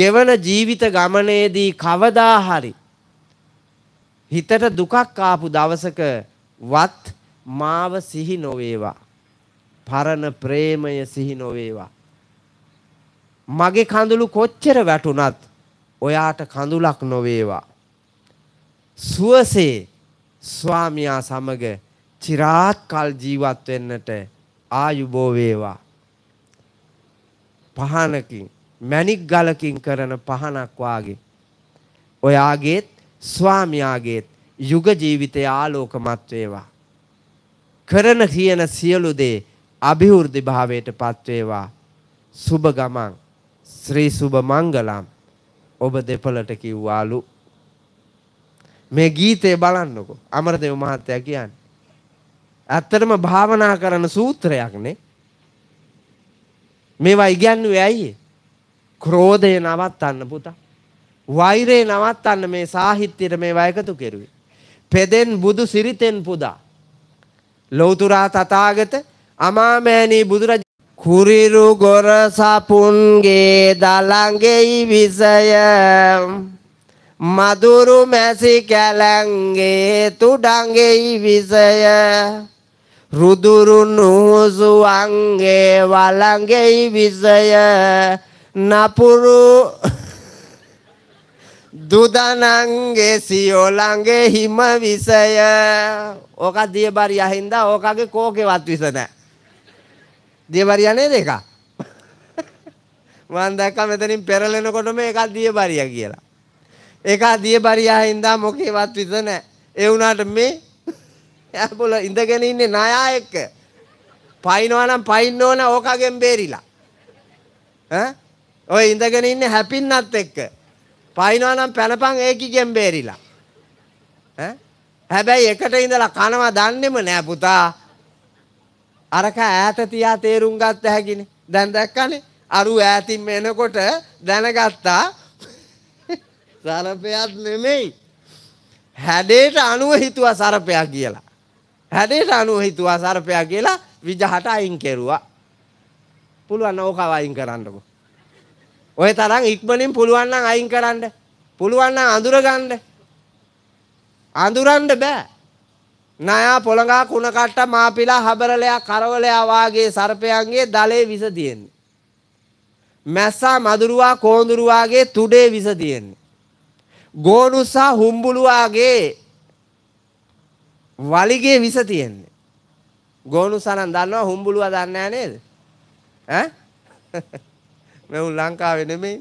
S1: ගෙවන ජීවිත ගමනේදී කවදා හරි හිතට දුකක් ආපු දවසක වත් මාව සිහි නොවේවා. පරණ ප්‍රේමය සිහි නොවේවා. මගේ කඳුළු කොච්චර වැටුනත් ඔයාට කඳුලක් නොවේවා. සුවසේ ස්වාමියා සමග චිරාත් කල් ජීවත් වෙන්නට ආයුබෝ වේවා. පහනකින් මැණික් ගලකින් කරන පහනක් වාගේ ඔයාගේත් ස්වාමියාගේත් යුග ජීවිතය ආලෝකමත් වේවා. කරන කියන සියලු දේ અભිවෘද්ධි භාවයටපත් වේවා. සුබ ගමන් ශ්‍රී සුබ මංගලම් ඔබ දෙපළට කිව්වාලු. මේ ගීතය බලන්නකො. අමරදේව මහත්තයා කියන්නේ. ඇත්තටම භාවනා කරන සූත්‍රයක්නේ. මේවා ඉගැන්වුවේ ඇයි? ක්‍රෝධය නවත්තන්න පුතා. වෛරය නවත්තන්න මේ සාහිත්‍යයට මේවා එකතු කෙරුවේ. පෙදෙන් බුදු සිරිතෙන් පුදා. ලොවතුරා තතාගත අමාමෑණී බුදුරජ කුරිරු ගොර සපුන්ගේ දළගෙයි විසය මදුරු මැසි කැලැන්ගේ තුඩගෙයි විසය රුදුරු නුහුසුවන්ගේ වලගෙයි විසය නපුරු දුදනන්ගේ සියෝලන්ගේ හිම විසය ඕක දියබරිය හින්දා ඕකගේ කෝකෙවත් විස නැහැ. දියබරිය නේද ඒක? මම දැක්කා මෙතනින් පෙරලෙනකොටම ඒකක් දියබරිය කියලා. ඒක දියබරිය හින්දා මොකේවත් විස නැහැ. ඒ වුණාට මේ යාපොල ඉඳගෙන ඉන්නේ නායා එක්ක. පයින්නවා නම් පයින්න ඕන ඕකගෙන් බේරිලා. ඈ ඔය ඉඳගෙන ඉන්නේ හැපින්නත් එක්ක. පයින්නවා නම් පැනපන් ඒකිගෙන් බේරිලා. හැබැයි එකට ඉඳලා කනවා දන්නෙම නෑ පුතා. අරක ඈත තියා තේරුම් ගත්ත හැකිනේ. දැන් දැක්කනේ. අරු ඈතින් එනකොට දැනගත්තා. සරපයක් නෙමෙයි. හැඩේට අනුව හිතුවා සරපයක් කියලා. හැඩේට අනුව හිතුවා සරපයක් කියලා විජහට අයින් කෙරුවා. පුළුවන් ඕකව අයින් කරන්නකෝ. ඔය තරම් ඉක්මනින් පුළුවන් නම් අයින් කරන්න. පුළුවන් නම් අඳුර ගන්න. අඳුරන්න බෑ. නයා පොළඟා කුණ කට්ට මාපිලා හබරලයා කරවලයා වාගේ සර්පයන්ගේ දලේ විස තියෙන්නේ. මැස්සා මදුරුවා කෝඳුරුවාගේ තුඩේ විස තියෙන්නේ. ගෝනුසා හුම්බුලුවාගේ වලිගේ විස තියෙන්නේ. ගෝනුසා නම් දන්නවා හුම්බුලුවා දන්නේ නැහැ නේද? ඈ මෙවුන් ලංකාවේ නෙමෙයි.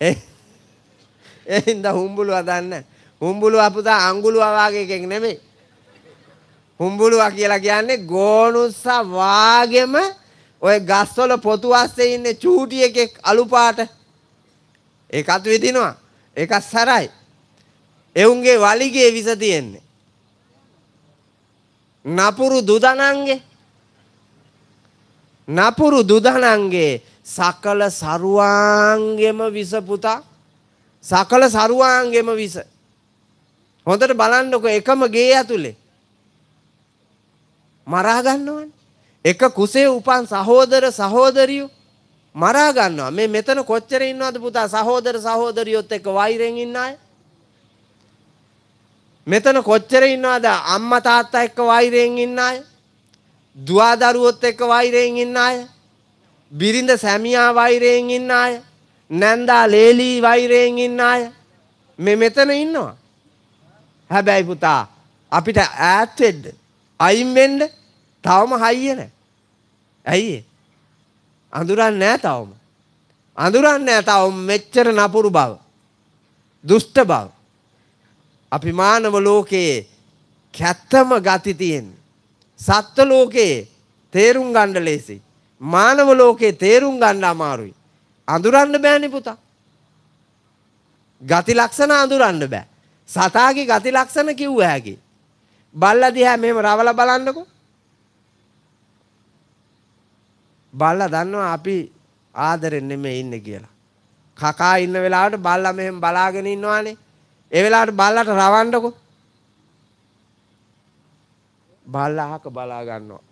S1: ඒ එහෙනම් හුඹුලුව දන්නේ හුඹුලුව පුතා අඟුලුව වාගේ එකෙක් නෙමෙයි. හුඹුලුව කියලා කියන්නේ ගෝනුස්ස වාගේම ඔය ගස්වල පොතු අස්සේ ඉන්නේ චූටි එකෙක් අලු පාට. ඒකත් විදිනවා. ඒක සරයි. එවුන්ගේ වලිගේ විස තියෙන්නේ. නපුරු දුදනන්ගේ නපුරු දුදනන්ගේ සකල සරුවාන්ගෙම විස පුතා සකල සරුවාන්ගෙම විස හොඳට බලන්නකො එකම ගේ ඇතුලේ මරා ගන්නවනේ එක කුසේ උපන් සහෝදර සහෝදරියෝ මරා ගන්නවා මේ මෙතන කොච්චර ඉන්නවද පුතා සහෝදර සහෝදරියොත් එක්ක වෛරෙන් ඉන්න අය මෙතන කොච්චර ඉන්නවද අම්මා තාත්තා එක්ක වෛරයෙන් ඉන්න අය දුවදරුවොත් එක්ක වෛරයෙන් ඉන්න අය බිරිඳ සැමියා වෛරයෙන් ඉන්න අය නැන්දා ලේලී වෛරයෙන් ඉන්න අය මේ මෙතන ඉන්නවා හැබැයි පුතා අපිට ඈත්වෙඩ්ඩ අයිම්වෙන්ඩ තවම හයියන ඇයි අඳුරන්න නෑ තවම අඳුරන්න නෑ තවම මෙච්චර නපුරු බව දුෂ්ට බව අපි මානව ලෝකයේ කැත්තම ගතිතියෙන් සත්ව ලෝකයේ තේරුම් ගන්න ලේසි. මානව ලෝකයේ තේරුම් ගන්න අමාරුයි. අඳුරන්න බෑනි පුතා. ගති ලක්ෂණ අඳුරන්න බෑ. සතාගේ ගති ලක්ෂණ කිව්ව හැකි. බල්ලා දිහා මෙහෙම රවලා බලන්නකෝ. බල්ලා දන්නවා අපි ආදරෙන් නෙමෙයි ඉන්නේ කියලා. කකා ඉන්න වෙලාවට බල්ලා මෙහෙම බලාගෙන ඉන්නවානේ. ඒ වෙලාවට බල්ලට රවන්නකෝ. බල්ලාහක බලා ගන්නවා.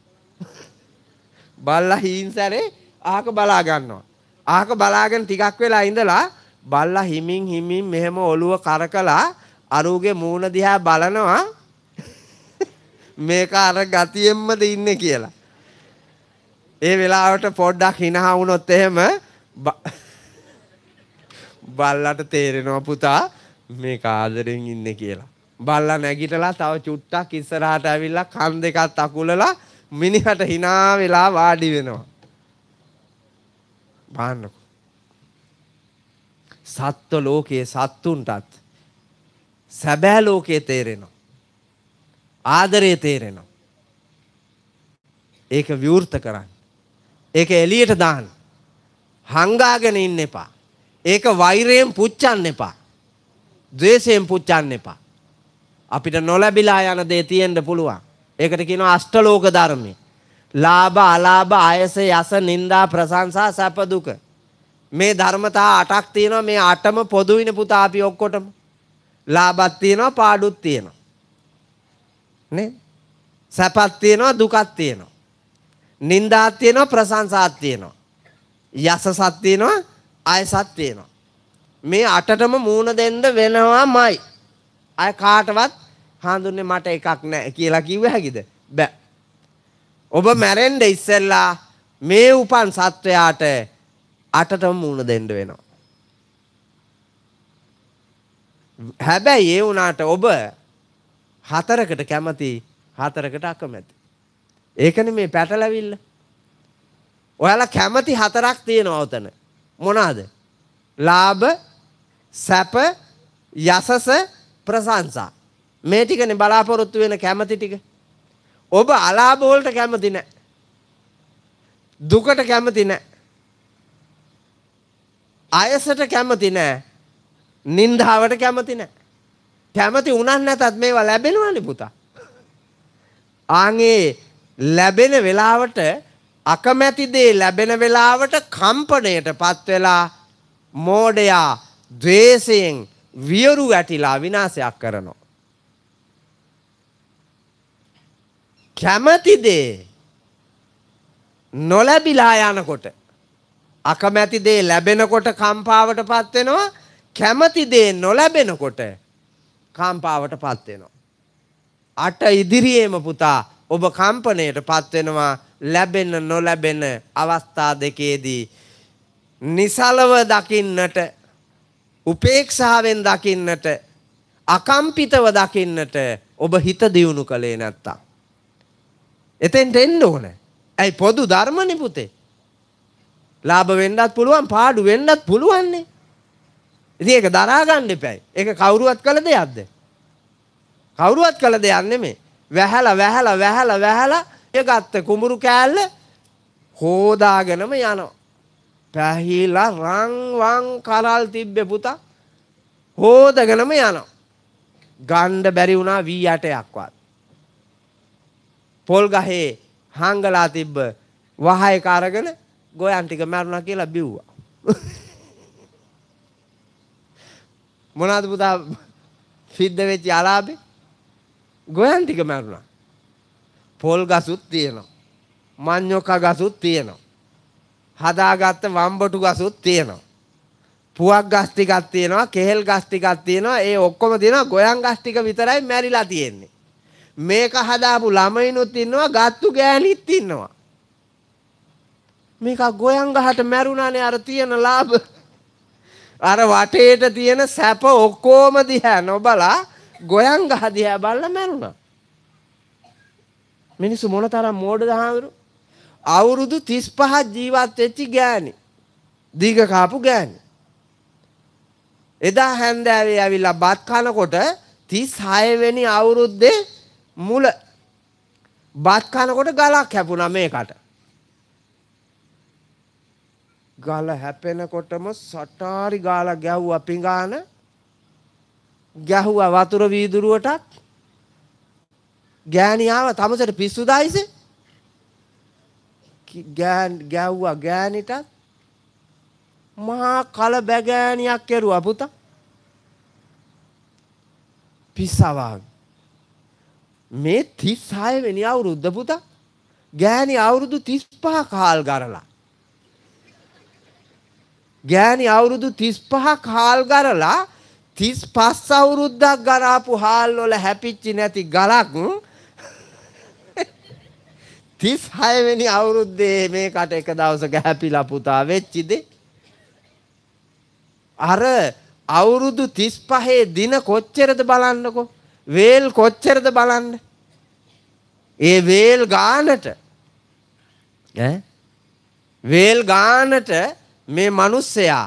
S1: බල්ලා හීන්සරේ ආහක බලා ගන්නවා. ආහක බලාගෙන ටිකක් වෙලා ඉඳලා බල්ලා හිමින් හිමින් මෙහෙම ඔළුව කරකලා අරුගේ මූණ දිහා බලනවා මේක අර ගතියෙන්මද ඉන්නේ කියලා. ඒ වෙලාවට පොඩ්ඩක් හිනහා වුණොත් එහෙම බල්ලට තේරෙනවා පුතා මේ කාදරෙන් ඉන්නේ කියලා. බල්ලා නැගිටලා තව චුට්ටක් ඉස්සරහට ඇවිල්ලා කන් දෙකත් අකුලලා මිනිහට hina වෙලා වාඩි වෙනවා. බලන්නකෝ. සත්ත්ව ලෝකයේ සත්තුන්ටත් සැබෑ ලෝකයේ තේරෙනවා. ආදරය තේරෙනවා. ඒක විවෘත කරන්න. ඒක එළියට දාන්න. හංගාගෙන ඉන්න එපා. ඒක වෛරයෙන් පුච්චන්න එපා. ද්වේෂයෙන් පුච්චන්න එපා. අපිට නොලැබිලා යන දේ තියෙන්න පුළුවන්. ඒකට කියනවා අෂ්ටලෝක ධර්මය. ලාභ අලාභ ආයස යස නින්දා ප්‍රශංසා සැප දුක. මේ ධර්මතා අටක් තියෙනවා මේ අටම පොදුයින පුතා අපි ඔක්කොටම. ලාභත් තියෙනවා පාඩුත් තියෙනවා. නේ? සැපත් තියෙනවා දුකක් තියෙනවා. නින්දාත් තියෙනවා ප්‍රශංසාත් තියෙනවා. යසසත් තියෙනවා ආයසත් තියෙනවා. මේ අටටම මූණ දෙන්න වෙනවාමයි. අය කාටවත් හඳුන්නේ මට එකක් නැහැ කියලා කිව්ව හැකිද? බෑ. ඔබ මැරෙන්න ඉස්සෙල්ලා මේ උපන් සත්වයාට අටටම මූණ දෙන්න වෙනවා. හැබැයි ඒ වුණාට ඔබ හතරකට කැමති හතරකට අකමැති. ඒකනේ මේ පැටලවිල්ල. ඔයාලා කැමති හතරක් තියෙනවා උතන. මොනවාද? ලාභ, සැප, යසස, ප්‍රශංසා. මේ ටිකනේ බලාපොරොත්තු වෙන කැමැති ටික. ඔබ අලාභ වලට කැමති නැහැ. දුකට කැමති නැහැ. අයසට කැමති නැහැ. නින්දාවට කැමති නැහැ. කැමති උනන් නැතත් මේවා ලැබෙනවනේ පුතා. ආන්ගේ ලැබෙන වෙලාවට අකමැති දේ ලැබෙන වෙලාවට කම්පණයටපත් වෙලා මෝඩයා ද්වේෂයෙන් වියරු වැටිලා විනාශයක් කරනවා. කැමති දේ නොලැබිලා යනකොට අකමැති දේ ලැබෙනකොට කම්පාවටපත් වෙනවා කැමති දේ නොලැබෙනකොට කම්පාවටපත් වෙනවා අට ඉදිරියේම පුතා ඔබ කම්පණයටපත් වෙනවා ලැබෙන නොලැබෙන අවස්ථා දෙකේදී නිසලව දකින්නට උපේක්ෂාවෙන් දකින්නට අකම්පිතව දකින්නට ඔබ හිත දියුණු කළේ නැත්තම්. එතෙන්ට එන්න ඕන. ඇයි පොදු ධර්මනි පුතේ. ලාභ වෙන්නත් පුළුවන් පාඩු වෙන්නත් පුළුවන්නේ. ඉතින් ඒක දරා ගන්න එපැයි. ඒක කවුරුවත් කළ දෙයක්ද? කවුරුවත් කළ දෙයක් නෙමෙයි. වැහැලා වැහැලා වැහැලා වැහැලා ඒ ගත්ත කුඹුරු කෑල්ල හෝදාගෙනම යනවා. පැහිලා රංවන් කරල් තිබ්බෙ පුතා හෝදගෙනම යනවා. ගණ්ඩ බැරි වුණා වී අටයක්වත්. පොල් ගහේ හංගලා තිබ්බ වහයක අරගෙන ගොයන් ටික මැරුණා කියලා බිව්වා. මොනවාද පුතා සිද්ධ වෙච්ච අලාභේ? ගොයන් ටික මැරුණා. පොල් ගසුත් තියෙනවා. මඤ්ඤොක ගසුත් තියෙනවා. හදාගත්ත වම්බටු ගසුත් තියෙනවා. පුවක් ගස් ටිකක් තියෙනවා, කෙහෙල් ගස් ටිකක් තියෙනවා. ඒ ඔක්කොම තියෙනවා. ගොයන් ගස් ටික විතරයි මැරිලා තියෙන්නේ. මේක හදාපු ළමයිනුත් ඉන්නවා, ගත්තු ගෑණිත් ඉන්නවා. මේක ගොයන් ගහට මැරුණානේ අර තියෙන ලාභ. අර වටේට තියෙන සැප ඔක්කොම දිහා නොබලා ගොයන් ගහ දිහා බලලා මැරුණා. මිනිස්සු මොනතරම් මෝඩ දහවරු අවුරුදු 35ක් ජීවත් වෙච්ච ගෑණි. දීග කාපු ගෑණි. එදා හැන්දෑවේ ඇවිල්ලා බත් කනකොට 36 වෙනි අවුරුද්දේ මුල බත් කනකොට ගලක් හැපුණා මේකට. ගල හැපෙනකොටම සටාරි ගාලා ගැහුවා පිඟාන ගැහුවා වතුර වීදුරුවටත් ගෑණියාව තමසට පිස්සු දායිසේ ගැව්වා ගෑනිටත් මහා කල බැගෑනියක් කෙරුවා පුතා. පිස්සවාග. මේ තිස් හයවෙනි අවුරුද්ධ පුතා ගෑනි අවුරුදු තිස් පහ කාල් ගරලා. ගෑනි අවුරුදු තිස් පහ කාල් ගරලා තිස් පස් අවුරුද්දක් ගරාපු හාල්ලොල හැපිච්චි නැති ගලක් 36 වෙනි අවුරුද්දේ මේකට එක දවසක හැපිලා පුතා වෙච්චි දේ. අර අවුරුදු 35 දින කොච්චරද බලන්නකෝ. වේල් කොච්චරද බලන්න. ඒ වේල් ගානට ඈ වේල් ගානට මේ මිනිස්සයා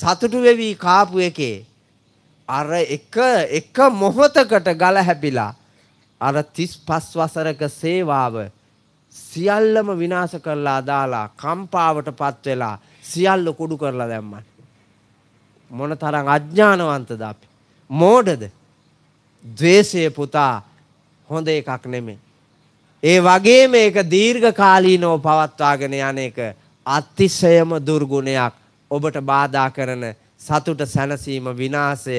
S1: සතුටු වෙවි කාපු එකේ අර එක එක මොහොතකට ගල හැපිලා අර 35 වසරක සේවාව සියල්ලම විනාශ කරලා දාලා කම්පාවටපත් වෙලා සියල්ල කුඩු කරලා දැම්මා. මොන තරම් අඥානවන්තද අපි. මෝඩද? ද්වේෂය පුතා හොඳ එකක් නෙමෙයි. ඒ වගේම ඒක දීර්ඝකාලීනව පවත්වාගෙන යන එක අතිශයම දුර්ගුණයක් ඔබට බාධා කරන සතුට සැනසීම විනාශය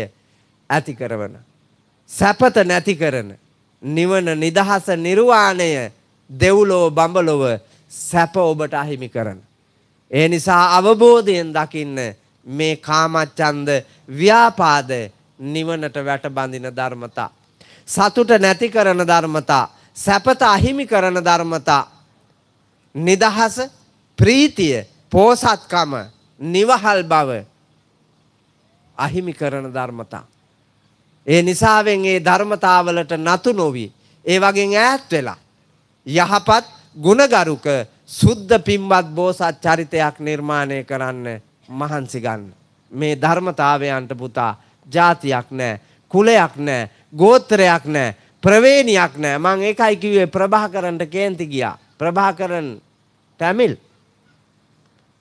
S1: ඇති කරවන සැපත නැති කරන නිවන නිදහස නිර්වාණය දෙව්ලෝ බඹලොව සැප ඔබට අහිමි කරන. ඒ නිසා අවබෝධයෙන් දකින්න මේ කාමච්ඡන්ද ව්‍යාපාද නිවනට වැටබඳින ධර්මතා. සතුට නැති කරන ධර්මතා, සැපත අහිමි කරන ධර්මතා. නිදහස, ප්‍රීතිය, පෝසත්කම, නිවහල් බව අහිමි කරන ධර්මතා. ඒ නිසාවෙන් ඒ ධර්මතාවලට නතු නොවී ඒ වගේ ඈත් වෙලා යහපත් ගුණගරුක සුද්ධ පින්වත් බෝසත් චරිතයක් නිර්මාණය කරන්න මහන්සි ගන්න. මේ ධර්මතාවයන්ට පුතා ජාතියක් නෑ කුලයක් නෑ ගෝත්‍රයක් නෑ ප්‍රවේණියක් නෑ මං ඒකයි කිව්වේ ප්‍රභාකරන්ට කේන්ති ගියා ප්‍රභාකරන් තැමිල්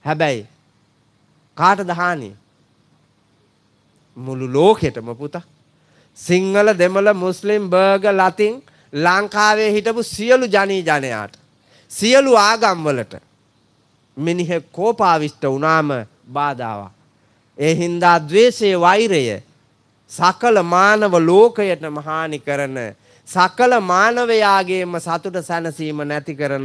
S1: හැබැයි කාටද හානිය මුළු ලෝකෙටම පුතා සිංහල දෙමළ මුස්ලිම් බර්ග ලතින් ලංකාවේ හිටපු සියලු ජනී ජනයාට සියලු ආගම්වලට මිනිහ කෝපාවිෂ්ට වුණාම බාධාවක්. ඒ හින්දා ද්වේෂයේ වෛරය සකල මානව ලෝකයටම හානි කරන සකල මානවයාගේම සතුට සැනසීම නැති කරන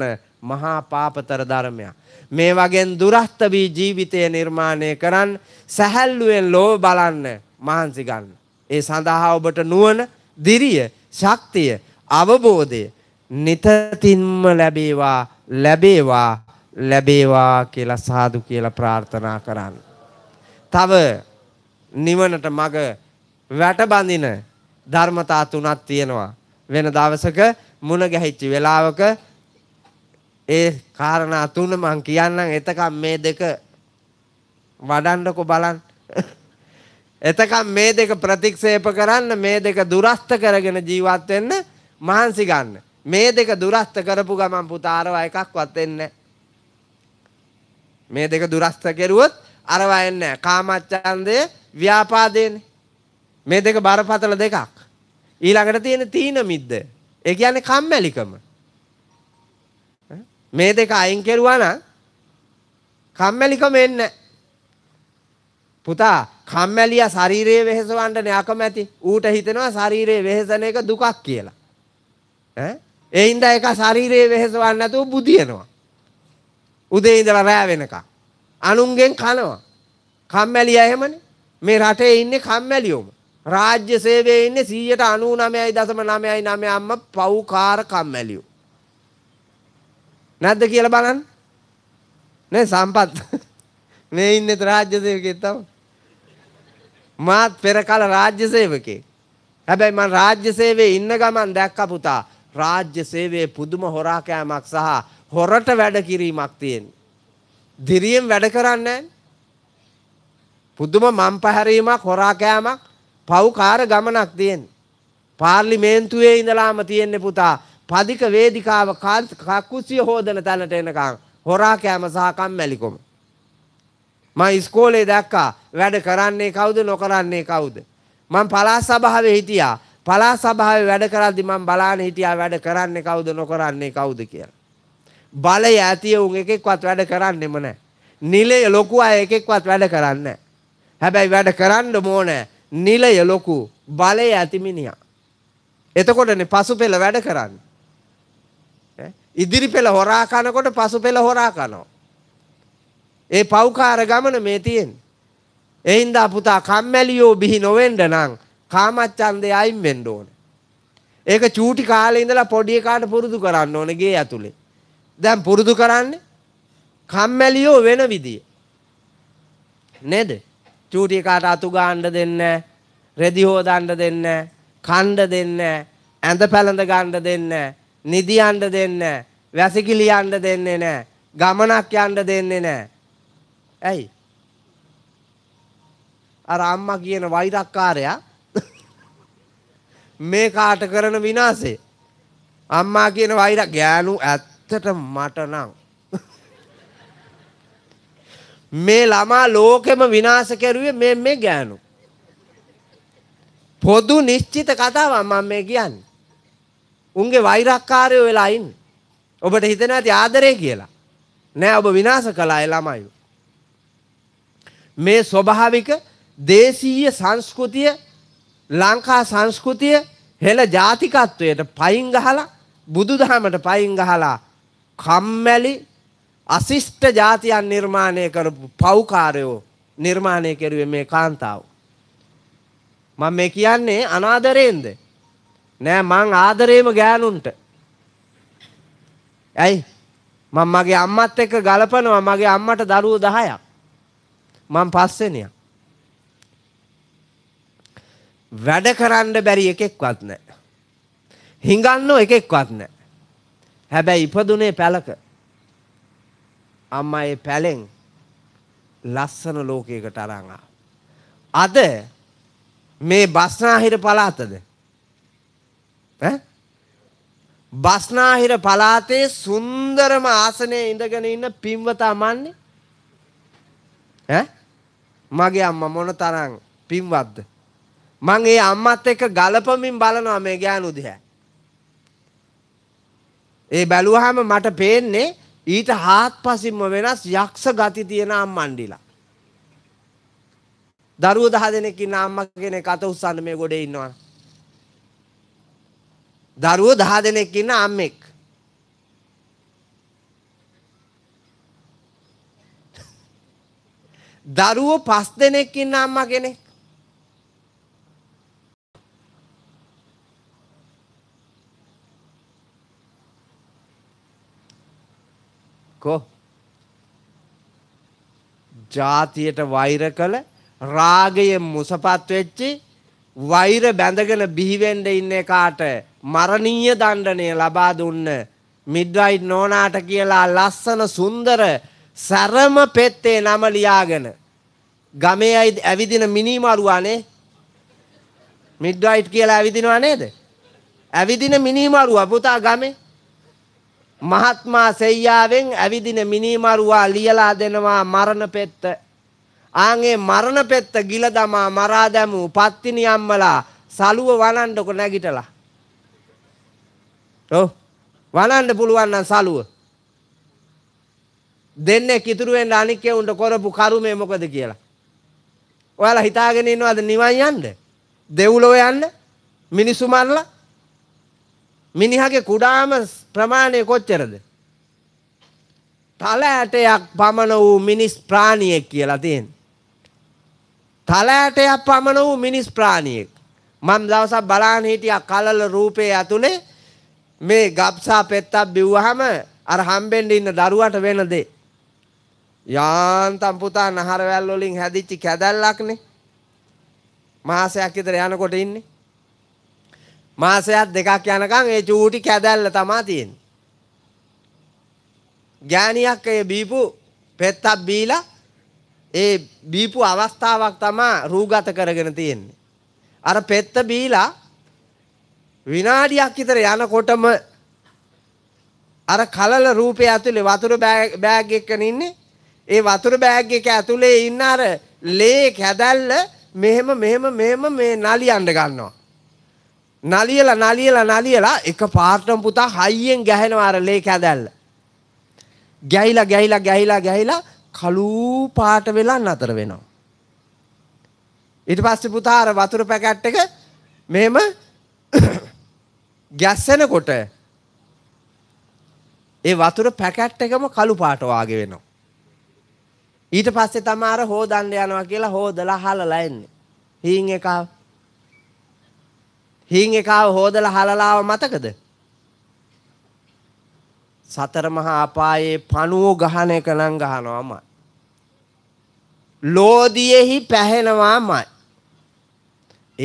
S1: මහා පාපතර ධර්මයක්. මේ වගෙන් දුරස්ත වී ජීවිතය නිර්මාණය කරන් සැහැල්ලුවෙන් ලෝව බලන්න මහන්සි ගන්න. ඒ සඳහා ඔබට නුවණ, දිරිය, ශක්තිය, අවබෝධය නිතතින්ම ලැබේවා, ලැබේවා, ලැබේවා කියලා සාදු කියලා ප්‍රාර්ථනා කරන්න. තව නිවනට මග වැටබඳින ධර්මතා තුනක් තියෙනවා. වෙන දවසක මුණ ගැහිච්ච වෙලාවක ඒ කාරණා තුන මං කියන්නම් එතකම් මේ දෙක වඩන්නකො බලන්න එතකම් මේ දෙක ප්‍රතික්ෂේප කරන්න මේ දෙක දුරස්ත කරගෙන ජීවත් වෙන්න මහන්සි ගන්න. මේ දෙක දුරස්ත කරපු ගමන් පුතා අරවා එකක්වත් එන්නේ මේ දෙක දුරස්ත කෙරුවොත් අරවා එන්නේ කාමච්ඡන්දය ව්‍යාපාදයනේ. මේ දෙක බරපතල දෙකක්. ඊළඟට තියෙන තීන මිද්ද. ඒ කියන්නේ කම්මැලිකම. මේ දෙක අයින් කෙරුවා නම් කම්මැලිකම එන්නේ නැහැ. පුතා කම්මැලියා ශරීරයේ වෙහෙසවන්න නැකමැති. ඌට හිතෙනවා ශරීරයේ වෙහෙසන එක දුකක් කියලා. ඈ ඒ හින්දා එක ශරීරයේ වෙහෙසවන්න නැතුව බුදියනවා. උදේ ඉඳලා රෑ වෙනකම්. අනුන්ගෙන් කනවා. කම්මැලියා එහෙමනේ. මේ රටේ ඉන්නේ කම්මැලියෝම. රාජ්‍ය සේවයේ ඉන්නේ 199.99 අම්ම පව්කාර කම්මැලියෝ. නැද්ද කියලා බලන්න. නේ සම්පත්. මේ ඉන්නේ රාජ්‍ය සේවකයෙක් තමයි. මාත් පෙර කල රාජ්‍ය සේවකෙක්. හැබැයි මං රාජ්‍ය සේවයේ ඉන්න ගමන් දැක්ක පුතා රාජ්‍ය සේවයේ පුදුම හොරා කෑමක් සහ හොරට වැඩ කිරීමක් තියෙන. දිරියෙන් වැඩ කරන්නේ පුදුම මම් පැහැරීමක් හොරා කෑමක් පව්කාර ගමනක් තියෙන. පාර්ලිමේන්තුවේ ඉඳලාම තියෙන්නේ පුතා පදික වේදිකාව කකුසිය හෝදන තැනට එනකං හොරා කෑම සහ කම්මැලිකම. මම ඉස්කෝලේ දැක්කා වැඩ කරන්නේ කවුද නොකරන්නේ කවුද මම පළාත් සභාවේ හිටියා පළාත් සභාවේ වැඩ කරද්දි මම බලාන හිටියා වැඩ කරන්නේ කවුද නොකරන්නේ කවුද කියලා බලය ඇතිය උන් එකෙක්වත් වැඩ කරන්නෙම නැහැ නිලය ලොකු අය එකෙක්වත් වැඩ කරන්නේ හැබැයි වැඩ කරන්න ඕනේ නිලය ලොකු බලය ඇති මිනිහා එතකොටනේ පසුපෙළ වැඩ කරන්නේ ඉදිරි පෙළ හොරා කනකොට පසු පෙළ හොරා කනවා. ඒ පෞකාර ගමන මේ තියෙන. එහින්දා පුතා කම්මැලියෝ බිහි නොවෙන්ඩ නං කාමච්චන්දය අයින් වෙන්ඩ ඕන. ඒක චූටි කාලේ ඉඳලා පොඩි කාට පුරුදු කරන්න ඕන ගේ ඇතුලේ. දැන් පුරුදු කරන්න කම්මැලියෝ වෙන විදිය. නේද? චූටි කාට අතු ගාන්න දෙන්න, රෙදි හොදන්න දෙන්න, කණ්ඩ දෙන්න, ඇඳ පැළඳ ගන්න දෙන්න, නිදියන්න දෙන්න, වැසිකිලියන්න දෙන්නේ නැහැ. ගමනක් යන්න දෙන්නේ නැහැ. ඇයි? අර අම්මා කියන වෛරක්කාරයා මේ කාට කරන විනාශේ අම්මා කියන වෛර ගෑනු ඇත්තට මට නම් මේ ළමා ලෝකෙම විනාශ කරුවේ මේ මේ ගෑනු. පොදු නිශ්චිත කතාවක් මම මේ කියන්නේ. උන්ගේ වෛරක්කාරයෝ වෙලා ඉන්නේ. ඔබට හිතෙනවා ඇති ආදරේ කියලා. නෑ ඔබ විනාශ කළා ඒ ළමයි. මේ ස්වභාවික දේශීය සංස්කෘතිය ලංකා සංස්කෘතිය හෙළ ජාතිකත්වයට පයින් ගහලා බුදුදහමට පයින් ගහලා කම්මැලි අසිෂ්ට ජාතියන් නිර්මාණය කරපු පෞකාරයෝ නිර්මාණය කෙරුවේ මේ කාන්තාව. මම මේ කියන්නේ අනාදරයෙන්ද? නෑ මං ආදරේම ගෑනුන්ට. ඇයි? මම මගේ අම්මත් එක්ක ගලපනවා මගේ අම්මට දරුවෝ 10ක්. මං පස්සෙනියා. වැඩ කරන්න බැරි එකෙක්වත් නැහැ. හිඟන්න එකෙක්වත් නැහැ. හැබැයි ඉපදුනේ පැලක. අම්මා ඒ පැලෙන් ලස්සන ලෝකයකට අරන් අද මේ බස්නාහිර පළාතද? ඈ? බස්නාහිර පළාතේ සුන්දරම ආසනයේ ඉඳගෙන ඉන්න පින්වත අමන්නේ ඈ මගේ අම්මා මොන තරම් පින්වත්ද මං ඒ අම්මත් එක්ක ගලපමින් බලනවා මේ ගෑනු දිහා ඒ බැලුවාම මට පේන්නේ ඊට හාත්පසින්ම වෙනස් යක්ෂ ගති තියෙන අම්මන්ඩිලා දරුවෝ දහ දෙනෙක් ඉන්න අම්මා කෙනෙක් අත උස්සන්න මේ ගොඩේ ඉන්නවා දරුවෝ දහ දෙනෙක් ඉන්න අම්මෙක් දරුවෝ පස් දෙනෙක් ඉන්න අම්මා කෙනෙක්. කෝ ජාතියට වෛර කළ රාගය මුසපත් වෙච්චි වෛර බැඳගෙන බිහිවෙන්න ඉන්නේ කාට මරණීය දණ්ඩනය ලබා දුන්න මිඩ්වයිට් නෝනාට කියලා ලස්සන සුන්දර සරම පෙත්තේ නම ලියාගෙන ගමේ ඇවිදින මිනිමරුවානේ මිඩ්වයිට් කියලා ඇවිදිනවා නේද? ඇවිදින මිනිමරුවා පුතා ගමේ මහත්මා සෙයියාවෙන් ඇවිදින මිනිමරුවා ලියලා දෙනවා මරණ පෙත්ත. ආන්ගේ මරණ පෙත්ත ගිල දමා මරා දැමූ පත්තිනි අම්මලා සලුව වනන්නකො නැගිටලා. ඔව්. වනන්න පුළුවන් නම් සලුව. දෙන්නේ කිතුරුවෙන් අනික් එවුන්ට කරපු කරුමේ මොකද කියලා. ඔයාලා හිතාගෙන ඉන්නවද නිවන් යන්න? දෙව්ලොව යන්න? මිනිසු මරලා? මිනිහාගේ කුඩාම ප්‍රමාණය කොච්චරද? තල ඇටයක් පමණ වූ මිනිස් ප්‍රාණියෙක් කියලා තියෙනවා. තල ඇටයක් පමණ වූ මිනිස් ප්‍රාණියෙක්. මම දවසක් බලාන හිටියා කලල රූපේ ඇතුලේ මේ ගබ්සා පෙත්තක් බිව්වහම අර හම්බෙන්න ඉන්න දරුවට වෙන දේ. යාන්තම් පුතා නහරවැල් වලින් හැදිච්ච කැදැල්ලක්නේ. මාසයක් විතර යනකොට ඉන්නේ. මාසයක් දෙකක් යනකම් ඒ චූටි කැදැල්ල තමා තියෙන්නේ. ගෑණියක් ඒ බීපු පෙත්තක් බීලා ඒ බීපු අවස්ථාවක් තමා රූගත කරගෙන තියෙන්නේ. අර පෙත්ත බීලා විනාඩියක් විතර යනකොටම අර කලල රූපය ඇතුලේ වතුර බෑග් එකක ඉන්නේ ඒ වතුර බෑග් එක ඇතුලේ ඉන්න අර ලේ කැදැල්ල මෙහෙම මෙහෙම මෙහෙම මේ නලියන්න ගන්නවා. නලියලා නලියලා නලියලා එක පාටම පුතා හයියෙන් ගැහෙනවා අර ලේ කැදැල්ල. ගැහිලා ගැහිලා ගැහිලා ගැහිලා කළු පාට වෙලා නතර වෙනවා. ඊට පස්සේ පුතා අර වතුර පැකට් එක මෙහෙම ගැස්සෙනකොට ඒ වතුර පැකට් එකම කළු පාට වාගේ වෙනවා. ඊට පස්සේ තමයි අර හොදන්න යනවා කියලා හොදලා හලලා එන්නේ. හීන් එකව. හීන් එකව හොදලා හලලාව මතකද? සතර මහා අපායේ පණුව ගහන එක නම් ගහනවාමයි. ලෝදියෙහි පැහෙනවාමයි.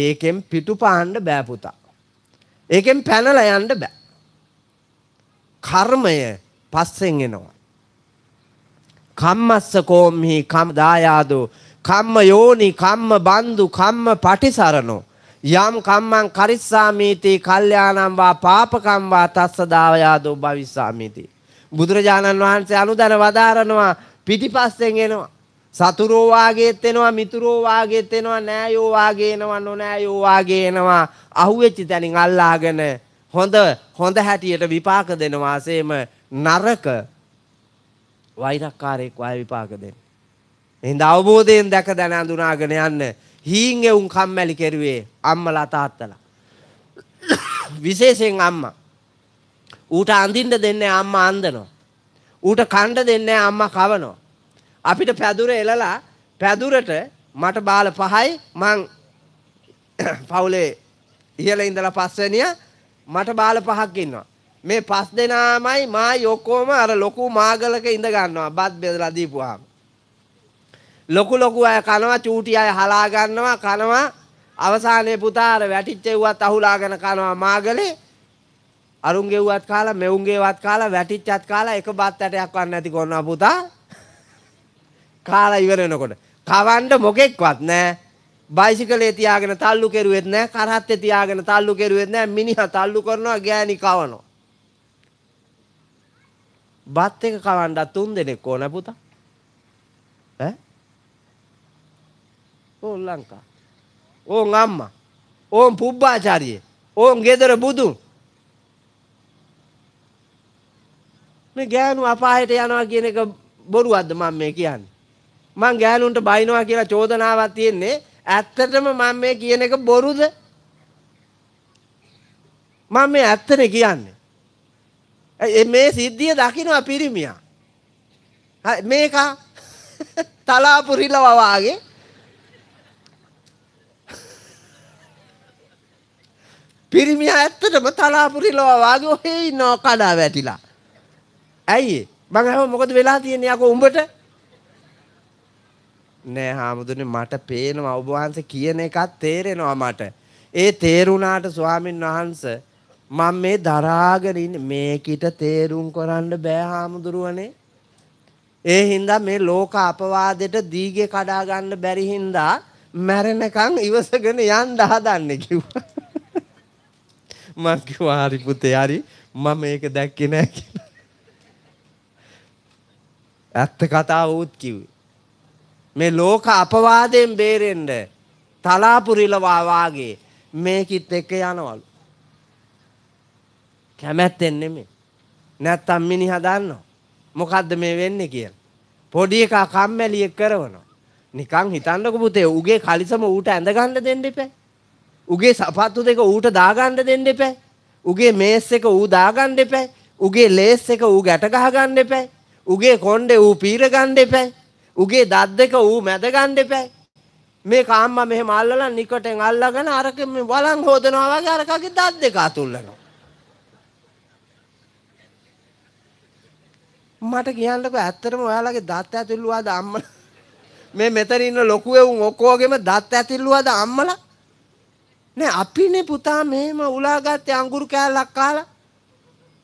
S1: ඒකෙන් පිටු පාන්න බෑ පුතා. ඒකෙන් පැනලා යන්න බෑ. කර්මය පස්සෙන් එනවා. කම්මස්ස කෝම්හි කම් දායාදෝ කම්ම යෝනි කම්ම බන්දු කම්ම පටිසරණෝ යම් කම්මං කරිස්සාමීති කල්යාණම් වා පාපකම් වා තස්ස දායාදෝ භවිස්සාමීති බුදුරජාණන් වහන්සේ අනුදන වදාරනවා පිටිපස්සෙන් එනවා සතුරෝ වාගේත් එනවා මිතුරෝ වාගේත් එනවා නෑයෝ වාගේ එනවා නොනෑයෝ වාගේ එනවා අහුවෙච්ච තැනින් අල්ලාගෙන හොඳ හොඳ හැටියට විපාක දෙනවා සේම නරක වෛරක්කාරයෙක් වය විපාක දෙන්න. එහෙනම් අවබෝධයෙන් දැක දැන අඳුනාගෙන යන්න හීන් එවුන් කම්මැලි කෙරුවේ අම්මලා තාත්තලා. විශේෂයෙන් අම්මා. ඌට අඳින්න දෙන්නේ අම්මා අඳනවා. ඌට කණ්ඩ දෙන්නේ අම්මා කවනවා. අපිට පැදුර එලලා පැදුරට මට බාල පහයි මං පවුලේ ඉහළ ඉඳලා පස්වැනිය මට බාල පහක් ඉන්නවා. මේ පස් දෙනාමයි මායි ඔක්කොම අර ලොකු මාගලක ඉඳ ගන්නවා බත් බෙදලා දීපුවාම. ලොකු ලොකු අය කනවා චූටි අය හලා ගන්නවා කනවා අවසානයේ පුතා අර වැටිච්ච එව්වත් අහුලාගෙන කනවා මාගලේ. අරුන්ගේ එව්වත් කාලා මෙවුන්ගේ එව්වත් කාලා වැටිච්චත් කාලා එක බත් ඇටයක් වන්න නැති කරනවා පුතා. කාලා ඉවර වෙනකොට කවන්න මොකෙක්වත් නැහැ. බයිසිකලේ තියාගෙන තල්ලු කෙරුවෙත් නැහැ කරහත්තේ තියාගෙන තල්ලු කෙරුවෙත් නැහැ මිනිහා තල්ලු කරනවා ගෑණි කවනවා බත් එක කවන්න තුන් දෙනෙක් ඕන පුතා ඈ ඕන් ලංකා ඕන් අම්මා ඕන් පුබ්බාචාරියේ ඕන් ගෙදර බුදුන් මේ ගෑනු අපායට යනවා කියන එක බොරුවක්ද මම මේ කියන්නේ මං ගෑනුන්ට බයිනවා කියලා චෝදනාවක් තියෙන්නේ ඇත්තටම මම මේ කියන එක බොරුද මම මේ ඇත්තනේ කියන්නේ මේ සිද්ධිය දකිනවා පිරිමියා. මේක තලාපුරිල වවාගේ පිරිමියා ඇත්තටම තලාපුරිල වවාගේ ඔහේ ඉන්නවා කඩා වැටිලා. ඇයි මං හැම මොකද වෙලා තියෙන්නේ යකෝ උඹට? නෑ හාමුදුරනේ මට පේනවා ඔබ වහන්සේ කියන එකත් තේරෙනවා මට. ඒ තේරුණාට ස්වාමින් වහන්සේ මම මේ දරාගෙන ඉන්නේ මේකිට තේරුම් කරන්න බෑ හාමුදුරුවනේ. ඒ හින්දා මේ ලෝක අපවාදයට දීගේ කඩා ගන්න බැරි හින්දා මැරෙනකන් ඉවසගෙන යන්න හදන්නේ කිව්වා. මං කිව්වා හරි පුතේ හරි මම මේක දැක්කේ නෑ කියලා. ඇත්ත කතාව උත් කිව්වේ. මේ ලෝක අපවාදයෙන් බේරෙන්න තලාපුරිලවා වාගේ මේකිත් එක්ක යනවලු. කැමැත්තෙන් නෙමෙයි. නැත්තම් මිනිහා දන්නවා. මොකද්ද මේ වෙන්නේ කියලා. පොඩි එකා කම්මැලියෙක් කරනවා. නිකන් හිතන්නකො පුතේ උගේ කලිසම ඌට ඇඳ ගන්න දෙන්න එපා. උගේ සපත්තු දෙක ඌට දා ගන්න දෙන්න එපා. උගේ මේස් එක ඌ දා ගන්න එපා. උගේ ලේස් එක ඌ ගැට ගහ ගන්න එපා. උගේ කොණ්ඩේ ඌ පීර ගන්න එපා. උගේ දත් දෙක ඌ මැද ගන්න එපා. මේ කාම්ම මෙහෙම අල්ලලා නිකටෙන් අල්ලගෙන අරක මේ වලන් හොදනවා වගේ අරකගේ දත් දෙක අතුල්ලනවා. මට කියන්නකෝ ඇත්තටම ඔයාලගේ දත් ඇතිල්ලුවාද අම්මලා මේ මෙතන ඉන්න ලොකු එවුන් ඔක්කොගෙම දත් ඇතිල්ලුවාද අම්මලා නෑ අපිනේ පුතා මෙහෙම උලාගත්තේ අඟුරු කෑල්ලක් කාලා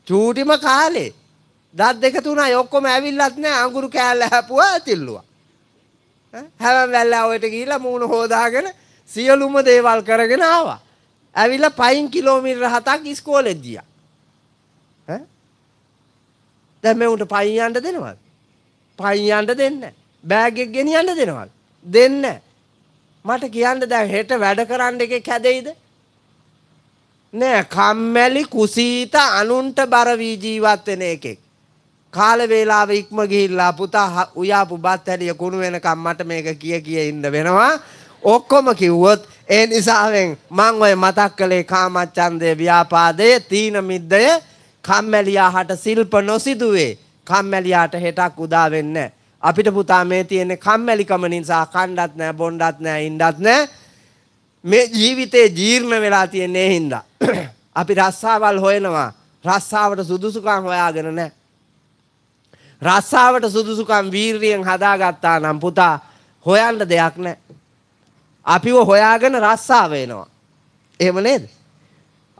S1: චූටිම කාලේ දත් දෙක තුනයි ඔක්කොම ඇවිල්ලත් නෑ අඟුරු කෑල්ල හැපුවා ඇතිල්ලුවා හැවන් වැල්ලා ඔයට ගිහිලා මූණ හොදාගෙන සියලුම දේවල් කරගෙන ආවා ඇවිල්ලා පයින් කිලෝමීටර් 7ක් ඉස්කෝලෙට ගියා දැන් මේ උන්ට පයින් යන්න දෙනවද? පයින් යන්න දෙන්නේ නැහැ. බෑග් එක ගෙනියන්න දෙනවද? දෙන්නේ නැහැ. මට කියන්න දැන් හෙට වැඩ කරන්න එකේ කැදෙයිද? නෑ කම්මැලි කුසීත අනුන්ට බර වී ජීවත් වෙන එකෙක්. කාල වේලාව ඉක්ම ගිහිල්ලා පුතා උයාපු බත් හැලිය කුණු වෙනකම් මට මේක කිය කිය ඉන්න වෙනවා. ඔක්කොම කිව්වොත් ඒ නිසාවෙන් මං ඔය මතක් කළේ කාමච්ඡන්දේ ව්‍යාපාදයේ තීන මිද්දය කම්මැලියා හට සිල්ප නොසිදුවේ කම්මැලියාට හෙටක් උදා වෙන්න අපිට පුතා මේ තියෙන කම්මැලිකම නිසා කණ්ඩත් නෑ බොණ්ඩත් නෑ ඉන්නත් නෑ මේ ජීවිතේ ජීර්ණ වෙලා තියෙන්නේ හින්දා අපි රස්සාවල් හොයනවා රස්සාවට සුදුසුකම් හොයාගෙන නෑ රස්සාවට සුදුසුකම් වීරියෙන් හදාගත්තා නම් පුතා හොයන්න දෙයක් නෑ අපිව හොයාගෙන රස්සාව වෙනවා එහෙම නේද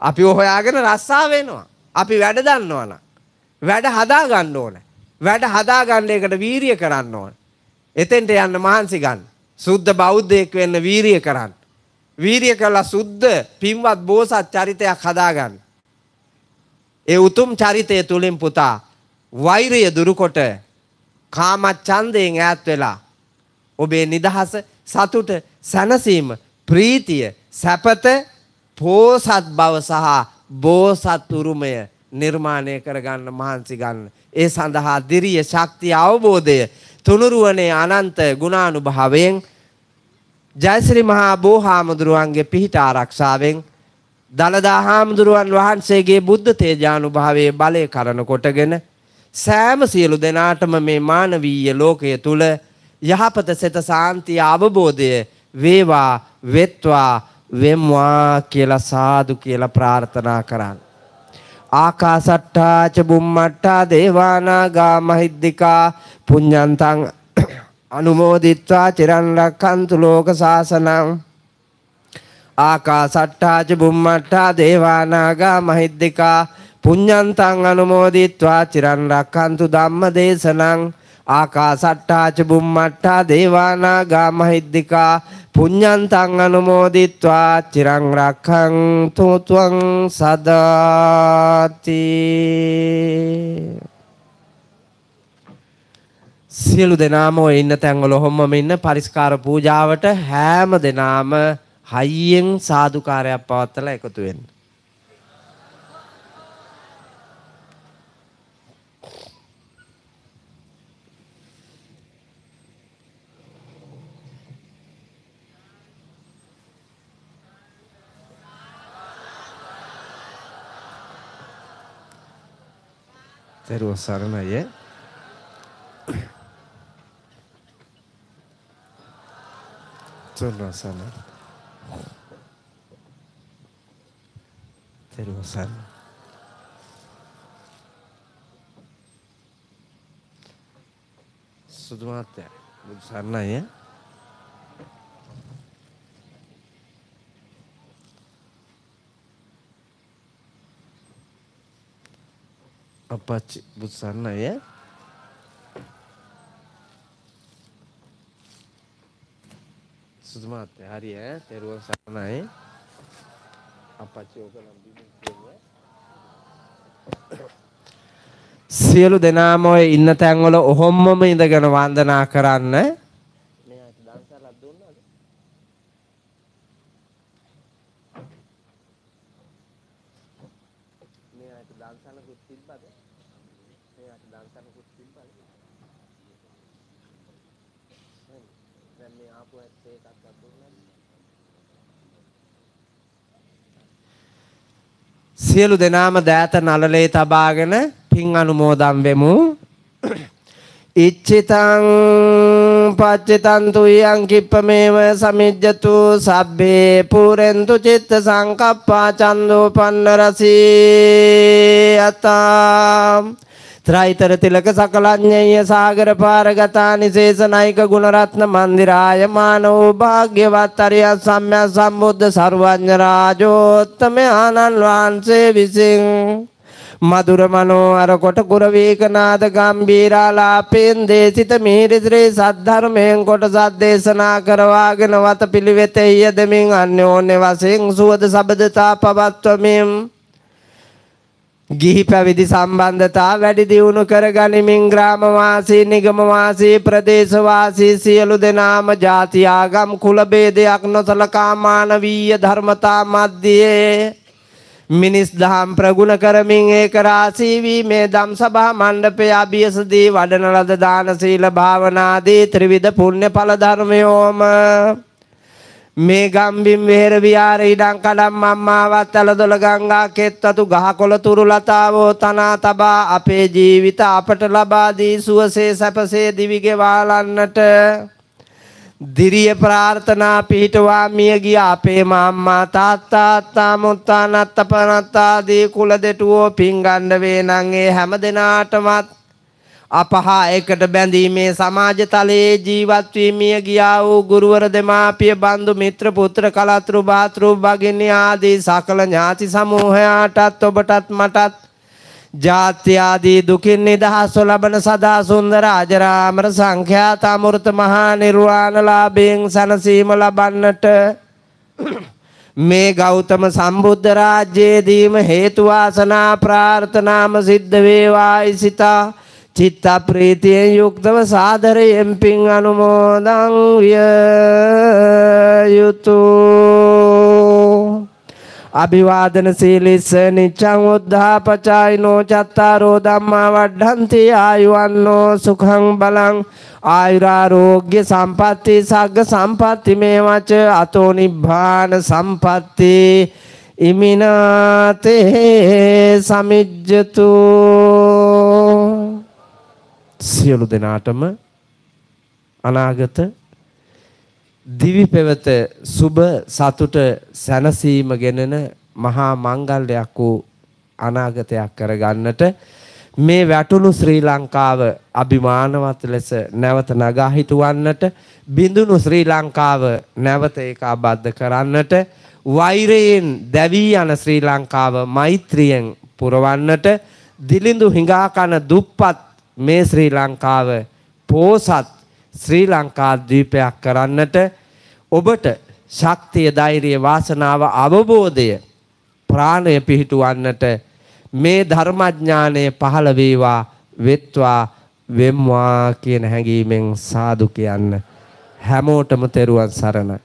S1: අපිව හොයාගෙන රස්සාව වෙනවා අපි වැඩ දන්නවනම් වැඩ හදා ගන්න ඕන. වැඩ හදා ගන්න එකට වීරිය කරන්න ඕන. එතෙන්ට යන්න මහන්සි ගන්න. සුද්ධ බෞද්ධයෙක් වෙන්න වීරිය කරන්න. වීරිය කළා සුද්ධ පින්වත් බෝසත් චරිතයක් හදා ගන්න. ඒ උතුම් චරිතය තුලින් පුතා වෛරය දුරුකොට කාම ඡන්දයෙන් ඈත් වෙලා ඔබේ නිදහස සතුට සැනසීම ප්‍රීතිය සැපත පෝසත් බව සහ බෝසත් උරුමය නිර්මාණය කරගන්න මහන්සි ගන්න. ඒ සඳහා දිරිය ශක්තිය අවබෝධය තුනුරුවනේ අනන්ත ගුණානුභාවයෙන් ජයසිරි මහා බෝහාමුදුරුවන්ගේ පිහිට ආරක්ෂාවෙන් දළදා හාමුදුරුවන් වහන්සේගේ බුද්ධ තේජානුභාවයේ බලය කරන කොටගෙන සෑම සියලු දෙනාටම මේ මානවීය ලෝකය තුල යහපත සෙත සාන්තිය අවබෝධය වේවා වෙත්වා වෙම්වා කියලා සාදු කියලා ප්‍රාර්ථනා කරන්න. ආකාසට්ටා ච බුම්මට්ටා දේවානාගා මහිද්దికා පුඤ්ඤන්තං අනුමෝදිත්වා චිරන් රැක්කන්තු ලෝක සාසනං ආකාසට්ටා ච බුම්මට්ටා දේවානාගා මහිද්దికා පුඤ්ඤන්තං අනුමෝදිත්වා චිරන් රැක්කන්තු ධම්ම දේශනං ආකාසට්ටා ච බුම්මට්ටා දේවානාගා මහිද්దికා පුඤ්ඤන්තං අනුමෝදිත්වා චිරං රක්ඛන්තු තුං සදාති සියලු දෙනාම ඔය ඉන්න තැන්වල ඔහොමම ඉන්න පරිස්කාර පූජාවට හැම දෙනාම හයියෙන් සාදුකාරයක් පවත්තලා එකතු වෙන්න. තෙරුවන් සරණයි තෙරුවන් සරණයි තෙරුවන් සරණයි සුදුමාත්‍ය බුදු සරණයි ඈ අපච්චි බුසන්න අය සුදුමාත් හරි ඈ තෙරුවන් සරණයි අපච්චි ඕක නම් සියලු දෙනාම ඔය ඉන්න තැන්වල ඔහොම්මම ඉඳගෙන වන්දනා කරන්න සියලු දෙනාම දෑත නලලේ තබාගෙන පින් අනුමෝදන් වෙමු. ඉච්චිතං පච්චිතං තුයං කිප්පමේව සමිජ්ජතු සබ්බේ පුරෙන්තු චිත්ත සංකප්පා චන්දෝපන්න රසී අතම් ත්‍රයිතර තිලක සකලඥය සාගර පාරගතා නිසේෂනයික ගුණරත්න මන්දිරාය මානෝ භාග්‍යවත් අරිය සම්ය සම්බුද්ධ සර්වඥ රාජෝත්තම ආනන් වහන්සේ විසින් මధుර මනෝ අර කොට කුර වේකනාද ගම්බීරාලාපෙන් දේසිත මිහිරිදරේ සද්ධර්මයෙන් කොට සද්දේශනා කරවාගෙන වත පිළිවෙතෙහි යදමින් අන්‍යෝන්‍ය වශයෙන් සුවද සබදතා පවත්වමින් ගිහි පැවිදි සම්බන්ධතා වැඩි දියුණු කර ගනිමින් ග්‍රාමවාසී නිගමවාසී ප්‍රදේශවාසී සියලු දෙනාම ජාතියාගම් කුලබේදයක් නොසලකා මානවීය ධර්මතා මධ්‍යයේ මිනිස් දහම් ප්‍රගුණ කරමින් ඒක රාසී වීමේ දම් සභා මණ්ඩපයේ අභියසදී වඩන ලද දාන සීල භාවනාදී ත්‍රිවිධ පුණ්‍ය ඵල ධර්මයෝම මේ ගම්බිම් වෙහෙර විහාර ඉඩම් කඩම් මම්මාවත් ඇලදොල ගංගා කෙත්වතු ගහකොළ තුරු ලතාවෝ තනා තබා අපේ ජීවිත අපට ලබා දී සුවසේ සැපසේ දිවිගේ වාලන්නට දිරිය ප්‍රාර්ථනා පිහිටවා මියගිය අපේ මාම්මා තාත්තා අත්තා මුත්තා නත්තපනත්තා දී කුල දෙටුවෝ පින්ගණ්ඩ වේ නම් ඒ හැම දෙනාටමත් අපහායකට බැඳීමේ සමාජ තලයේ ජීවත් වීමිය ගියා වූ ගුරුවර දෙමාපිය බන්දු මිත්‍ර පුත්‍ර කලතුරු භාතෘ භගිනී ආදී සකල ඥාති සමූහයාටත් ඔබටත් මටත් ජාත්‍ය ආදී දුකින් නිදහස්ව ලබන සදා සුන්දර අජරාමර සංඛ්‍යාත අමෘත මහා නිර්වාණලාභයෙන් සැනසීම ලබන්නට මේ ගෞතම සම්බුද්ධ රාජ්‍යයේදීම හේතු වාසනා ප්‍රාර්ථනාම සිද්ධ වේවායි සිතා චිත්ත ප්‍රීතියෙන් යුක්තව සාදරයෙන් පින් අනුමෝදන් විය යුතුය අභිවාදන සීලිස නිච්ඡං උද්ධාපචායිනෝ චත්තාරෝ ධම්මා වඩ්ඩන්ති ආයුවන්නෝ සුඛං බලං ආයුරාෝග්‍ය සම්පatti සග්ග සම්පatti මේවච අතෝ නිබ්බාන සම්පatti ඉමිනාතේ සමිජ්ජතෝ සියලු දෙනාටම අනාගත දිවි පෙවත සුබ සතුට සැනසීම ගෙනෙන මහා මංගල්‍යයක් වූ අනාගතයක් කරගන්නට මේ වැටුණු ශ්‍රී ලංකාව අභිමානවත් ලෙස නැවත නගා හිටවන්නට බිඳුණු ශ්‍රී ලංකාව නැවත ඒකාබද්ධ කරන්නට වෛරයෙන් දැවී යන ශ්‍රී ලංකාව මෛත්‍රියෙන් පුරවන්නට දිලිඳු හිඟා කන දුප්පත් මේ ශ්‍රී ලංකාව පෝසත් ශ්‍රී ලංකා ද්වීපයක් කරන්නට ඔබට ශක්තිය ධෛර්යය වාසනාව අවබෝධය ප්‍රාණය පිහිටුවන්නට මේ ධර්මඥානය පහළ වේවා වෙත්වා වෙම්වා කියන හැඟීමෙන් සාදු කියන්න හැමෝටම තෙරුවන් සරණයි